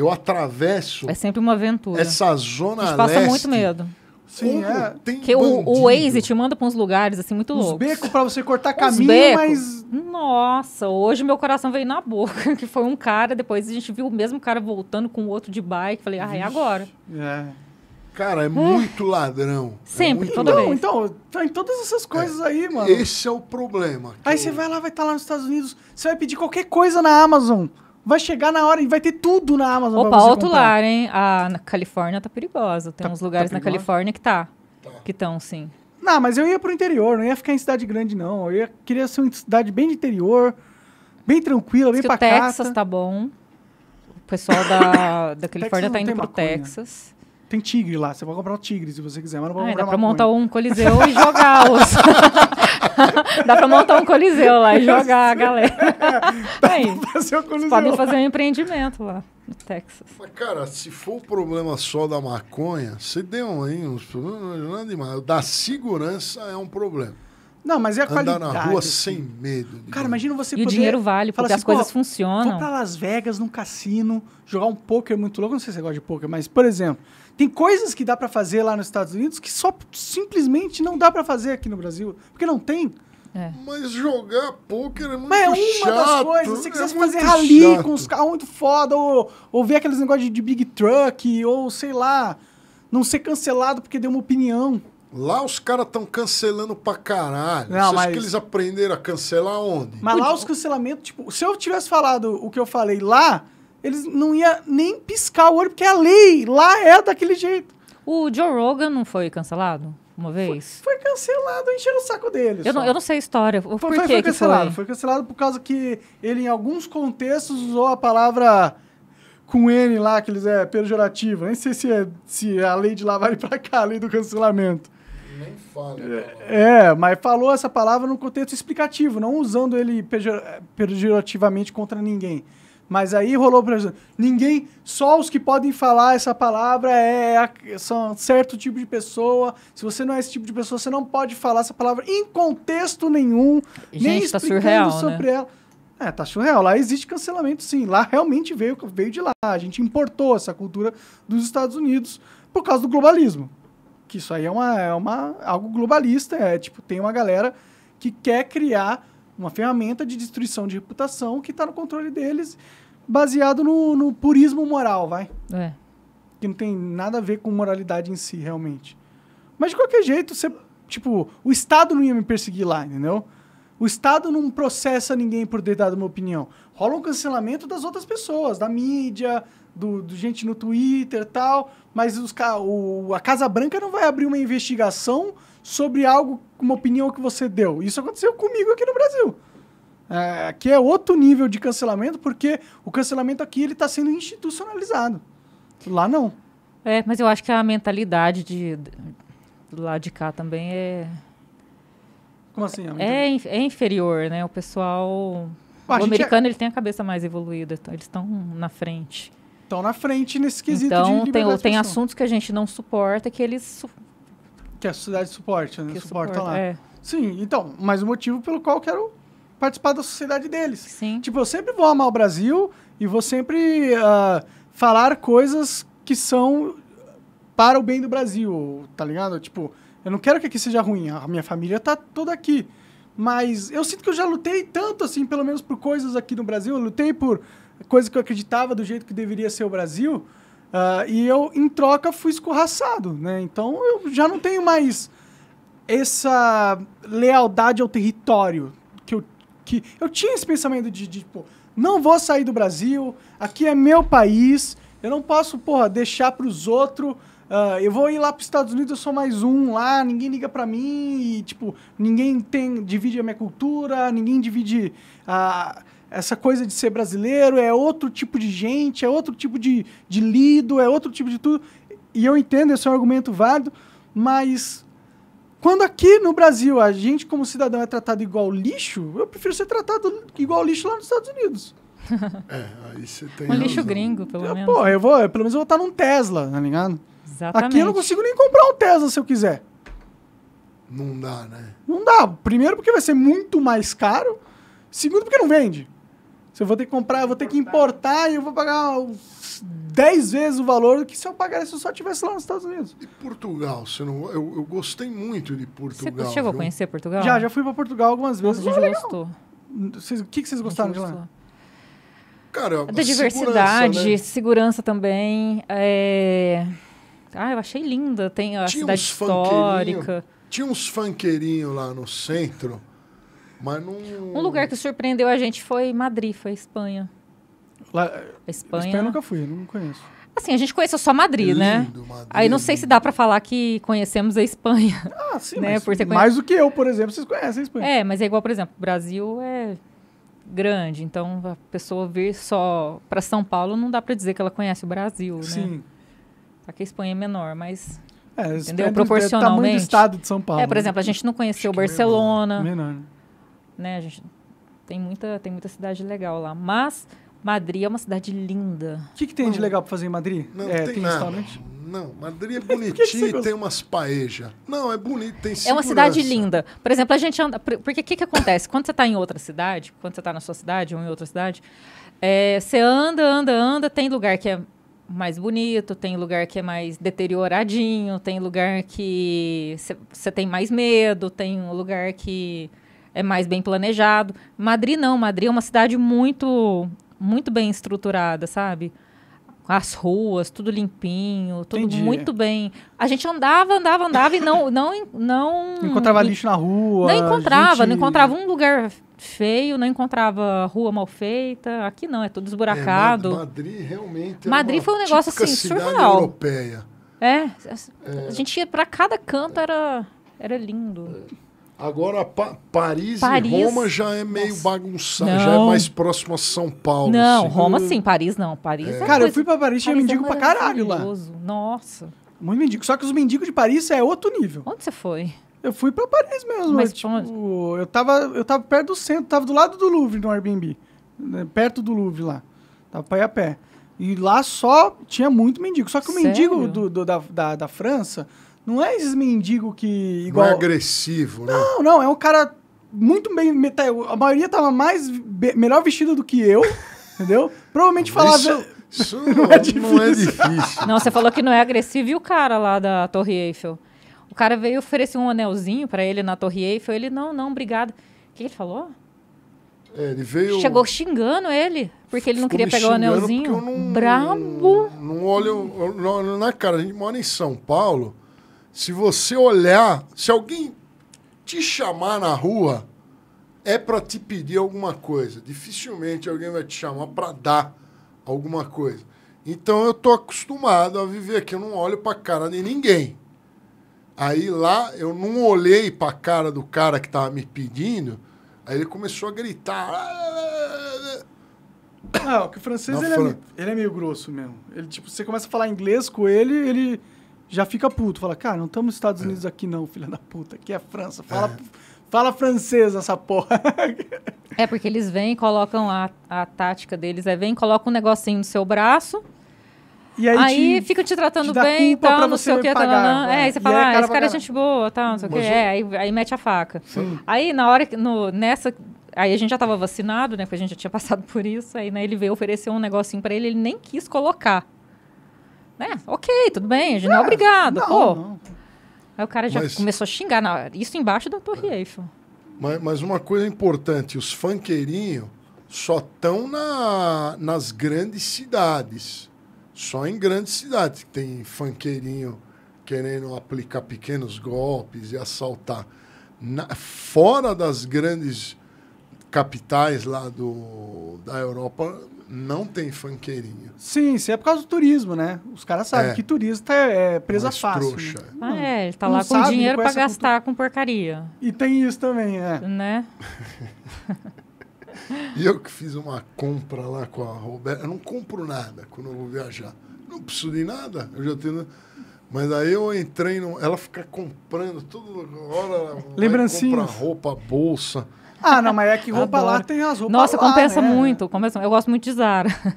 eu atravesso. É sempre uma aventura. Essa zona Isso passa leste, muito medo. Sim, é. Tem que o, o Waze te manda pra uns lugares assim muito loucos. Os becos pra você cortar caminho, beco. mas. Nossa, hoje meu coração veio na boca. <laughs> Que foi um cara, depois a gente viu o mesmo cara voltando com o outro de bike. Falei, ah, é agora. É. Cara, é muito ladrão. É sempre, é muito toda ladrão. Então, tá em todas essas coisas é, aí, mano. Esse é o problema. Aí eu... você vai lá, vai estar tá lá nos Estados Unidos, você vai pedir qualquer coisa na Amazon vai chegar na hora e vai ter tudo na Amazon. Opa, outro comprar. lar, hein? A Califórnia tá perigosa. Tem tá, uns lugares tá na Califórnia que tá. tá. Que estão, sim. Não, mas eu ia pro interior, não ia ficar em cidade grande, não. Eu ia, queria ser uma cidade bem de interior, bem tranquila, bem pacata. O Texas tá bom. O pessoal da, <laughs> da Califórnia tá indo pro maconha. Texas. Tem tigre lá, você pode comprar o tigre se você quiser, mas não pode ah, comprar dá pra maconha. montar um coliseu e jogá-los. <laughs> <laughs> Dá pra montar um coliseu lá e jogar a galera. <laughs> <laughs> Tá aí, fazer um podem fazer um empreendimento lá no Texas. Mas, cara, se for o problema só da maconha, você deu aí uns problemas, não é demais. Da segurança é um problema. Não, mas é a Andar qualidade. Andar na rua assim. sem medo. Cara, imagina você e poder... o dinheiro vale, porque assim, as coisas funcionam. Vou pra Las Vegas, num cassino, jogar um pôquer é muito louco. Não sei se você gosta de pôquer, mas, por exemplo, tem coisas que dá para fazer lá nos Estados Unidos que só simplesmente não dá para fazer aqui no Brasil, porque não tem. É. Mas jogar pôquer é muito Mas é uma chato, das coisas. Se você é quisesse é fazer rally chato. com os carros muito foda, ou, ou ver aqueles negócios de big truck, ou sei lá, não ser cancelado porque deu uma opinião. Lá os caras estão cancelando pra caralho. Não, Vocês mas... que eles aprenderam a cancelar onde? Mas lá os cancelamentos, tipo, se eu tivesse falado o que eu falei lá, eles não iam nem piscar o olho, porque a lei lá é daquele jeito. O Joe Rogan não foi cancelado? uma vez? Foi, foi cancelado, encheram o saco deles. Eu, não, eu não, sei a história. Por foi, foi, foi cancelado. Foi? foi? cancelado por causa que ele, em alguns contextos, usou a palavra com N lá, que eles é pejorativo. Nem sei se, é, se a lei de lá vale pra cá, a lei do cancelamento. Nem fala. É, é, mas falou essa palavra no contexto explicativo, não usando ele pejor, pejorativamente contra ninguém. Mas aí rolou para ninguém, só os que podem falar essa palavra é, é são certo tipo de pessoa. Se você não é esse tipo de pessoa, você não pode falar essa palavra em contexto nenhum, Gente, nem tá explicando tá surreal, né? sobre né? ela. É, tá surreal. Lá existe cancelamento, sim. Lá realmente veio, veio de lá. A gente importou essa cultura dos Estados Unidos por causa do globalismo. Que isso aí é, uma, é uma, algo globalista. É tipo, tem uma galera que quer criar uma ferramenta de destruição de reputação que está no controle deles, baseado no, no purismo moral, vai. É. Que não tem nada a ver com moralidade em si, realmente. Mas de qualquer jeito, você, tipo, o Estado não ia me perseguir lá, entendeu? O Estado não processa ninguém por ter dado uma opinião. Rola um cancelamento das outras pessoas, da mídia, do, do gente no Twitter tal. Mas os, o, a Casa Branca não vai abrir uma investigação sobre algo, uma opinião que você deu. Isso aconteceu comigo aqui no Brasil. É, aqui é outro nível de cancelamento, porque o cancelamento aqui ele está sendo institucionalizado. Lá não. É, mas eu acho que a mentalidade de, de lá de cá também é. Como assim? É, é inferior, né? O pessoal. o é americano é... ele tem a cabeça mais evoluída, então eles estão na frente. Estão na frente nesse quesito então, de Então, tem, tem assuntos que a gente não suporta que eles que é a sociedade de suporte, né? Que Suporta lá. É. Sim, então, mas o motivo pelo qual eu quero participar da sociedade deles. Sim. Tipo, eu sempre vou amar o Brasil e vou sempre uh, falar coisas que são para o bem do Brasil, tá ligado? Tipo, eu não quero que aqui seja ruim, a minha família tá toda aqui. Mas eu sinto que eu já lutei tanto, assim, pelo menos por coisas aqui no Brasil. Eu lutei por coisas que eu acreditava do jeito que deveria ser o Brasil. Uh, e eu, em troca, fui escorraçado, né? Então eu já não tenho mais essa lealdade ao território que eu, que eu tinha esse pensamento de, de pô, não vou sair do Brasil, aqui é meu país, eu não posso, porra, deixar para os outros. Uh, ah, eu vou ir lá para os Estados Unidos, eu sou mais um lá, ninguém liga para mim e, tipo, ninguém tem, divide a minha cultura, ninguém divide a. Uh, essa coisa de ser brasileiro é outro tipo de gente, é outro tipo de, de lido, é outro tipo de tudo. E eu entendo, esse é um argumento válido, mas quando aqui no Brasil a gente, como cidadão, é tratado igual lixo, eu prefiro ser tratado igual lixo lá nos Estados Unidos. <laughs> é, aí você tem. Um razão. lixo gringo, pelo eu, é, menos. Pô, eu vou, pelo menos eu vou estar num Tesla, tá ligado? Exatamente. Aqui eu não consigo nem comprar um Tesla se eu quiser. Não dá, né? Não dá. Primeiro, porque vai ser muito mais caro. Segundo, porque não vende. Se eu vou ter que comprar, eu vou ter que importar e eu vou pagar uns 10 vezes o valor do que se eu pagaria se eu só tivesse lá nos Estados Unidos. E Portugal? Você não, eu, eu gostei muito de Portugal. Você chegou viu? a conhecer Portugal? Já, já fui para Portugal algumas vezes. gostou. O que, que vocês gostaram de lá? Cara, da diversidade, segurança, né? segurança também. É... Ah, eu achei linda. Tem a Tinha cidade histórica. Tinha uns funkeirinhos lá no centro mas não... Um lugar que surpreendeu a gente foi Madrid, foi Espanha. Lá, Espanha. Espanha eu nunca fui, não conheço. Assim, a gente conheceu só Madrid, né? Lindo, né? Madrid. É Aí não sei se dá para falar que conhecemos a Espanha. Ah, sim, né? por ter conhe... mais do que eu, por exemplo, vocês conhecem a Espanha. É, mas é igual, por exemplo, o Brasil é grande, então a pessoa vir só para São Paulo não dá para dizer que ela conhece o Brasil, sim. né? Sim. Só que a Espanha é menor, mas é, entendeu? Proporcionalmente. É do é estado de São Paulo. É, por né? exemplo, a gente não conheceu é Barcelona. menor. menor né? né? A gente tem muita, tem muita cidade legal lá. Mas Madrid é uma cidade linda. O que, que tem não, de legal para fazer em Madrid? Não, é, tem, tem restaurante? Não, Madrid é <laughs> bonitinho, tem umas paejas. Não, é bonito, tem segurança. É uma cidade linda. Por exemplo, a gente anda... Porque o que, que acontece? Quando você está em outra cidade, quando você está na sua cidade ou em outra cidade, é, você anda, anda, anda, tem lugar que é mais bonito, tem lugar que é mais deterioradinho, tem lugar que você tem mais medo, tem um lugar que é mais bem planejado. Madrid não, Madrid é uma cidade muito, muito bem estruturada, sabe? As ruas, tudo limpinho, tudo Entendi. muito bem. A gente andava, andava, andava e não, não, não encontrava lixo na rua. Não encontrava, gente... não encontrava um lugar feio, não encontrava rua mal feita. Aqui não, é tudo esburacado. É, Madrid realmente. É Madrid foi um negócio assim surreal. Europeia. É, a, é. a gente ia para cada canto era era lindo. É. Agora, pa Paris, Paris, e Roma já é meio Nossa. bagunçado, não. já é mais próximo a São Paulo. Não, assim. Roma sim, hum. Paris não. Paris é. É Cara, eu fui pra Paris e tinha é mendigo é pra caralho lá. Nossa. Muito mendigo. Só que os mendigos de Paris é outro nível. Onde você foi? Eu fui pra Paris mesmo. Mas, tipo, eu, eu tava, eu tava perto do centro, tava do lado do Louvre no Airbnb. Né, perto do Louvre lá. Tava pra ir a pé. E lá só tinha muito mendigo. Só que o Sério? mendigo do, do da, da, da França não é esses mendigo que. Igual... Não é agressivo, né? Não, não, é um cara muito bem. Tá, a maioria tava tá mais melhor vestido do que eu, <laughs> entendeu? Provavelmente falava. Isso... Isso <laughs> não, é não, é difícil. Não, você falou que não é agressivo e o cara lá da Torre Eiffel. O cara veio oferecer um anelzinho para ele na Torre Eiffel. Ele, não, não, obrigado. O que ele falou? É, ele veio. Chegou xingando ele, porque ele não queria pegar o anelzinho. Não, Brabo! Não olho, não olho na cara. A gente mora em São Paulo. Se você olhar, se alguém te chamar na rua, é para te pedir alguma coisa. Dificilmente alguém vai te chamar para dar alguma coisa. Então eu tô acostumado a viver aqui, eu não olho para cara de ninguém. Aí lá eu não olhei para cara do cara que tava me pedindo, aí ele começou a gritar. Ah, o que o francês ele, é Fran... é, ele é meio grosso mesmo. Ele tipo, você começa a falar inglês com ele, ele já fica puto. Fala, cara, não estamos nos Estados é. Unidos aqui não, filha da puta. Aqui é França. É. Fala, fala francês essa porra. é, porque eles vêm colocam... A, a tática deles é vem coloca um negocinho no seu braço... E aí, aí te, fica te tratando te bem, tal, não sei o que, pagar, tal, É, aí você fala, ah, esse cara é gente boa, tal, não sei o que. É, aí, aí mete a faca. Sim. Aí na hora que. No, nessa. Aí a gente já tava vacinado, né? Porque a gente já tinha <laughs> passado por isso. Aí né, ele veio oferecer um negocinho para ele, ele nem quis colocar né? Ok, tudo bem, a gente não é obrigado. Não, pô. Não. Aí o cara já mas, começou a xingar na Isso embaixo da Torre é. Eiffel. Mas, mas uma coisa importante, os funkeirinhos só estão na, nas grandes cidades. Só em grandes cidades que tem funkeirinho querendo aplicar pequenos golpes e assaltar. Na, fora das grandes capitais lá do, da Europa, não tem funkeirinho. Sim, sim, é por causa do turismo, né? Os caras sabem é. que turista é, é presa fácil. Né? Ah, não, é, ele tá lá com dinheiro para gastar com porcaria. E tem isso também, é. Né? <laughs> e eu que fiz uma compra lá com a Roberta. Eu não compro nada quando eu vou viajar. Não preciso de nada. Eu já tenho. Mas aí eu entrei no. Ela fica comprando tudo. Hora Lembrancinhas. compra roupa, bolsa. Ah, não, mas é que roupa Adoro. lá tem as roupas Nossa, lá, compensa né? muito. Compensa, eu gosto muito de Zara. <laughs>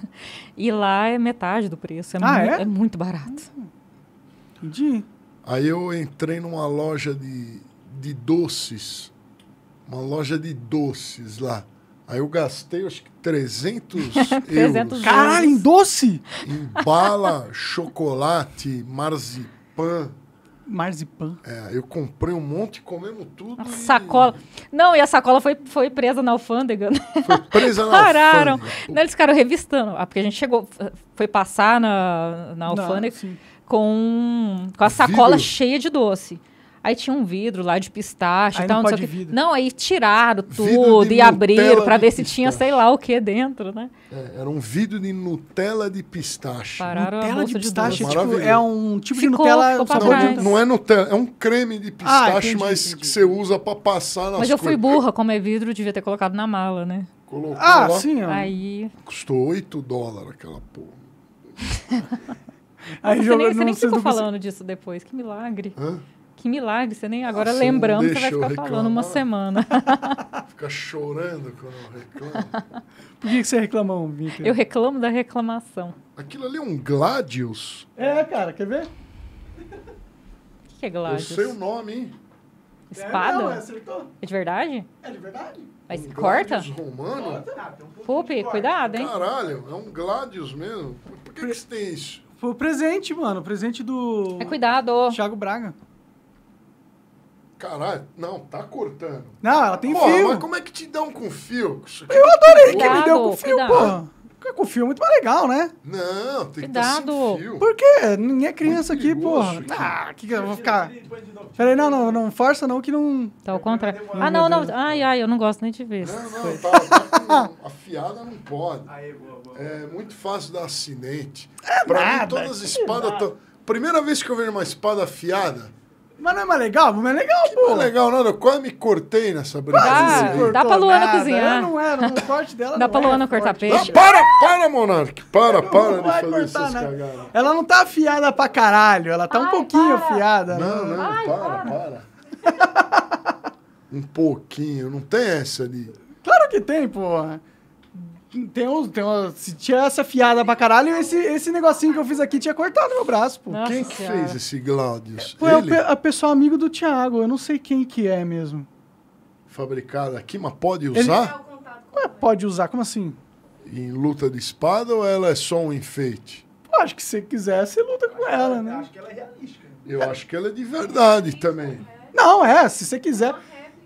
e lá é metade do preço. É, ah, muito, é? é? muito barato. Hum, entendi. Aí eu entrei numa loja de, de doces. Uma loja de doces lá. Aí eu gastei, acho que 300, 300 <laughs> euros. Caralho, em doce? Em bala, <laughs> chocolate, marzipan. Marzipan. É, eu comprei um monte, comemos tudo. A e... Sacola. Não, e a sacola foi, foi presa na alfândega. Né? Foi presa na <laughs> Pararam. alfândega. Não, eles ficaram revistando. Ah, porque a gente chegou, foi passar na, na alfândega Não, com, com a sacola cheia de doce. Aí tinha um vidro lá de pistache e tal. Não, não, sei vidro. não, aí tiraram tudo e abriram para ver se tinha sei lá o que dentro, né? É, era um vidro de Nutella de pistache. Pararam Nutella de pistache de é, tipo, é um tipo ficou, de Nutella... Não, não, é Nutella, é um creme de ah, pistache, ah, entendi, mas entendi. que você usa para passar nas Mas eu fui burra, como é vidro, devia ter colocado na mala, né? Colocou ah, lá, sim. Aí... Custou 8 dólares aquela porra. aí você nem, você nem ficou falando você... disso depois, que milagre. Hã? que milagre, você nem agora lembrando, você vai ficar reclamar. falando uma semana. <laughs> Fica chorando quando eu reclamo. Por que, você reclamou, Vitor? Eu reclamo da reclamação. Aquilo ali é um Gladius? É, cara, quer ver? O que, que é Gladius? Eu sei o nome, hein? Espada? É, não, é acertou. É de verdade? É de verdade. Mas um corta? Gladius romano? Ah, Pupi, cuidado, hein? Caralho, é um Gladius mesmo. Por que, Pre... que você tem isso? Foi o presente, mano. O presente do. É cuidado. Thiago Braga. Caralho, não, tá cortando. Não, ela tem porra, fio. Mas como é que te dão com fio? Eu adorei que me deu com fio, pô. porra. Porque com fio é muito mais legal, né? Não, tem cuidado. que ter sem fio. Por quê? Ninguém é criança aqui, porra. Ah, que que eu vou ficar... Peraí, não, não, não força não que não... Tá ao contrário. Ah, não, não. Né? Ai, ai, eu não gosto nem de ver Não, não, tá, tá com... <laughs> afiada não pode. Aí, boa, boa. É muito fácil dar acidente. É pra nada. mim, todas as espadas estão... Primeira vez que eu vejo uma espada afiada... Mas não é mais legal? não é legal, que pô. Não é legal, não. Eu quase me cortei nessa briga. Dá, dá pra Luana nada. cozinhar. Ela não era, não. corte dela <laughs> Dá pra Luana cortar forte. peixe. Não, ah, para, para, Monark. Para, para de fazer essas cagadas. Ela não tá afiada pra caralho. Ela tá Ai, um pouquinho para. afiada. Não, não, Ai, para, para. para. um pouquinho. Não tem essa ali. Claro que tem, porra. Tem um tem uma, se tinha essa fiada pra caralho, esse, esse negocinho que eu fiz aqui tinha cortado meu braço, pô. Nossa quem que senhora. fez esse Glaudius? a, é a pessoa amigo do Thiago, eu não sei quem que é mesmo. Fabricado aqui, mas pode usar? Ele... É pode usar, como assim? Em luta de espada ou ela é só um enfeite? Pô, acho que se quiser, você luta com ela, né? Eu acho que ela é realística. Eu acho que ela é de verdade também. Não, é, se você quiser.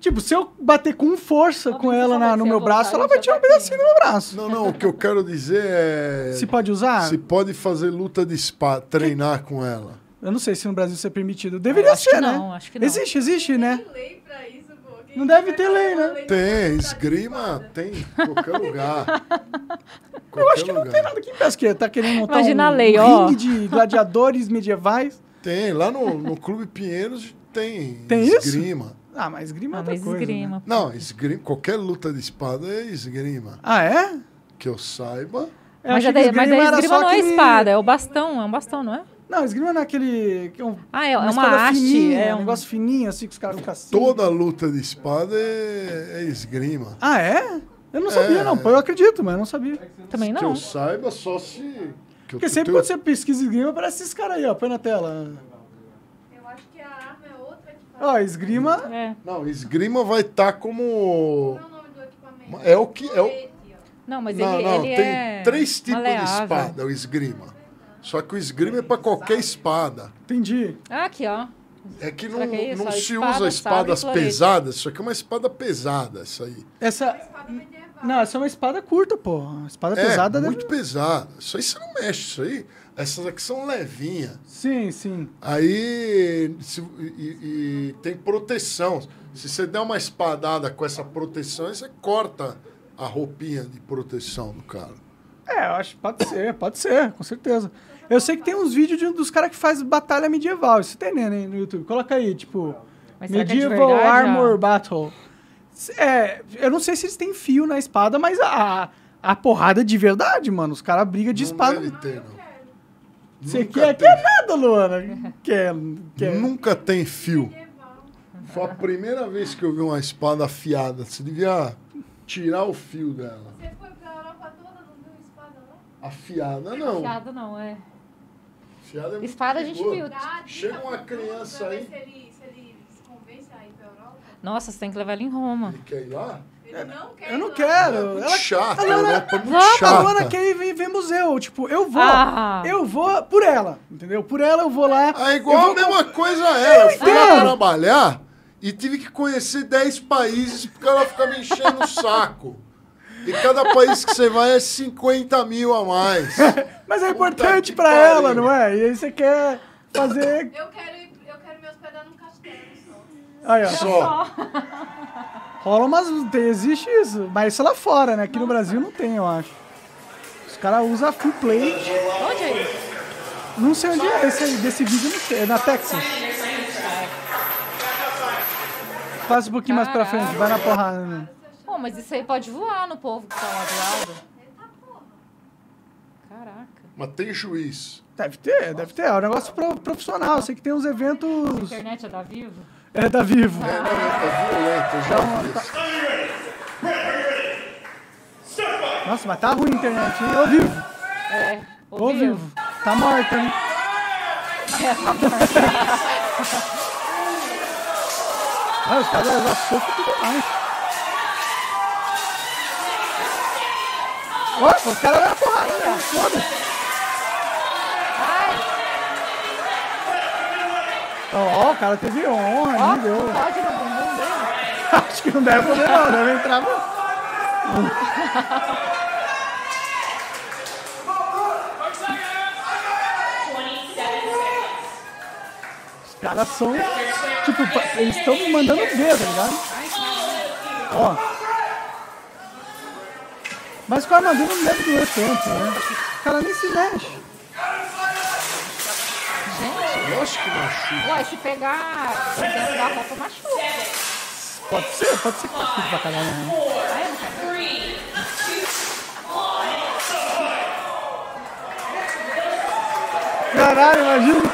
Tipo, se eu bater com força com ela na, no meu braço, ela vai tirar um pedacinho no meu braço. Não, não, o que eu quero dizer é. Se pode usar? Se pode fazer luta de spa, treinar com ela. Eu não sei se no Brasil isso é permitido. Deveria é, ser, né? Não, acho que não. Existe, existe, tem né? Lei pra isso, pô. Quem não deve ter lei, né? Lei tem, esgrima, tá tem em qualquer lugar. Qualquer <laughs> eu acho que não tem nada que impeça, que tá querendo montar Imagina um a lei, ó. de gladiadores medievais. Tem, lá no, no Clube Pinheiros tem, tem esgrima. Isso? Ah, mas esgrima ah, é outra coisa, né? Esgrima, né? Não, esgrima, qualquer luta de espada é esgrima. Ah, é? Que eu saiba. Eu mas, é daí, esgrima mas daí esgrima não é espada, é o bastão, é um bastão, não é? Não, esgrima não é aquele. Que é um, ah, é uma, uma Fininha, é, é né? um negócio fininho, assim, que os caras ficam assim. Toda luta de espada é, é esgrima. Ah, é? Eu não sabia, é, não. Pô, eu acredito, mas eu não sabia. Também não. Que eu saiba, só se. Porque sempre tenho... quando você pesquisa esgrima, aparece esses caras aí, ó. Põe na tela. Ah, esgrima. É. Não, esgrima vai estar tá como. É, é o que. É o... Não, mas não, ele, não, ele tem é três tipos maleável. de espada, o esgrima. Só que o esgrima é para qualquer espada. Entendi. Ah, aqui, ó. É que não, que é não se espada, usa espadas pesadas. Isso aqui é uma espada pesada, isso aí. Essa. Não, essa é uma espada curta, pô. Espada é, pesada. Muito deve... pesada. Isso aí você não mexe. Isso aí essas aqui são levinhas. Sim, sim. Aí se, e, e tem proteção. Se você der uma espadada com essa proteção, aí você corta a roupinha de proteção do cara. É, eu acho pode ser, pode ser, com certeza. Eu sei que tem uns vídeos de um dos caras que faz batalha medieval. Isso tem né, no YouTube. Coloca aí, tipo. É medieval é Armor Battle. É, eu não sei se eles têm fio na espada, mas a, a porrada é de verdade, mano. Os caras brigam de não espada. ter, não. Você quer, tem... quer nada, Luana. Quer, quer. Nunca tem fio. É foi a primeira vez que eu vi uma espada afiada. Você devia tirar o fio dela. Você foi pra Europa toda, não viu espada, não? Afiada não. Afiada não, é. Afiada é Espada a gente viu. Chega uma criança aí. Se se ele, convence a ir pra Europa. Nossa, você tem que levar ele em Roma. Ele quer ir lá? Eu não quero. Eu não quero. É muito ela, chata, ela, ela, né? Muito vamos, A quer ir ver museu. Tipo, eu vou. Ah. Eu vou por ela, entendeu? Por ela eu vou lá. É igual a mesma com... coisa a ela. Eu, eu fui lá trabalhar e tive que conhecer 10 países porque ela fica me enchendo o saco. E cada país que você vai é 50 mil a mais. <laughs> Mas é importante pra pariu. ela, não é? E aí você quer fazer. Eu quero, ir, eu quero me hospedar num castelo só. Aí, ó. Só. Rola mas Existe isso. Mas isso lá fora, né? Aqui no Brasil não tem, eu acho. Os caras usam full play. Onde é isso? Não sei onde é esse desse vídeo, não sei. É na Texas. Passa um pouquinho mais pra frente, vai na porrada. Né? Pô, mas isso aí pode voar no povo que tá lá do lado. Caraca. Mas tem juiz. Deve ter, deve ter. É um negócio profissional. Eu sei que tem uns eventos. A internet é da Vivo? É, da tá vivo. É, não, tá é tá violento, já então, Nossa, mas tá ruim a internet, hein? É ao vivo. É, ô, ô vivo. Tá morta, hein? É, tá morta. Ah, os caras já sofrem tudo mais. Nossa, os caras eram porrada, né? Foda-se. Ó, oh, o cara teve honra, oh, deu. Pode né? <laughs> Acho que não deve poder não, deve entrar no... Os caras são... Tipo, eles estão me mandando ver, tá ligado? Ó. Oh. Mas com é a armadura não deve doer tanto, né? O cara nem se mexe acho que machuca. Ué, se pegar dentro da roupa, machuca. Pode ser, pode ser que machuque pra caralho. Né? Caralho, imagina.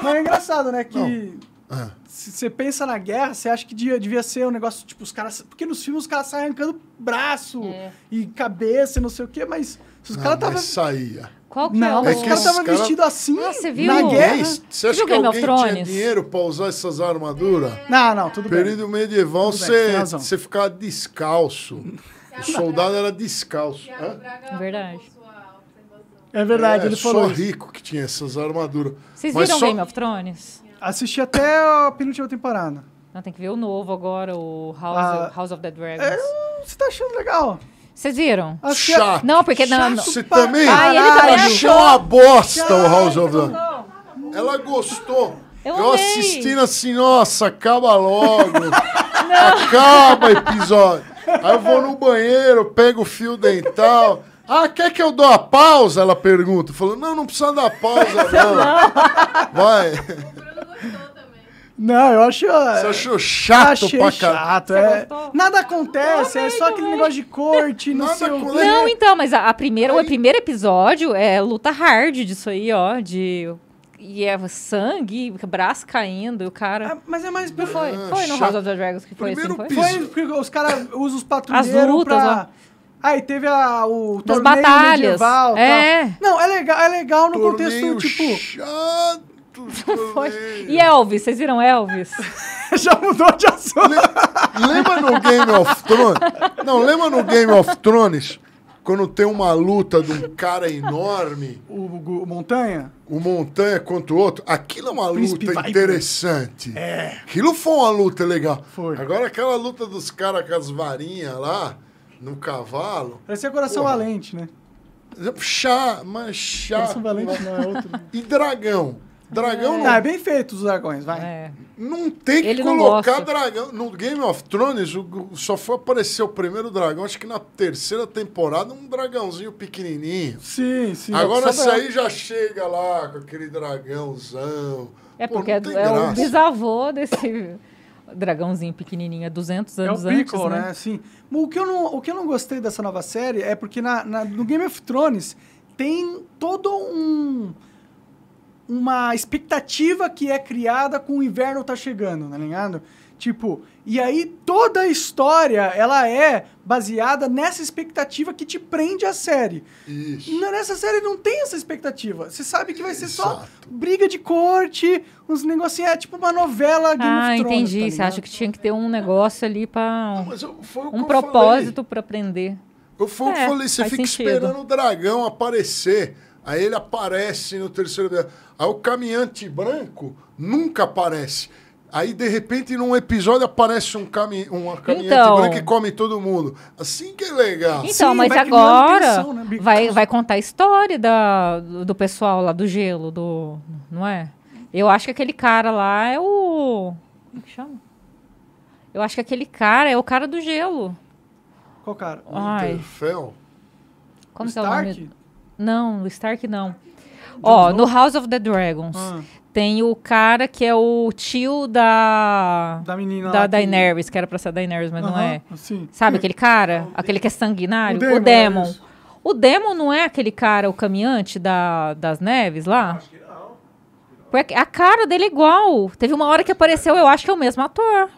Mas é engraçado, né? Que. É. Se você pensa na guerra, você acha que devia, devia ser um negócio, tipo, os caras. Porque nos filmes os caras saem arrancando braço é. e cabeça e não sei o quê, mas. Se os caras estavam. saía. Qual que não, é o... Não, é cara tava cara... vestido assim ah, você viu? na guerra. Você, ah. você acha viu que Game alguém tinha dinheiro pra usar essas armaduras? Não, não, tudo Período bem. Período medieval, tudo você, você ficava descalço. o soldado era descalço. É? Verdade. É verdade, é, ele falou. Só isso. rico que tinha essas armaduras. Vocês viram só... Game of Thrones? Assisti até a penúltima temporada. Não, tem que ver o novo agora, o House, ah, House of the Dragons. É, você tá achando legal? Vocês viram? Chato. É- não, porque não. Você também? Ai, ele também achou. a uma bosta Chato. o House of the. Ela gostou. Eu, eu assistindo assim, nossa, acaba logo. <laughs> acaba episódio. Aí eu vou no banheiro, pego o fio dental. Ah, quer que eu dou a pausa? Ela pergunta. Falou, não, não precisa dar pausa, <laughs> não. Vai. <laughs> Não, eu acho. É, Você achou chato achei pra chato, é. Nada acontece, é só aquele negócio de corte, não sei o quê. Não, então, mas a, a primeira, o primeiro episódio é luta hard disso aí, ó. De. E é sangue, braço caindo, o cara. Ah, mas é mais. Não foi, ah, foi no chato. House of the Dragons que foi primeiro assim, foi? Foi porque os caras usam os patrulheiros. As lutas, pra... ó. Aí ah, teve a, o das torneio batalhas. medieval. Tá? É. Tal. Não, é legal, é legal no torneio contexto, tipo. Chato. E Elvis, vocês viram Elvis? <laughs> Já mudou de assunto. lembra no Game of Thrones? Não, lembra no Game of Thrones? Quando tem uma luta de um cara enorme. O, o Montanha? O Montanha contra o outro. Aquilo é uma Príncipe luta interessante. É. Aquilo foi uma luta legal. Foi. Agora aquela luta dos caras com as varinhas lá, no cavalo. Parecia coração porra. valente, né? Chá, mas chá. Coração valente não é outro. E dragão. Dragão não... é bem feito os dragões, vai. É. Não tem que Ele colocar dragão. No Game of Thrones, o, só foi aparecer o primeiro dragão, acho que na terceira temporada, um dragãozinho pequenininho. Sim, sim. Agora isso aí já chega lá com aquele dragãozão. É Pô, porque é, é o bisavô desse dragãozinho pequenininho, há 200 anos é o Piccolo, antes, né? né? Sim. O que, eu não, o que eu não gostei dessa nova série é porque na, na no Game of Thrones tem todo um uma expectativa que é criada com o inverno tá chegando, tá ligado? Tipo, e aí toda a história, ela é baseada nessa expectativa que te prende a série. Isso. Nessa série não tem essa expectativa. Você sabe que vai ser Exato. só briga de corte, uns negocinhos, é tipo uma novela Game ah, of Thrones. Tá entendi. Tá Você acha que tinha que ter um negócio ali para um propósito para aprender. Eu fui, é, falei, você fica sentido. esperando o dragão aparecer. Aí ele aparece no terceiro Aí o caminhante branco nunca aparece. Aí, de repente, num episódio aparece um cami uma caminhante então, branca que come todo mundo. Assim que é legal. Então, Sim, mas é é agora atenção, né? vai, vai contar a história da, do pessoal lá do gelo, do. Não é? Eu acho que aquele cara lá é o. Como que chama? Eu acho que aquele cara é o cara do gelo. Qual cara? Ai. Interfell? Como o Stark? É o nome? Não, o Stark não. Ó, no House of the Dragons. Ah. Tem o cara que é o tio da. Da menina. Da Daenerys, que... que era pra ser a Daenerys, mas uh -huh, não é. Sim. Sabe aquele cara? aquele que é sanguinário? O Demon. O Demon é não é aquele cara, o caminhante da, das neves lá? Acho que não. A cara dele é igual. Teve uma hora que apareceu, eu acho que é o mesmo ator.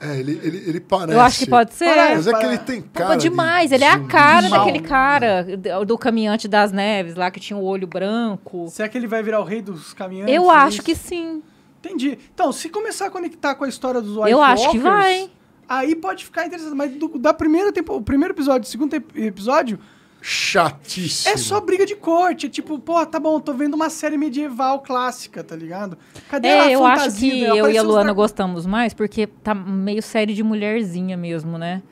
É, ele, ele, ele parece. Eu acho que pode ser. Parece, é que ele tem cara. Pô, demais, de ele é a cara mal, daquele cara né? do Caminhante das Neves lá, que tinha o olho branco. Será que ele vai virar o rei dos caminhantes? Eu é acho que sim. Entendi. Então, se começar a conectar com a história dos White Eu Walkers, acho que vai. Aí pode ficar interessante. Mas do, da primeira tempo, o primeiro episódio, o segundo episódio, chatíssimo. É só briga de corte. Tipo, pô, tá bom, tô vendo uma série medieval clássica, tá ligado? Cadê é, a eu fantasia? acho que eu e a Luana gostamos mais, porque tá meio série de mulherzinha mesmo, né?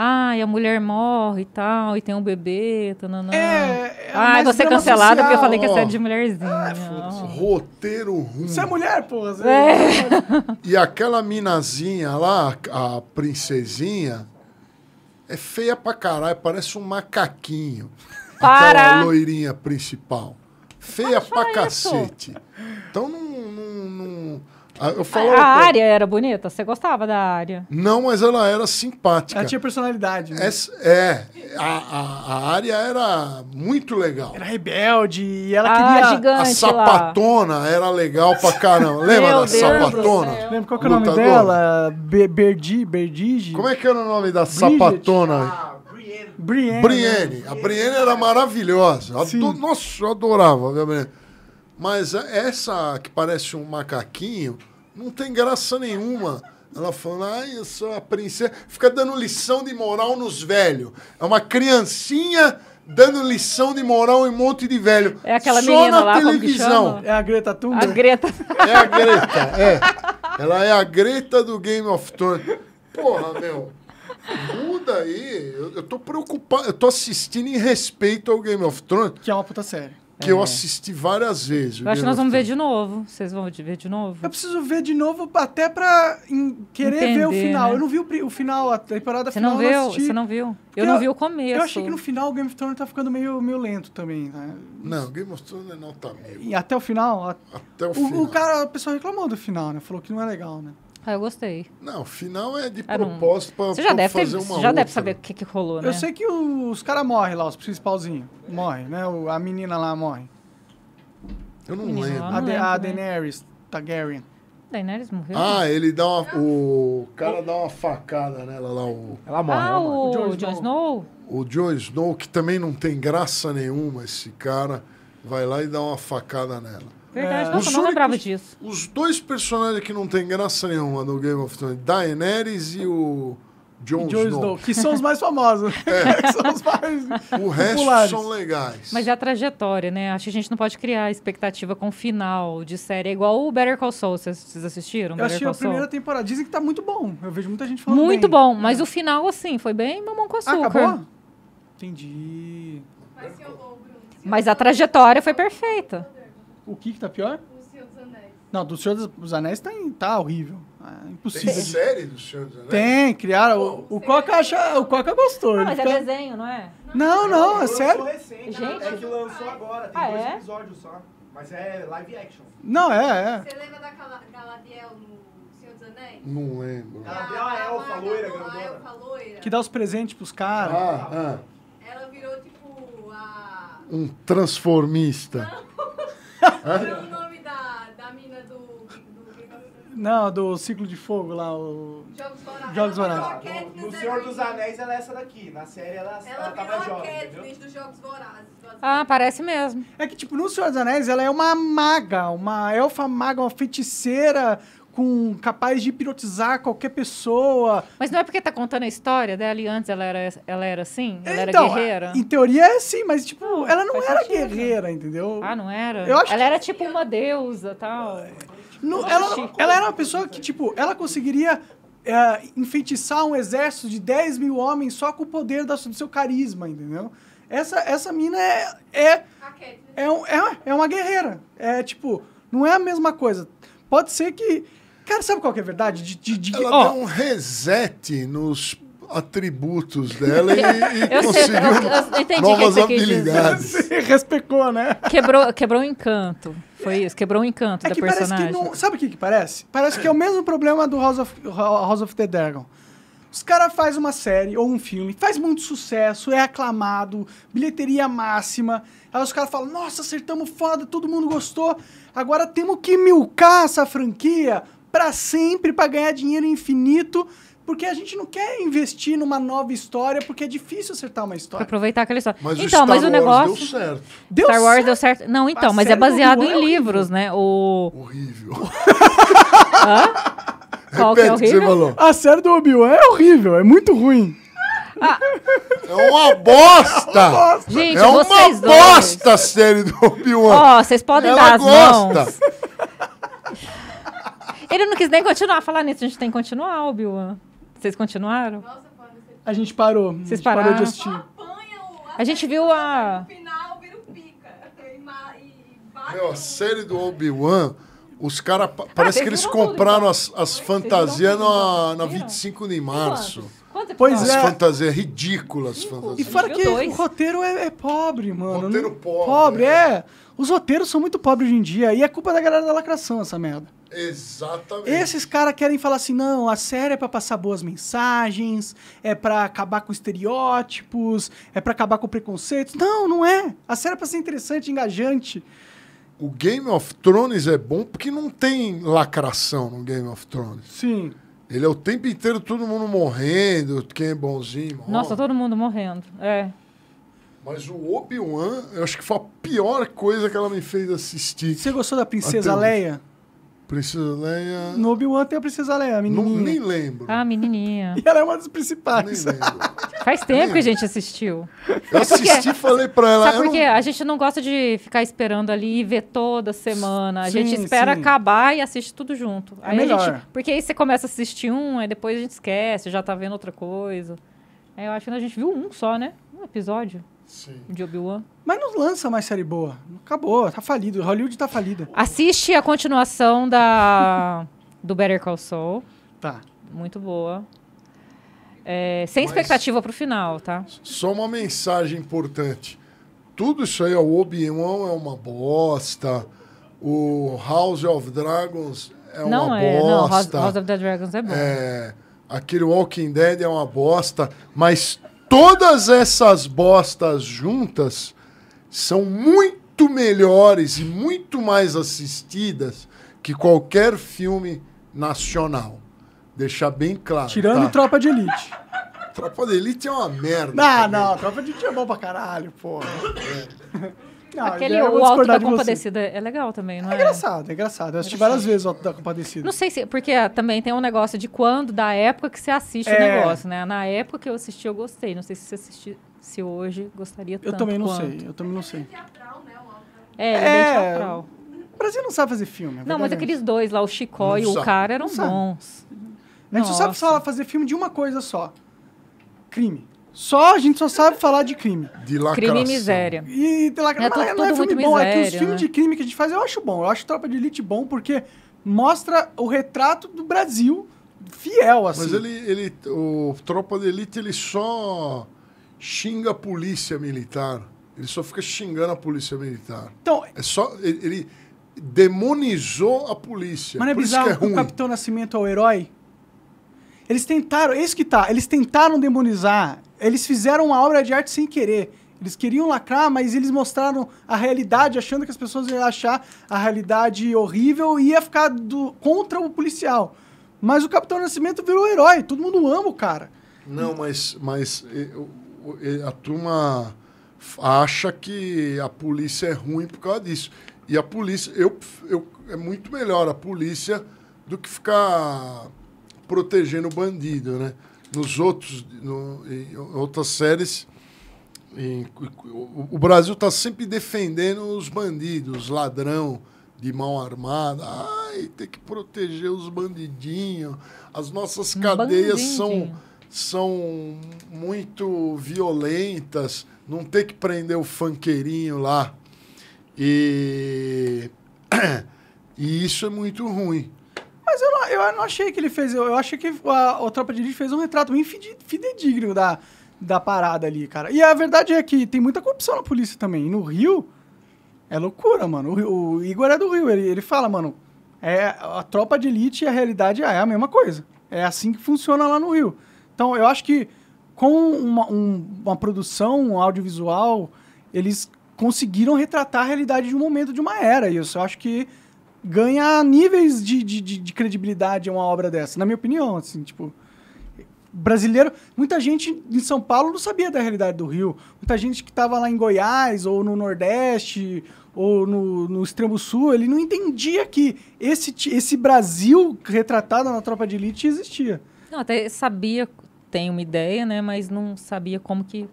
Ai, a mulher morre e tal, e tem um bebê, tananã. É, é Ai, você cancelada social, porque eu falei que é série de mulherzinha. Ah, roteiro ruim. Você é mulher, pô. É. É. <laughs> E aquela minazinha lá, a princesinha, é feia pra caralho, parece um macaquinho. Para. Aquela loirinha principal. Feia Poxa pra isso. cacete. Então não ah, eu falo, a área era bonita? Você gostava da área? Não, mas ela era simpática. Ela tinha personalidade. Né? É, é a, a, a, área era muito legal. Era rebelde e ela ah, queria... Gigante a sapatona lá. era legal pra caramba. <laughs> Lembra Meu da Deus sapatona? Lembra qual que é o nome Lutadora? dela? Be Berdi, Berdigi? Como é que era o nome da Bridget? sapatona? Ah, Brienne. Brienne. A Brienne era maravilhosa. Sim. Nossa, eu adorava a Brienne. Mas essa que parece um macaquinho, não tem graça nenhuma. Ela falou ai, eu sou a princesa. Fica dando lição de moral nos velhos. É uma criancinha dando lição de moral em um monte de velho. É aquela Só menina na lá, televisão. É a Greta Thunberg? A Greta. É a Greta, é. Ela é a Greta do Game of Thrones. Porra, meu. Muda aí. Eu, eu tô preocupado. Eu tô assistindo em respeito ao Game of Thrones. Que é uma puta série que é. eu assisti várias vezes. Eu acho que nós vamos ver de novo. Vocês vão ver de novo? Eu preciso ver de novo até pra querer Entender, ver o final. Né? Eu não vi o, o, final, a temporada você final. Não viu? Você não viu? Eu, não vi o começo. Eu achei que no final o Game of Thrones tá ficando meio, meio lento também, né? Não, Game of Thrones não tá meio. E até o final? A... Até o, o final. O cara, o pessoal reclamou do final, né? Falou que não é legal, né? Ah, eu gostei. Não, final é de ah, propósito pra, Você já pra deve, ter, fazer uma você já outra. deve saber o que, que rolou, né? Eu sei que os caras morrem lá, os principalzinhos. Morrem, né? O- a menina lá morre. Eu não lembro. A, De, lembro a né? Daenerys Targaryen. Daenerys morreu? Ah, ele dá uma... O cara dá uma facada nela lá, o... Ela morre, Ah, ela morre. o, o Jon Snow? O Jon Snow, que também não tem graça nenhuma, esse cara, vai lá e dá uma facada nela. Verdade, é. nossa, não lembrava os, disso. Os dois personagens que não tem graça nenhuma no Game of Thrones, Daenerys e o Jon Snow. Snow. Que são os mais famosos. <laughs> É. <laughs> são os mais o resto populares. são legais. Mas é a trajetória, né? Acho que a gente não pode criar expectativa com final de série. É igual o Better Call Saul, vocês, assistiram? Eu achei a primeira temporada. Dizem que tá muito bom. Eu vejo muita gente falando Muito bem. bom, mas é. o final, assim, foi bem mamão com ah, açúcar. Acabou? Entendi. Mas a trajetória foi perfeita. O que que tá pior? O Senhor dos Anéis. Não, do Senhor dos Anéis tá, tá horrível. É impossível. Tem série do Senhor dos Anéis? Tem, criaram. O, o Coca acha, o Coca gostou. Ah, mas é desenho, não é? Não, não, é Lançou sério. recente, é Gente. É que lançou agora, tem Ah, dois é? episódios só. Mas é live action. Não, é, é. Você lembra da Galadiel no Senhor dos Anéis? Não lembro. Ah, ah é o a elfa loira, grandona. A elfa loira. Que dá os presentes pros caras. ah. ah. Ela virou tipo a... um transformista. Hã? É o nome da, da mina do, Não, do Ciclo de Fogo lá, o... Jogos Vorazes. Jogos No né, Senhor dos Anéis ela é essa daqui. Na série ela, ela, ela tava tá jovem, entendeu? dos Jogos Vorazes. Ah, parece mesmo. É que, tipo, no Senhor dos Anéis ela é uma maga, uma elfa maga, uma feiticeira com capaz de hipnotizar qualquer pessoa. Mas não é porque tá contando a história dela e antes ela era, ela era assim? Ela então, era guerreira? Em teoria é sim, mas tipo, ela não era sentido. guerreira, entendeu? Ah, não era? Eu acho ela que... era tipo uma deusa tal. Não, ela, ela era uma pessoa que, tipo, ela conseguiria é, enfeitiçar um exército de 10 mil homens só com o poder da, do seu carisma, entendeu? Essa, essa mina é. É, é, um, é, é uma guerreira. É tipo, não é a mesma coisa. Pode ser que Cara, sabe qual que é a verdade? De, de, de... Ela oh. deu um reset nos atributos dela e, e <laughs> eu conseguiu sei, eu, eu novas que habilidades. <laughs> Você respecou, né? Quebrou, quebrou o um encanto. Foi isso, quebrou o um encanto é da personagem. Não, sabe o que, que parece? Parece que é o mesmo problema do House of, House of the Dragon. Os caras fazem uma série ou um filme, faz muito sucesso, é aclamado, bilheteria máxima. Aí os caras falam, nossa, acertamos foda, todo mundo gostou. Agora temos que milcar essa franquia, para sempre, para ganhar dinheiro infinito, porque a gente não quer investir numa nova história, porque é difícil acertar uma história. Pra aproveitar aquela história. Mas então, o mas o negócio deu certo. Deu Star Wars certo. deu certo. Não, então, a mas é baseado em é livros, né? O horrível. Hã? Qual que é horrível? Que você falou. A série do Obi-Wan é horrível, é muito ruim. Ah. É uma bosta! <laughs> É uma bosta. Gente, é uma dois. bosta a série do Obi-Wan. Ó, oh, vocês podem Ela dar as gosta. mãos. Ele não quis nem continuar. Falar nisso, a gente tem que continuar, Wan. Vocês continuaram? Nossa, a gente parou. Vocês a gente pararam? parou de assistir. A gente viu a. final vira pica. Meu, a série do Obi-Wan. Os caras, ah, parece que eles compraram então. as, as fantasias na, então. na 25 de março. Quanto? Quanto é pois as é. fantasias ridículas. Fantasias. E fora que o roteiro é, é, pobre, mano. Roteiro pobre. Pobre, é. é. Os roteiros são muito pobres hoje em dia. E é culpa da galera da lacração, essa merda. Exatamente. Esses caras querem falar assim: não, a série é para passar boas mensagens, é para acabar com estereótipos, é para acabar com preconceitos. Não, não é. A série é pra ser interessante, engajante. O Game of Thrones é bom porque não tem lacração no Game of Thrones. Sim. Ele é o tempo inteiro todo mundo morrendo, quem é bonzinho. Morre. Nossa, todo mundo morrendo. É. Mas o Obi-Wan, eu acho que foi a pior coisa que ela me fez assistir. Você gostou da Princesa Leia? Hoje. Princesa Leia. No Obi-Wan tem a Princesa Leia, a menininha. Não, nem lembro. Ah, menininha. E ela é uma das principais. Nem lembro. <laughs> Faz tempo que a gente assistiu. Eu é assisti e falei pra ela. Sabe por quê? Não... A gente não gosta de ficar esperando ali e ver toda semana. A sim, gente espera sim. acabar e assiste tudo junto. É aí melhor. Gente, porque aí você começa a assistir um, aí depois a gente esquece, já tá vendo outra coisa. eu acho que a gente viu um só, né? Um episódio. Sim. de Obi-Wan. Mas não lança mais série boa. Acabou, tá falido. Hollywood tá falida. Assiste a continuação da <laughs> do Better Call Saul. Tá. Muito boa. É, sem Mas expectativa pro final, tá? Só uma mensagem importante. Tudo isso aí, o Obi-Wan é uma bosta. O House of Dragons é não uma é, bosta. Não, House, of the Dragons é bom. É, aquele Walking Dead é uma bosta. Mas todas essas bostas juntas são muito melhores e muito mais assistidas que qualquer filme nacional. Deixar bem claro. Tirando tá? Tropa de Elite. Tropa de Elite é uma merda. Não, também. não, Tropa de Elite é bom pra caralho, porra. É. Não, ah, Aquele, o é Alto da Compadecida é legal também, não é? É engraçado, é engraçado. Eu assisti é várias vezes o Alto da Compadecida. Não sei se... Porque ah, também tem um negócio de quando, da época que você assiste é... o negócio, né? Na época que eu assisti, eu gostei. Não sei se você assisti, se hoje gostaria tanto Eu também não quanto. sei, eu também não sei. É, é, é bem teatral. O Brasil não sabe fazer filme. É não, mas aqueles dois lá, o Chicó não e o cara, eram bons. A gente só você sabe fazer filme de uma coisa só. Crime. Só, a gente só sabe falar de crime. De lacração. Crime e miséria. E de lacração. É, tudo, não, é filme bom, miséria, é que os né? filmes de crime que a gente faz, eu acho bom. Eu acho Tropa de Elite bom porque mostra o retrato do Brasil fiel, assim. Mas ele, ele o Tropa de Elite, ele só xinga a polícia militar. Ele só fica xingando a polícia militar. Então, é só ele, ele demonizou a polícia. Mas não é bizarro é o Capitão Nascimento é o herói? Eles tentaram, é isso que tá, eles tentaram demonizar eles fizeram uma obra de arte sem querer. Eles queriam lacrar, mas eles mostraram a realidade, achando que as pessoas iam achar a realidade horrível e ia ficar do, contra o policial. Mas o Capitão Nascimento virou herói, todo mundo ama o cara. Não, mas, mas a turma acha que a polícia é ruim por causa disso. E a polícia, eu, eu, é muito melhor a polícia do que ficar protegendo o bandido, né? nos outros, no, em outras séries. Em, o, o Brasil está sempre defendendo os bandidos, ladrão de mão armada. Ai, tem que proteger os bandidinhos. As nossas cadeias são, são muito violentas. Não tem que prender o fanqueirinho lá. E, <clears throat> e isso é muito ruim. Mas eu não, eu não achei que ele fez. Eu, eu achei que a, a Tropa de Elite fez um retrato bem fidedigno da, da parada ali, cara. E a verdade é que tem muita corrupção na polícia também. E no Rio, é loucura, mano. O, o Igor é do Rio. Ele, ele fala, mano, é, a Tropa de Elite e a realidade é a mesma coisa. É assim que funciona lá no Rio. Então, eu acho que com uma, um, uma produção um audiovisual, eles conseguiram retratar a realidade de um momento, de uma era. E isso eu acho que ganha níveis de, de, de, de credibilidade uma obra dessa, na minha opinião, assim, tipo brasileiro, muita gente em São Paulo não sabia da realidade do Rio. Muita gente que estava lá em Goiás, ou no Nordeste, ou no, no, Extremo Sul, ele não entendia que esse, esse Brasil retratado na tropa de elite existia. Não, até sabia, tem uma ideia, né? Mas não sabia como que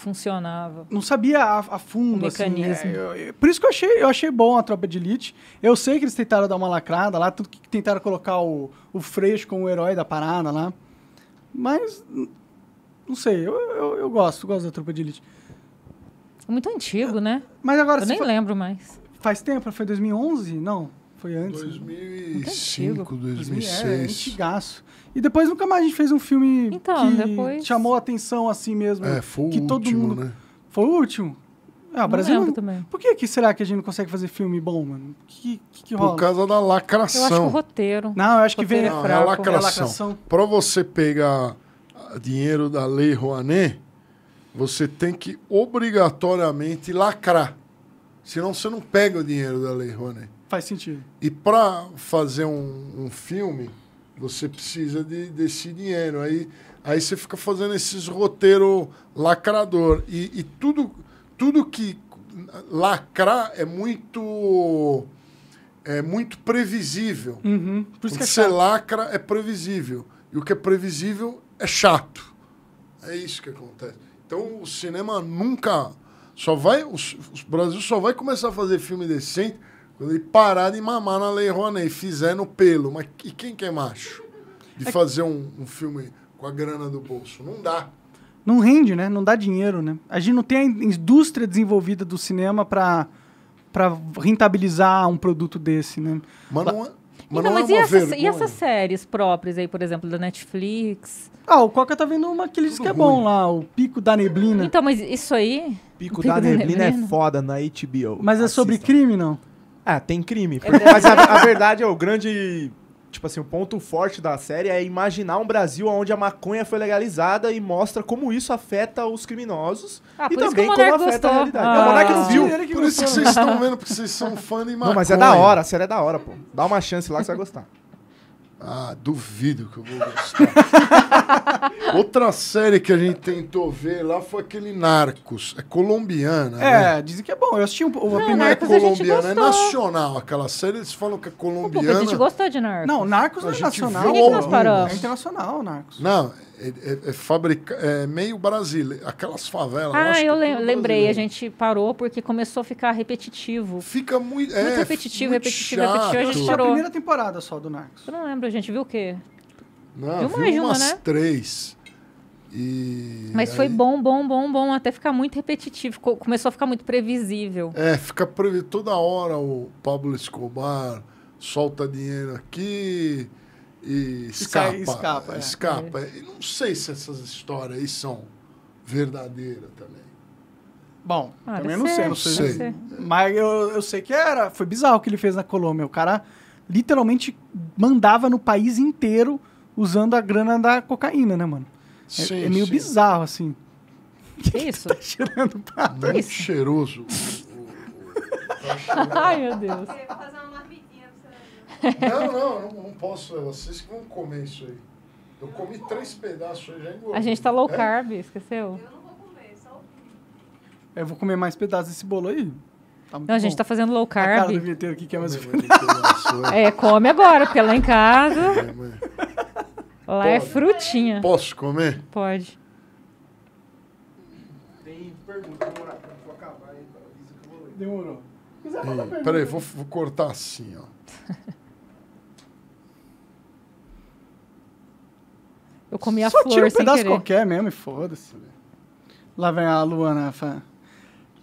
funcionava. Não sabia a, a fundo, o mecanismo. Assim, é, eu, por isso que eu achei, eu achei bom a tropa de elite. Eu sei que eles tentaram dar uma lacrada lá, tudo que tentaram colocar o, o Freixo como o herói da parada lá. Mas, não sei, eu, eu, eu gosto, gosto da tropa de elite. É muito antigo, né? Mas agora... Eu nem fa... lembro mais. Faz tempo? Foi 2011? Não. Foi antes. 2005, né? 2006. É, é, é, antigaço. E depois nunca mais a gente fez um filme então, que depois... chamou a atenção assim mesmo. É, foi o que todo último, mundo... né? Foi o último? Ah, o Brasil não... também. Por que, que será que a gente não consegue fazer filme bom, mano? Que, que, que rola? Por causa da lacração. Eu acho que o roteiro. Não, eu acho que vem... É não, é a lacração. É você pegar dinheiro da Lei Rouanet, você tem que obrigatoriamente lacrar. Senão você não pega o dinheiro da Lei Rouanet. Faz sentido. E para fazer um, um, filme, você precisa de, desse dinheiro. Aí, aí você fica fazendo esses roteiros lacrador. E, e tudo, tudo que lacrar é muito é muito previsível. Uhum. Por isso que é chato. lacra é previsível. E o que é previsível é chato. É isso que acontece. Então o cinema nunca. Só vai. O, o Brasil só vai começar a fazer filme decente quando ele parar de mamar na Lei Rouanet, fizer no pelo, mas e quem que é macho? De é... fazer um, um filme com a grana do bolso? Não dá. Não rende, né? Não dá dinheiro, né? A gente não tem a indústria desenvolvida do cinema para para rentabilizar um produto desse, né? Mas não, é-, é, mas, então, mas é e, essas, e, essas, séries próprias aí, por exemplo, da Netflix? Ah, o Coca tá vendo uma que ele diz que é ruim. bom lá, o Pico da Neblina. Então, mas isso aí... Pico, Pico da, da, neblina, da neblina, é foda na HBO. Mas Assista. é sobre crime, não? Ah, tem crime. Porque, é, né? mas a, a verdade é o grande tipo assim, o ponto forte da série é imaginar um Brasil onde a maconha foi legalizada e mostra como isso afeta os criminosos ah, e também como afeta gostou. a realidade. Ah. Não, o que não viu. Por isso que é, ah. vocês estão vendo, <laughs> porque vocês são fã de maconha. Não, mas é da hora, a série é da hora, pô. Dá uma chance lá que você vai gostar. Ah, duvido que eu vou gostar. <laughs> Outra série que a gente tentou ver lá foi aquele Narcos. É colombiana, é, né? dizem que é bom. Eu assisti um, o não, primeiro Narcos colombiana. É nacional aquela série. Eles falam que é colombiana. Um a gente gostou de Narcos. Não, Narcos não é nacional. que, que nós É internacional, Narcos. Não, é, é, é, fabrica, é meio Brasil, aquelas favelas. Ah, eu é lembrei, a gente parou porque começou a ficar repetitivo. Fica muito, é, repetitivo, muito repetitivo, chato. repetitivo. A gente parou. a primeira temporada só do Narcos. Eu não lembro, a gente viu o quê? Não, viu mais viu umas uma, né? três. E Mas aí... foi bom, bom, bom, bom, até ficar muito repetitivo. Começou a ficar muito previsível. É, fica previsível. Toda hora o Pablo Escobar solta dinheiro aqui, e escapa. E escapa. É. escapa. É. E não sei se essas histórias aí são verdadeiras também. Bom, ah, também não sei, não sei. sei. Mas eu, eu sei que era. Foi bizarro o que ele fez na Colômbia. O cara literalmente mandava no país inteiro usando a grana da cocaína, né, mano? É, sim, é, meio sim. bizarro, assim. Que, <laughs> isso? tá cheirando pra tá Muito tá <laughs> cheiroso. Ai, meu Deus. Não, não, não, não posso. É, vocês que vão comer isso aí. Eu comi três pedaços hoje, já engordei. A gente tá low é? carb, esqueceu? Eu não vou comer, só o é, Eu vou comer mais pedaços desse bolo aí. Tá Não, a gente bom. tá fazendo low A cara do carb. vinheteiro aqui que é mais... É, come agora, porque lá em casa, lá é frutinha. Posso comer? Pode. Tem pergunta, vou acabar, aí, Demorou. Peraí, vou, vou cortar assim, ó. <laughs> Eu comi a Só flor tira um sem pedaço querer. qualquer mesmo e foda-se. Lá vem a Luana. Fala,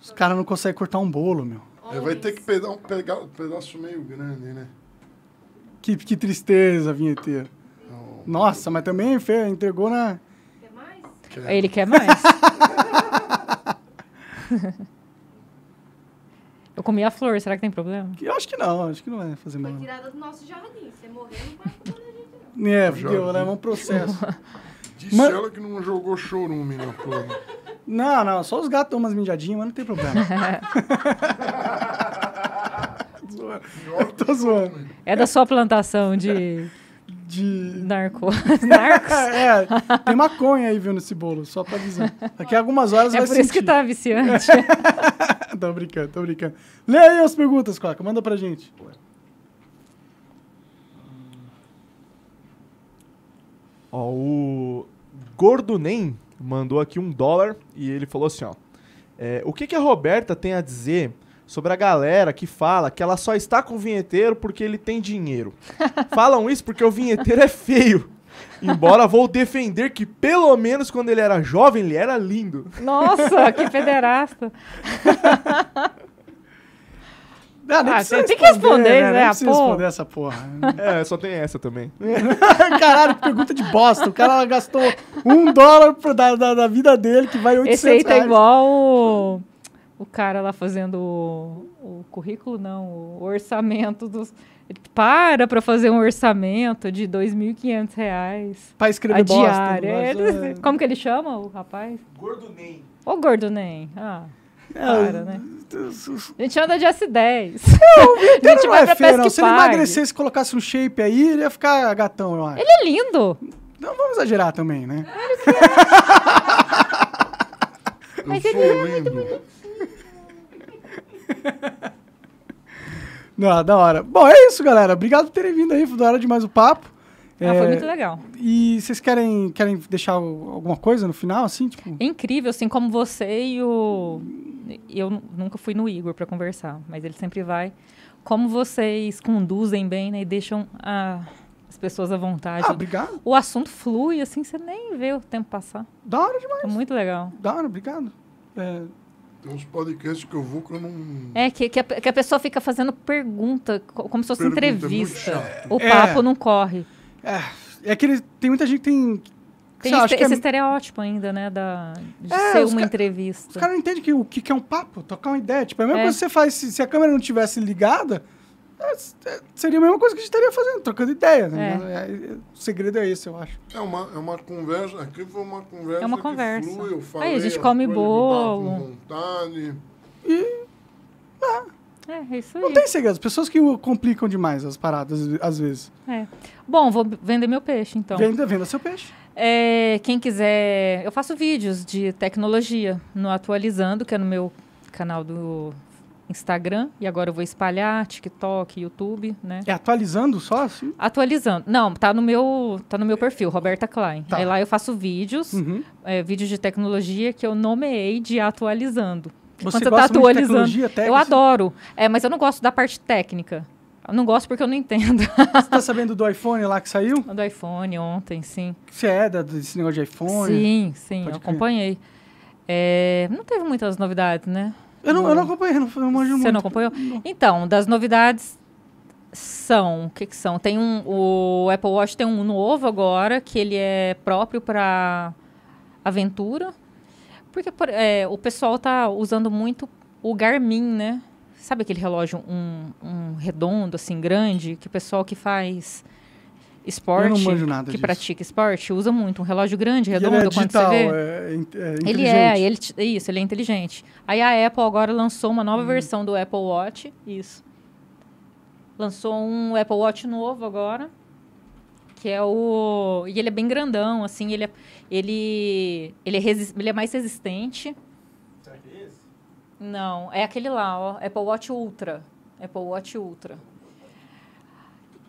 Os caras não conseguem cortar um bolo, meu. É, vai ter que pegar um, pegar um pedaço meio grande, né? Que, que tristeza, vinheteiro. Não. Nossa, mas também Fê, entregou na. Quer mais? Quer. Ele quer mais. <laughs> Eu comi a flor, será que tem problema? Eu acho que não, acho que não vai fazer mal. Foi tirada do nosso jardim, você morreu, não vai é, deu, né? um processo. Disse mas... ela que não jogou chorume na porra. Não, não, só os gatos tomam umas mijadinhas, mas não tem problema. <laughs> Tô zoando. É da sua plantação de. De. Narco. <laughs> Narcos? é, tem maconha aí, viu, nesse bolo, só pra avisar. Daqui a algumas horas é vai ser. É por sentir. isso que tá viciante. <laughs> tô brincando, tô brincando. Lê aí as perguntas, Coca, manda pra gente. Ué. Ó, o Gordo Nem mandou aqui um dólar e ele falou assim, ó. É, o que, que a Roberta tem a dizer sobre a galera que fala que ela só está com o vinheteiro porque ele tem dinheiro? <laughs> Falam isso porque o vinheteiro é feio. Embora vou defender que, pelo menos quando ele era jovem, ele era lindo. Nossa, que <laughs> pederasta. <laughs> ah, ah tem que responder, né? né? Não ah, precisa responder essa porra. <laughs> É, só tem essa também. <laughs> Caralho, que pergunta de bosta. O cara gastou um dólar da, da, da vida dele, que vai 800 Esse aí tá reais. igual o, o cara lá fazendo o, o currículo, não, o orçamento dos... Ele para para fazer um orçamento de 2.500 reais Para escrever a diária. Bosta, né? é. Como que ele chama o rapaz? Gordonem. Ô, nem Ah, é, para, né? A gente anda de S10. Não, <laughs> o gente não vai é feio, não. Se ele emagrecesse e colocasse um shape aí, ele ia ficar gatão, eu acho. Ele é lindo. Não vamos exagerar também, né? lindo. É. Mas ele é muito bonitinho. <laughs> Não, da hora. Bom, é isso, galera. Obrigado por terem vindo aí. Foi da hora demais o papo. Ah, foi é, muito legal. E vocês querem, querem deixar alguma coisa no final, assim? Tipo... É incrível, assim, como você e o eu nunca fui no Igor para conversar, mas ele sempre vai. Como vocês conduzem bem, né, e deixam a, as pessoas à vontade. Ah, obrigado. O assunto flui, assim, você nem vê o tempo passar. Da hora demais. É muito legal. Da hora, obrigado. É... Tem uns podcasts que eu vou que eu não. É, que, que, a, que a pessoa fica fazendo pergunta, como se fosse pergunta é entrevista. É o papo é... não corre. É, é que ele, tem muita gente que tem tem é esse, esse é... estereótipo ainda, né? Da, de é, ser uma entrevista. Os caras não entendem que, o que, que é um papo, tocar uma ideia. Tipo, é a mesma é. coisa que você faz se, se a câmera não tivesse ligada, é, seria a mesma coisa que a gente estaria fazendo, trocando ideia. Né? O segredo é esse, eu acho. É uma, é uma conversa. Aqui foi uma conversa. É uma conversa. Flui, eu falei, Aí a gente come bolo. Vontade. E. É. É, isso aí. Não tem segredo. As pessoas que complicam demais as paradas, às vezes. É. Bom, vou vender meu peixe, então. Venda, venda seu peixe. É, quem quiser, eu faço vídeos de tecnologia no Atualizando, que é no meu canal do Instagram e agora eu vou espalhar TikTok, YouTube, né? É atualizando só assim? Atualizando. Não, tá no meu, tá no meu perfil, Roberta Klein. Tá. Aí lá eu faço vídeos, uhum. é, vídeos de tecnologia que eu nomeei de atualizando. Você Quando gosta tá atualizando, de tecnologia, eu adoro. É, mas eu não gosto da parte técnica. Eu não gosto porque eu não entendo. Você tá sabendo do iPhone lá que saiu? Do iPhone ontem, sim. Você é desse negócio de iPhone? Sim, sim, Pode eu acompanhei. É, não teve muitas novidades, né? Eu não, eu não acompanhei, não, eu Você muito. Você não acompanhou? Não. Então, das novidades são, o que, que são? Tem um, o Apple Watch tem um novo agora, que ele é próprio para aventura. Porque é, o pessoal tá usando muito o Garmin, né? Sabe aquele relógio, um, um redondo, assim, grande, que o pessoal que faz esporte, que disso. pratica esporte, usa muito. Um relógio grande, redondo, ele é digital, quando você vê. É, é ele é, ele, isso, ele é inteligente. Aí a Apple agora lançou uma nova hum. versão do Apple Watch. Isso. Lançou um Apple Watch novo agora. Que é o. E ele é bem grandão, assim, ele é, ele, ele, é, resi... ele é mais resistente. Não, é aquele lá, ó, Apple Watch Ultra. Apple Watch Ultra.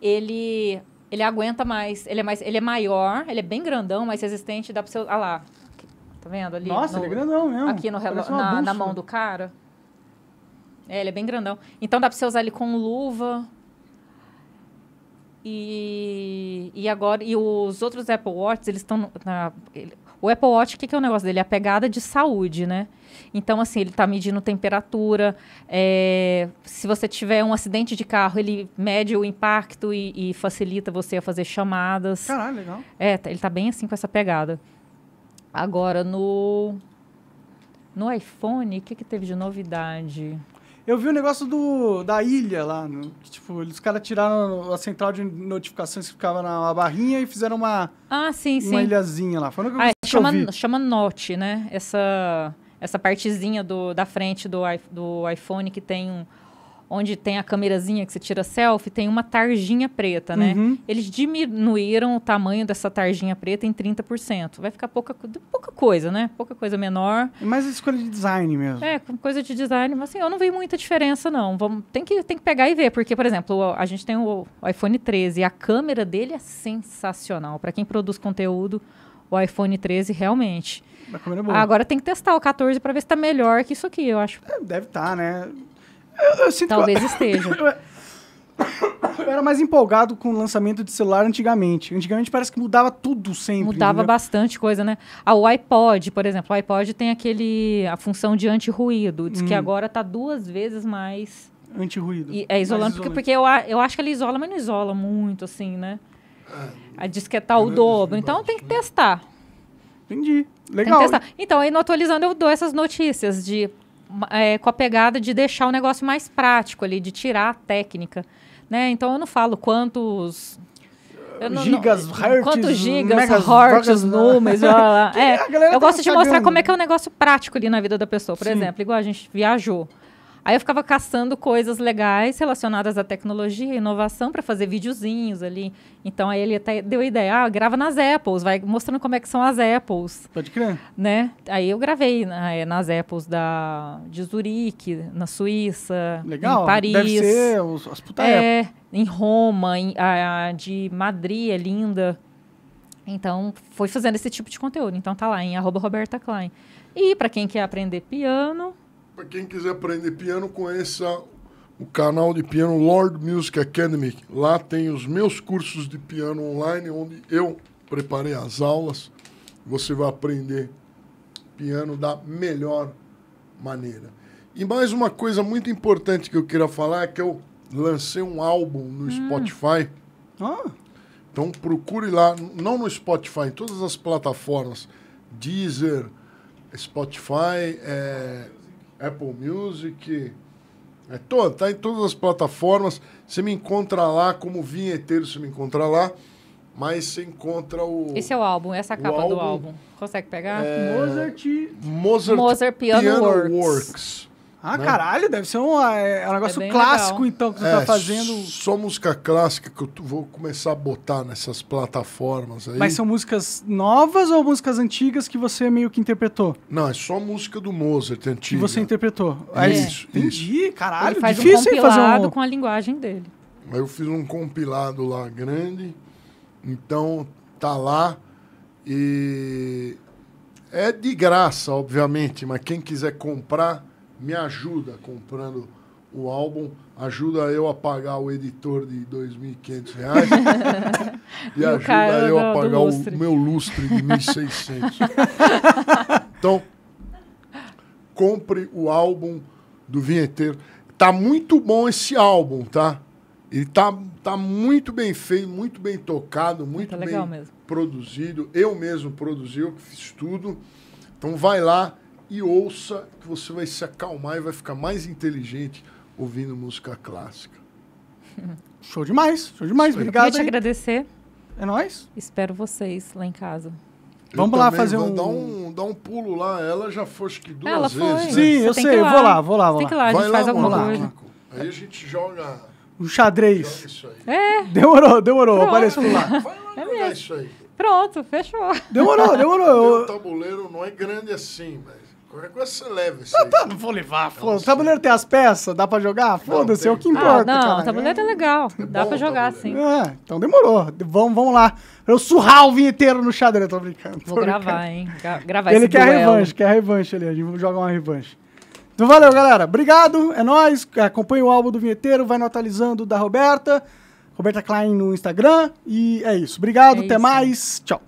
Ele ele aguenta mais, ele é mais, ele é maior, ele é bem grandão, mais resistente, dá para você, ah lá. Tá vendo ali? Nossa, no, ele é grandão mesmo. Aqui no relógio, na, na, mão do cara. É, ele é bem grandão. Então dá para você usar ele com luva. E, e agora, e os outros Apple Watches, eles estão o Apple Watch, o que, que é o negócio dele? É a pegada de saúde, né? Então, assim, ele está medindo temperatura. É, se você tiver um acidente de carro, ele mede o impacto e, e facilita você a fazer chamadas. Caralho, legal. É, tá, ele está bem assim com essa pegada. Agora, no, no iPhone, o que, que teve de novidade? Eu vi o um negócio do, da ilha lá, no, né? que, tipo, os caras tiraram a central de notificações que ficava na barrinha e fizeram uma, ah, sim, uma sim. ilhazinha lá. Foi ah, que ah, chama, chama Note, né? Essa, essa partezinha do, da frente do, do iPhone que tem um, onde tem a câmerazinha que você tira selfie, tem uma tarjinha preta, né? Uhum. Eles diminuíram o tamanho dessa tarjinha preta em 30%. Vai ficar pouca, pouca coisa, né? Pouca coisa menor. Mas é escolha de design mesmo. É, coisa de design, mas assim, eu não vi muita diferença, não. Vamos, tem, que, tem que pegar e ver, porque, por exemplo, a gente tem o, iPhone 13 e a câmera dele é sensacional. Para quem produz conteúdo, o iPhone 13 realmente. É Agora tem que testar o 14 para ver se está melhor que isso aqui, eu acho. É, deve estar, tá, né? Eu, eu sinto Talvez que... esteja. <laughs> eu era mais empolgado com o lançamento de celular antigamente. Antigamente parece que mudava tudo sempre. Mudava né? bastante coisa, né? Ah, o iPod, por exemplo, o iPod tem aquele a função de anti-ruído, diz hum. que agora tá duas vezes mais anti-ruído. É isolante, porque, porque eu, eu acho que ele isola, mas não isola muito assim, né? É. a diz que é tal o dobro, então tem que né? testar. Entendi. Legal. Então, aí no atualizando eu dou essas notícias de é, com a pegada de deixar o negócio mais prático ali, de tirar a técnica. Né? Então eu não falo quantos não, gigas, hertz, quantos gigas, megas, hertz, números, <laughs> É, eu tá gosto de mostrar como é que é um negócio prático ali na vida da pessoa. Por Sim. exemplo, igual a gente viajou. Aí eu ficava caçando coisas legais relacionadas à tecnologia, inovação, para fazer videozinhos ali. Então aí ele até deu a ideia, ah, grava nas Apples, vai mostrando como é que são as Apples. Pode crer. Né? Aí eu gravei na, eh, nas Apples da, de Zurique, na Suíça, Legal. em Paris. Deve ser os, as putas é, Apple. em Roma, em, a, a de Madrid, é linda. Então, foi fazendo esse tipo de conteúdo. Então, tá lá em arroba Roberta Klein. E para quem quer aprender piano, para quem quiser aprender piano, conheça o canal de piano Lord Music Academy. Lá tem os meus cursos de piano online, onde eu preparei as aulas. Você vai aprender piano da melhor maneira. E mais uma coisa muito importante que eu queria falar é que eu lancei um álbum no hum. Spotify. Ah. Então procure lá, não no Spotify, em todas as plataformas, Deezer, Spotify, é, Apple Music. É todo, tá em todas as plataformas. Você me encontra lá como vinheteiro, você me encontra lá. Mas você encontra o. Esse é o álbum, essa é a capa álbum, do álbum. Consegue pegar? É... Mozart. Mozart, Mozart Piano, Piano Works. Works. Ah, né? caralho, deve ser um, é, é um é negócio é clássico, legal. então, que você está é, fazendo. Só música clássica que eu vou começar a botar nessas plataformas aí. Mas são músicas novas ou músicas antigas que você meio que interpretou? Não, é só música do Mozart antiga. Que você interpretou. É. Isso, é. isso. Entendi, caralho, Ele faz difícil um compilado fazer um... com a linguagem dele. Aí eu fiz um compilado lá grande, então tá lá e... É de graça, obviamente, mas quem quiser comprar me ajuda comprando o álbum, ajuda eu a pagar o editor de R$ 2.500 e <laughs> ajuda eu a pagar o meu lustre de R$ 1.600. <laughs> então, compre o álbum do Vinheteiro. Tá muito bom esse álbum, tá? Ele tá, tá muito bem feito, muito bem tocado, tá muito tá bem mesmo. produzido. Eu mesmo produzi, eu fiz tudo. Então vai lá, e ouça, que você vai se acalmar e vai ficar mais inteligente ouvindo música clássica. <laughs> Show demais, show demais. Obrigado. Eu te agradecer. É nóis. Espero vocês lá em casa. Eu Vamos lá fazer um... Dar um. Dar um pulo lá. Ela já foi acho que duas Ela vezes. Né? Sim, eu sei. Vou lá, vou lá, vou lá. Tem que ir lá, a gente lá, faz alguma lá, Aí a gente joga. O xadrez. Joga é. Demorou, demorou. Pronto. Aparece por lá. Vai lá é jogar mesmo. isso aí. Pronto, fechou. Demorou, demorou. O tabuleiro não é grande assim, mas Qualquer coisa você leva isso Tá, não vou levar, é foda-se. O tabuleiro tem as peças, dá pra jogar? Foda-se, é o que importa, ah, não, cara. o tabuleiro é, é legal. É dá pra jogar, sim. É, então demorou. Vamos, vamos lá. Eu surrar o vinheteiro no xadrez, tô brincando. Vou gravar, hein. gravar Ele esse quer duelo. revanche, quer revanche ali. A gente joga uma revanche. Então valeu, galera. Obrigado, é nóis. Acompanha o álbum do vinheteiro, vai no atualizando da Roberta. Roberta Klein no Instagram. E é isso. Obrigado, é até isso. mais. Tchau.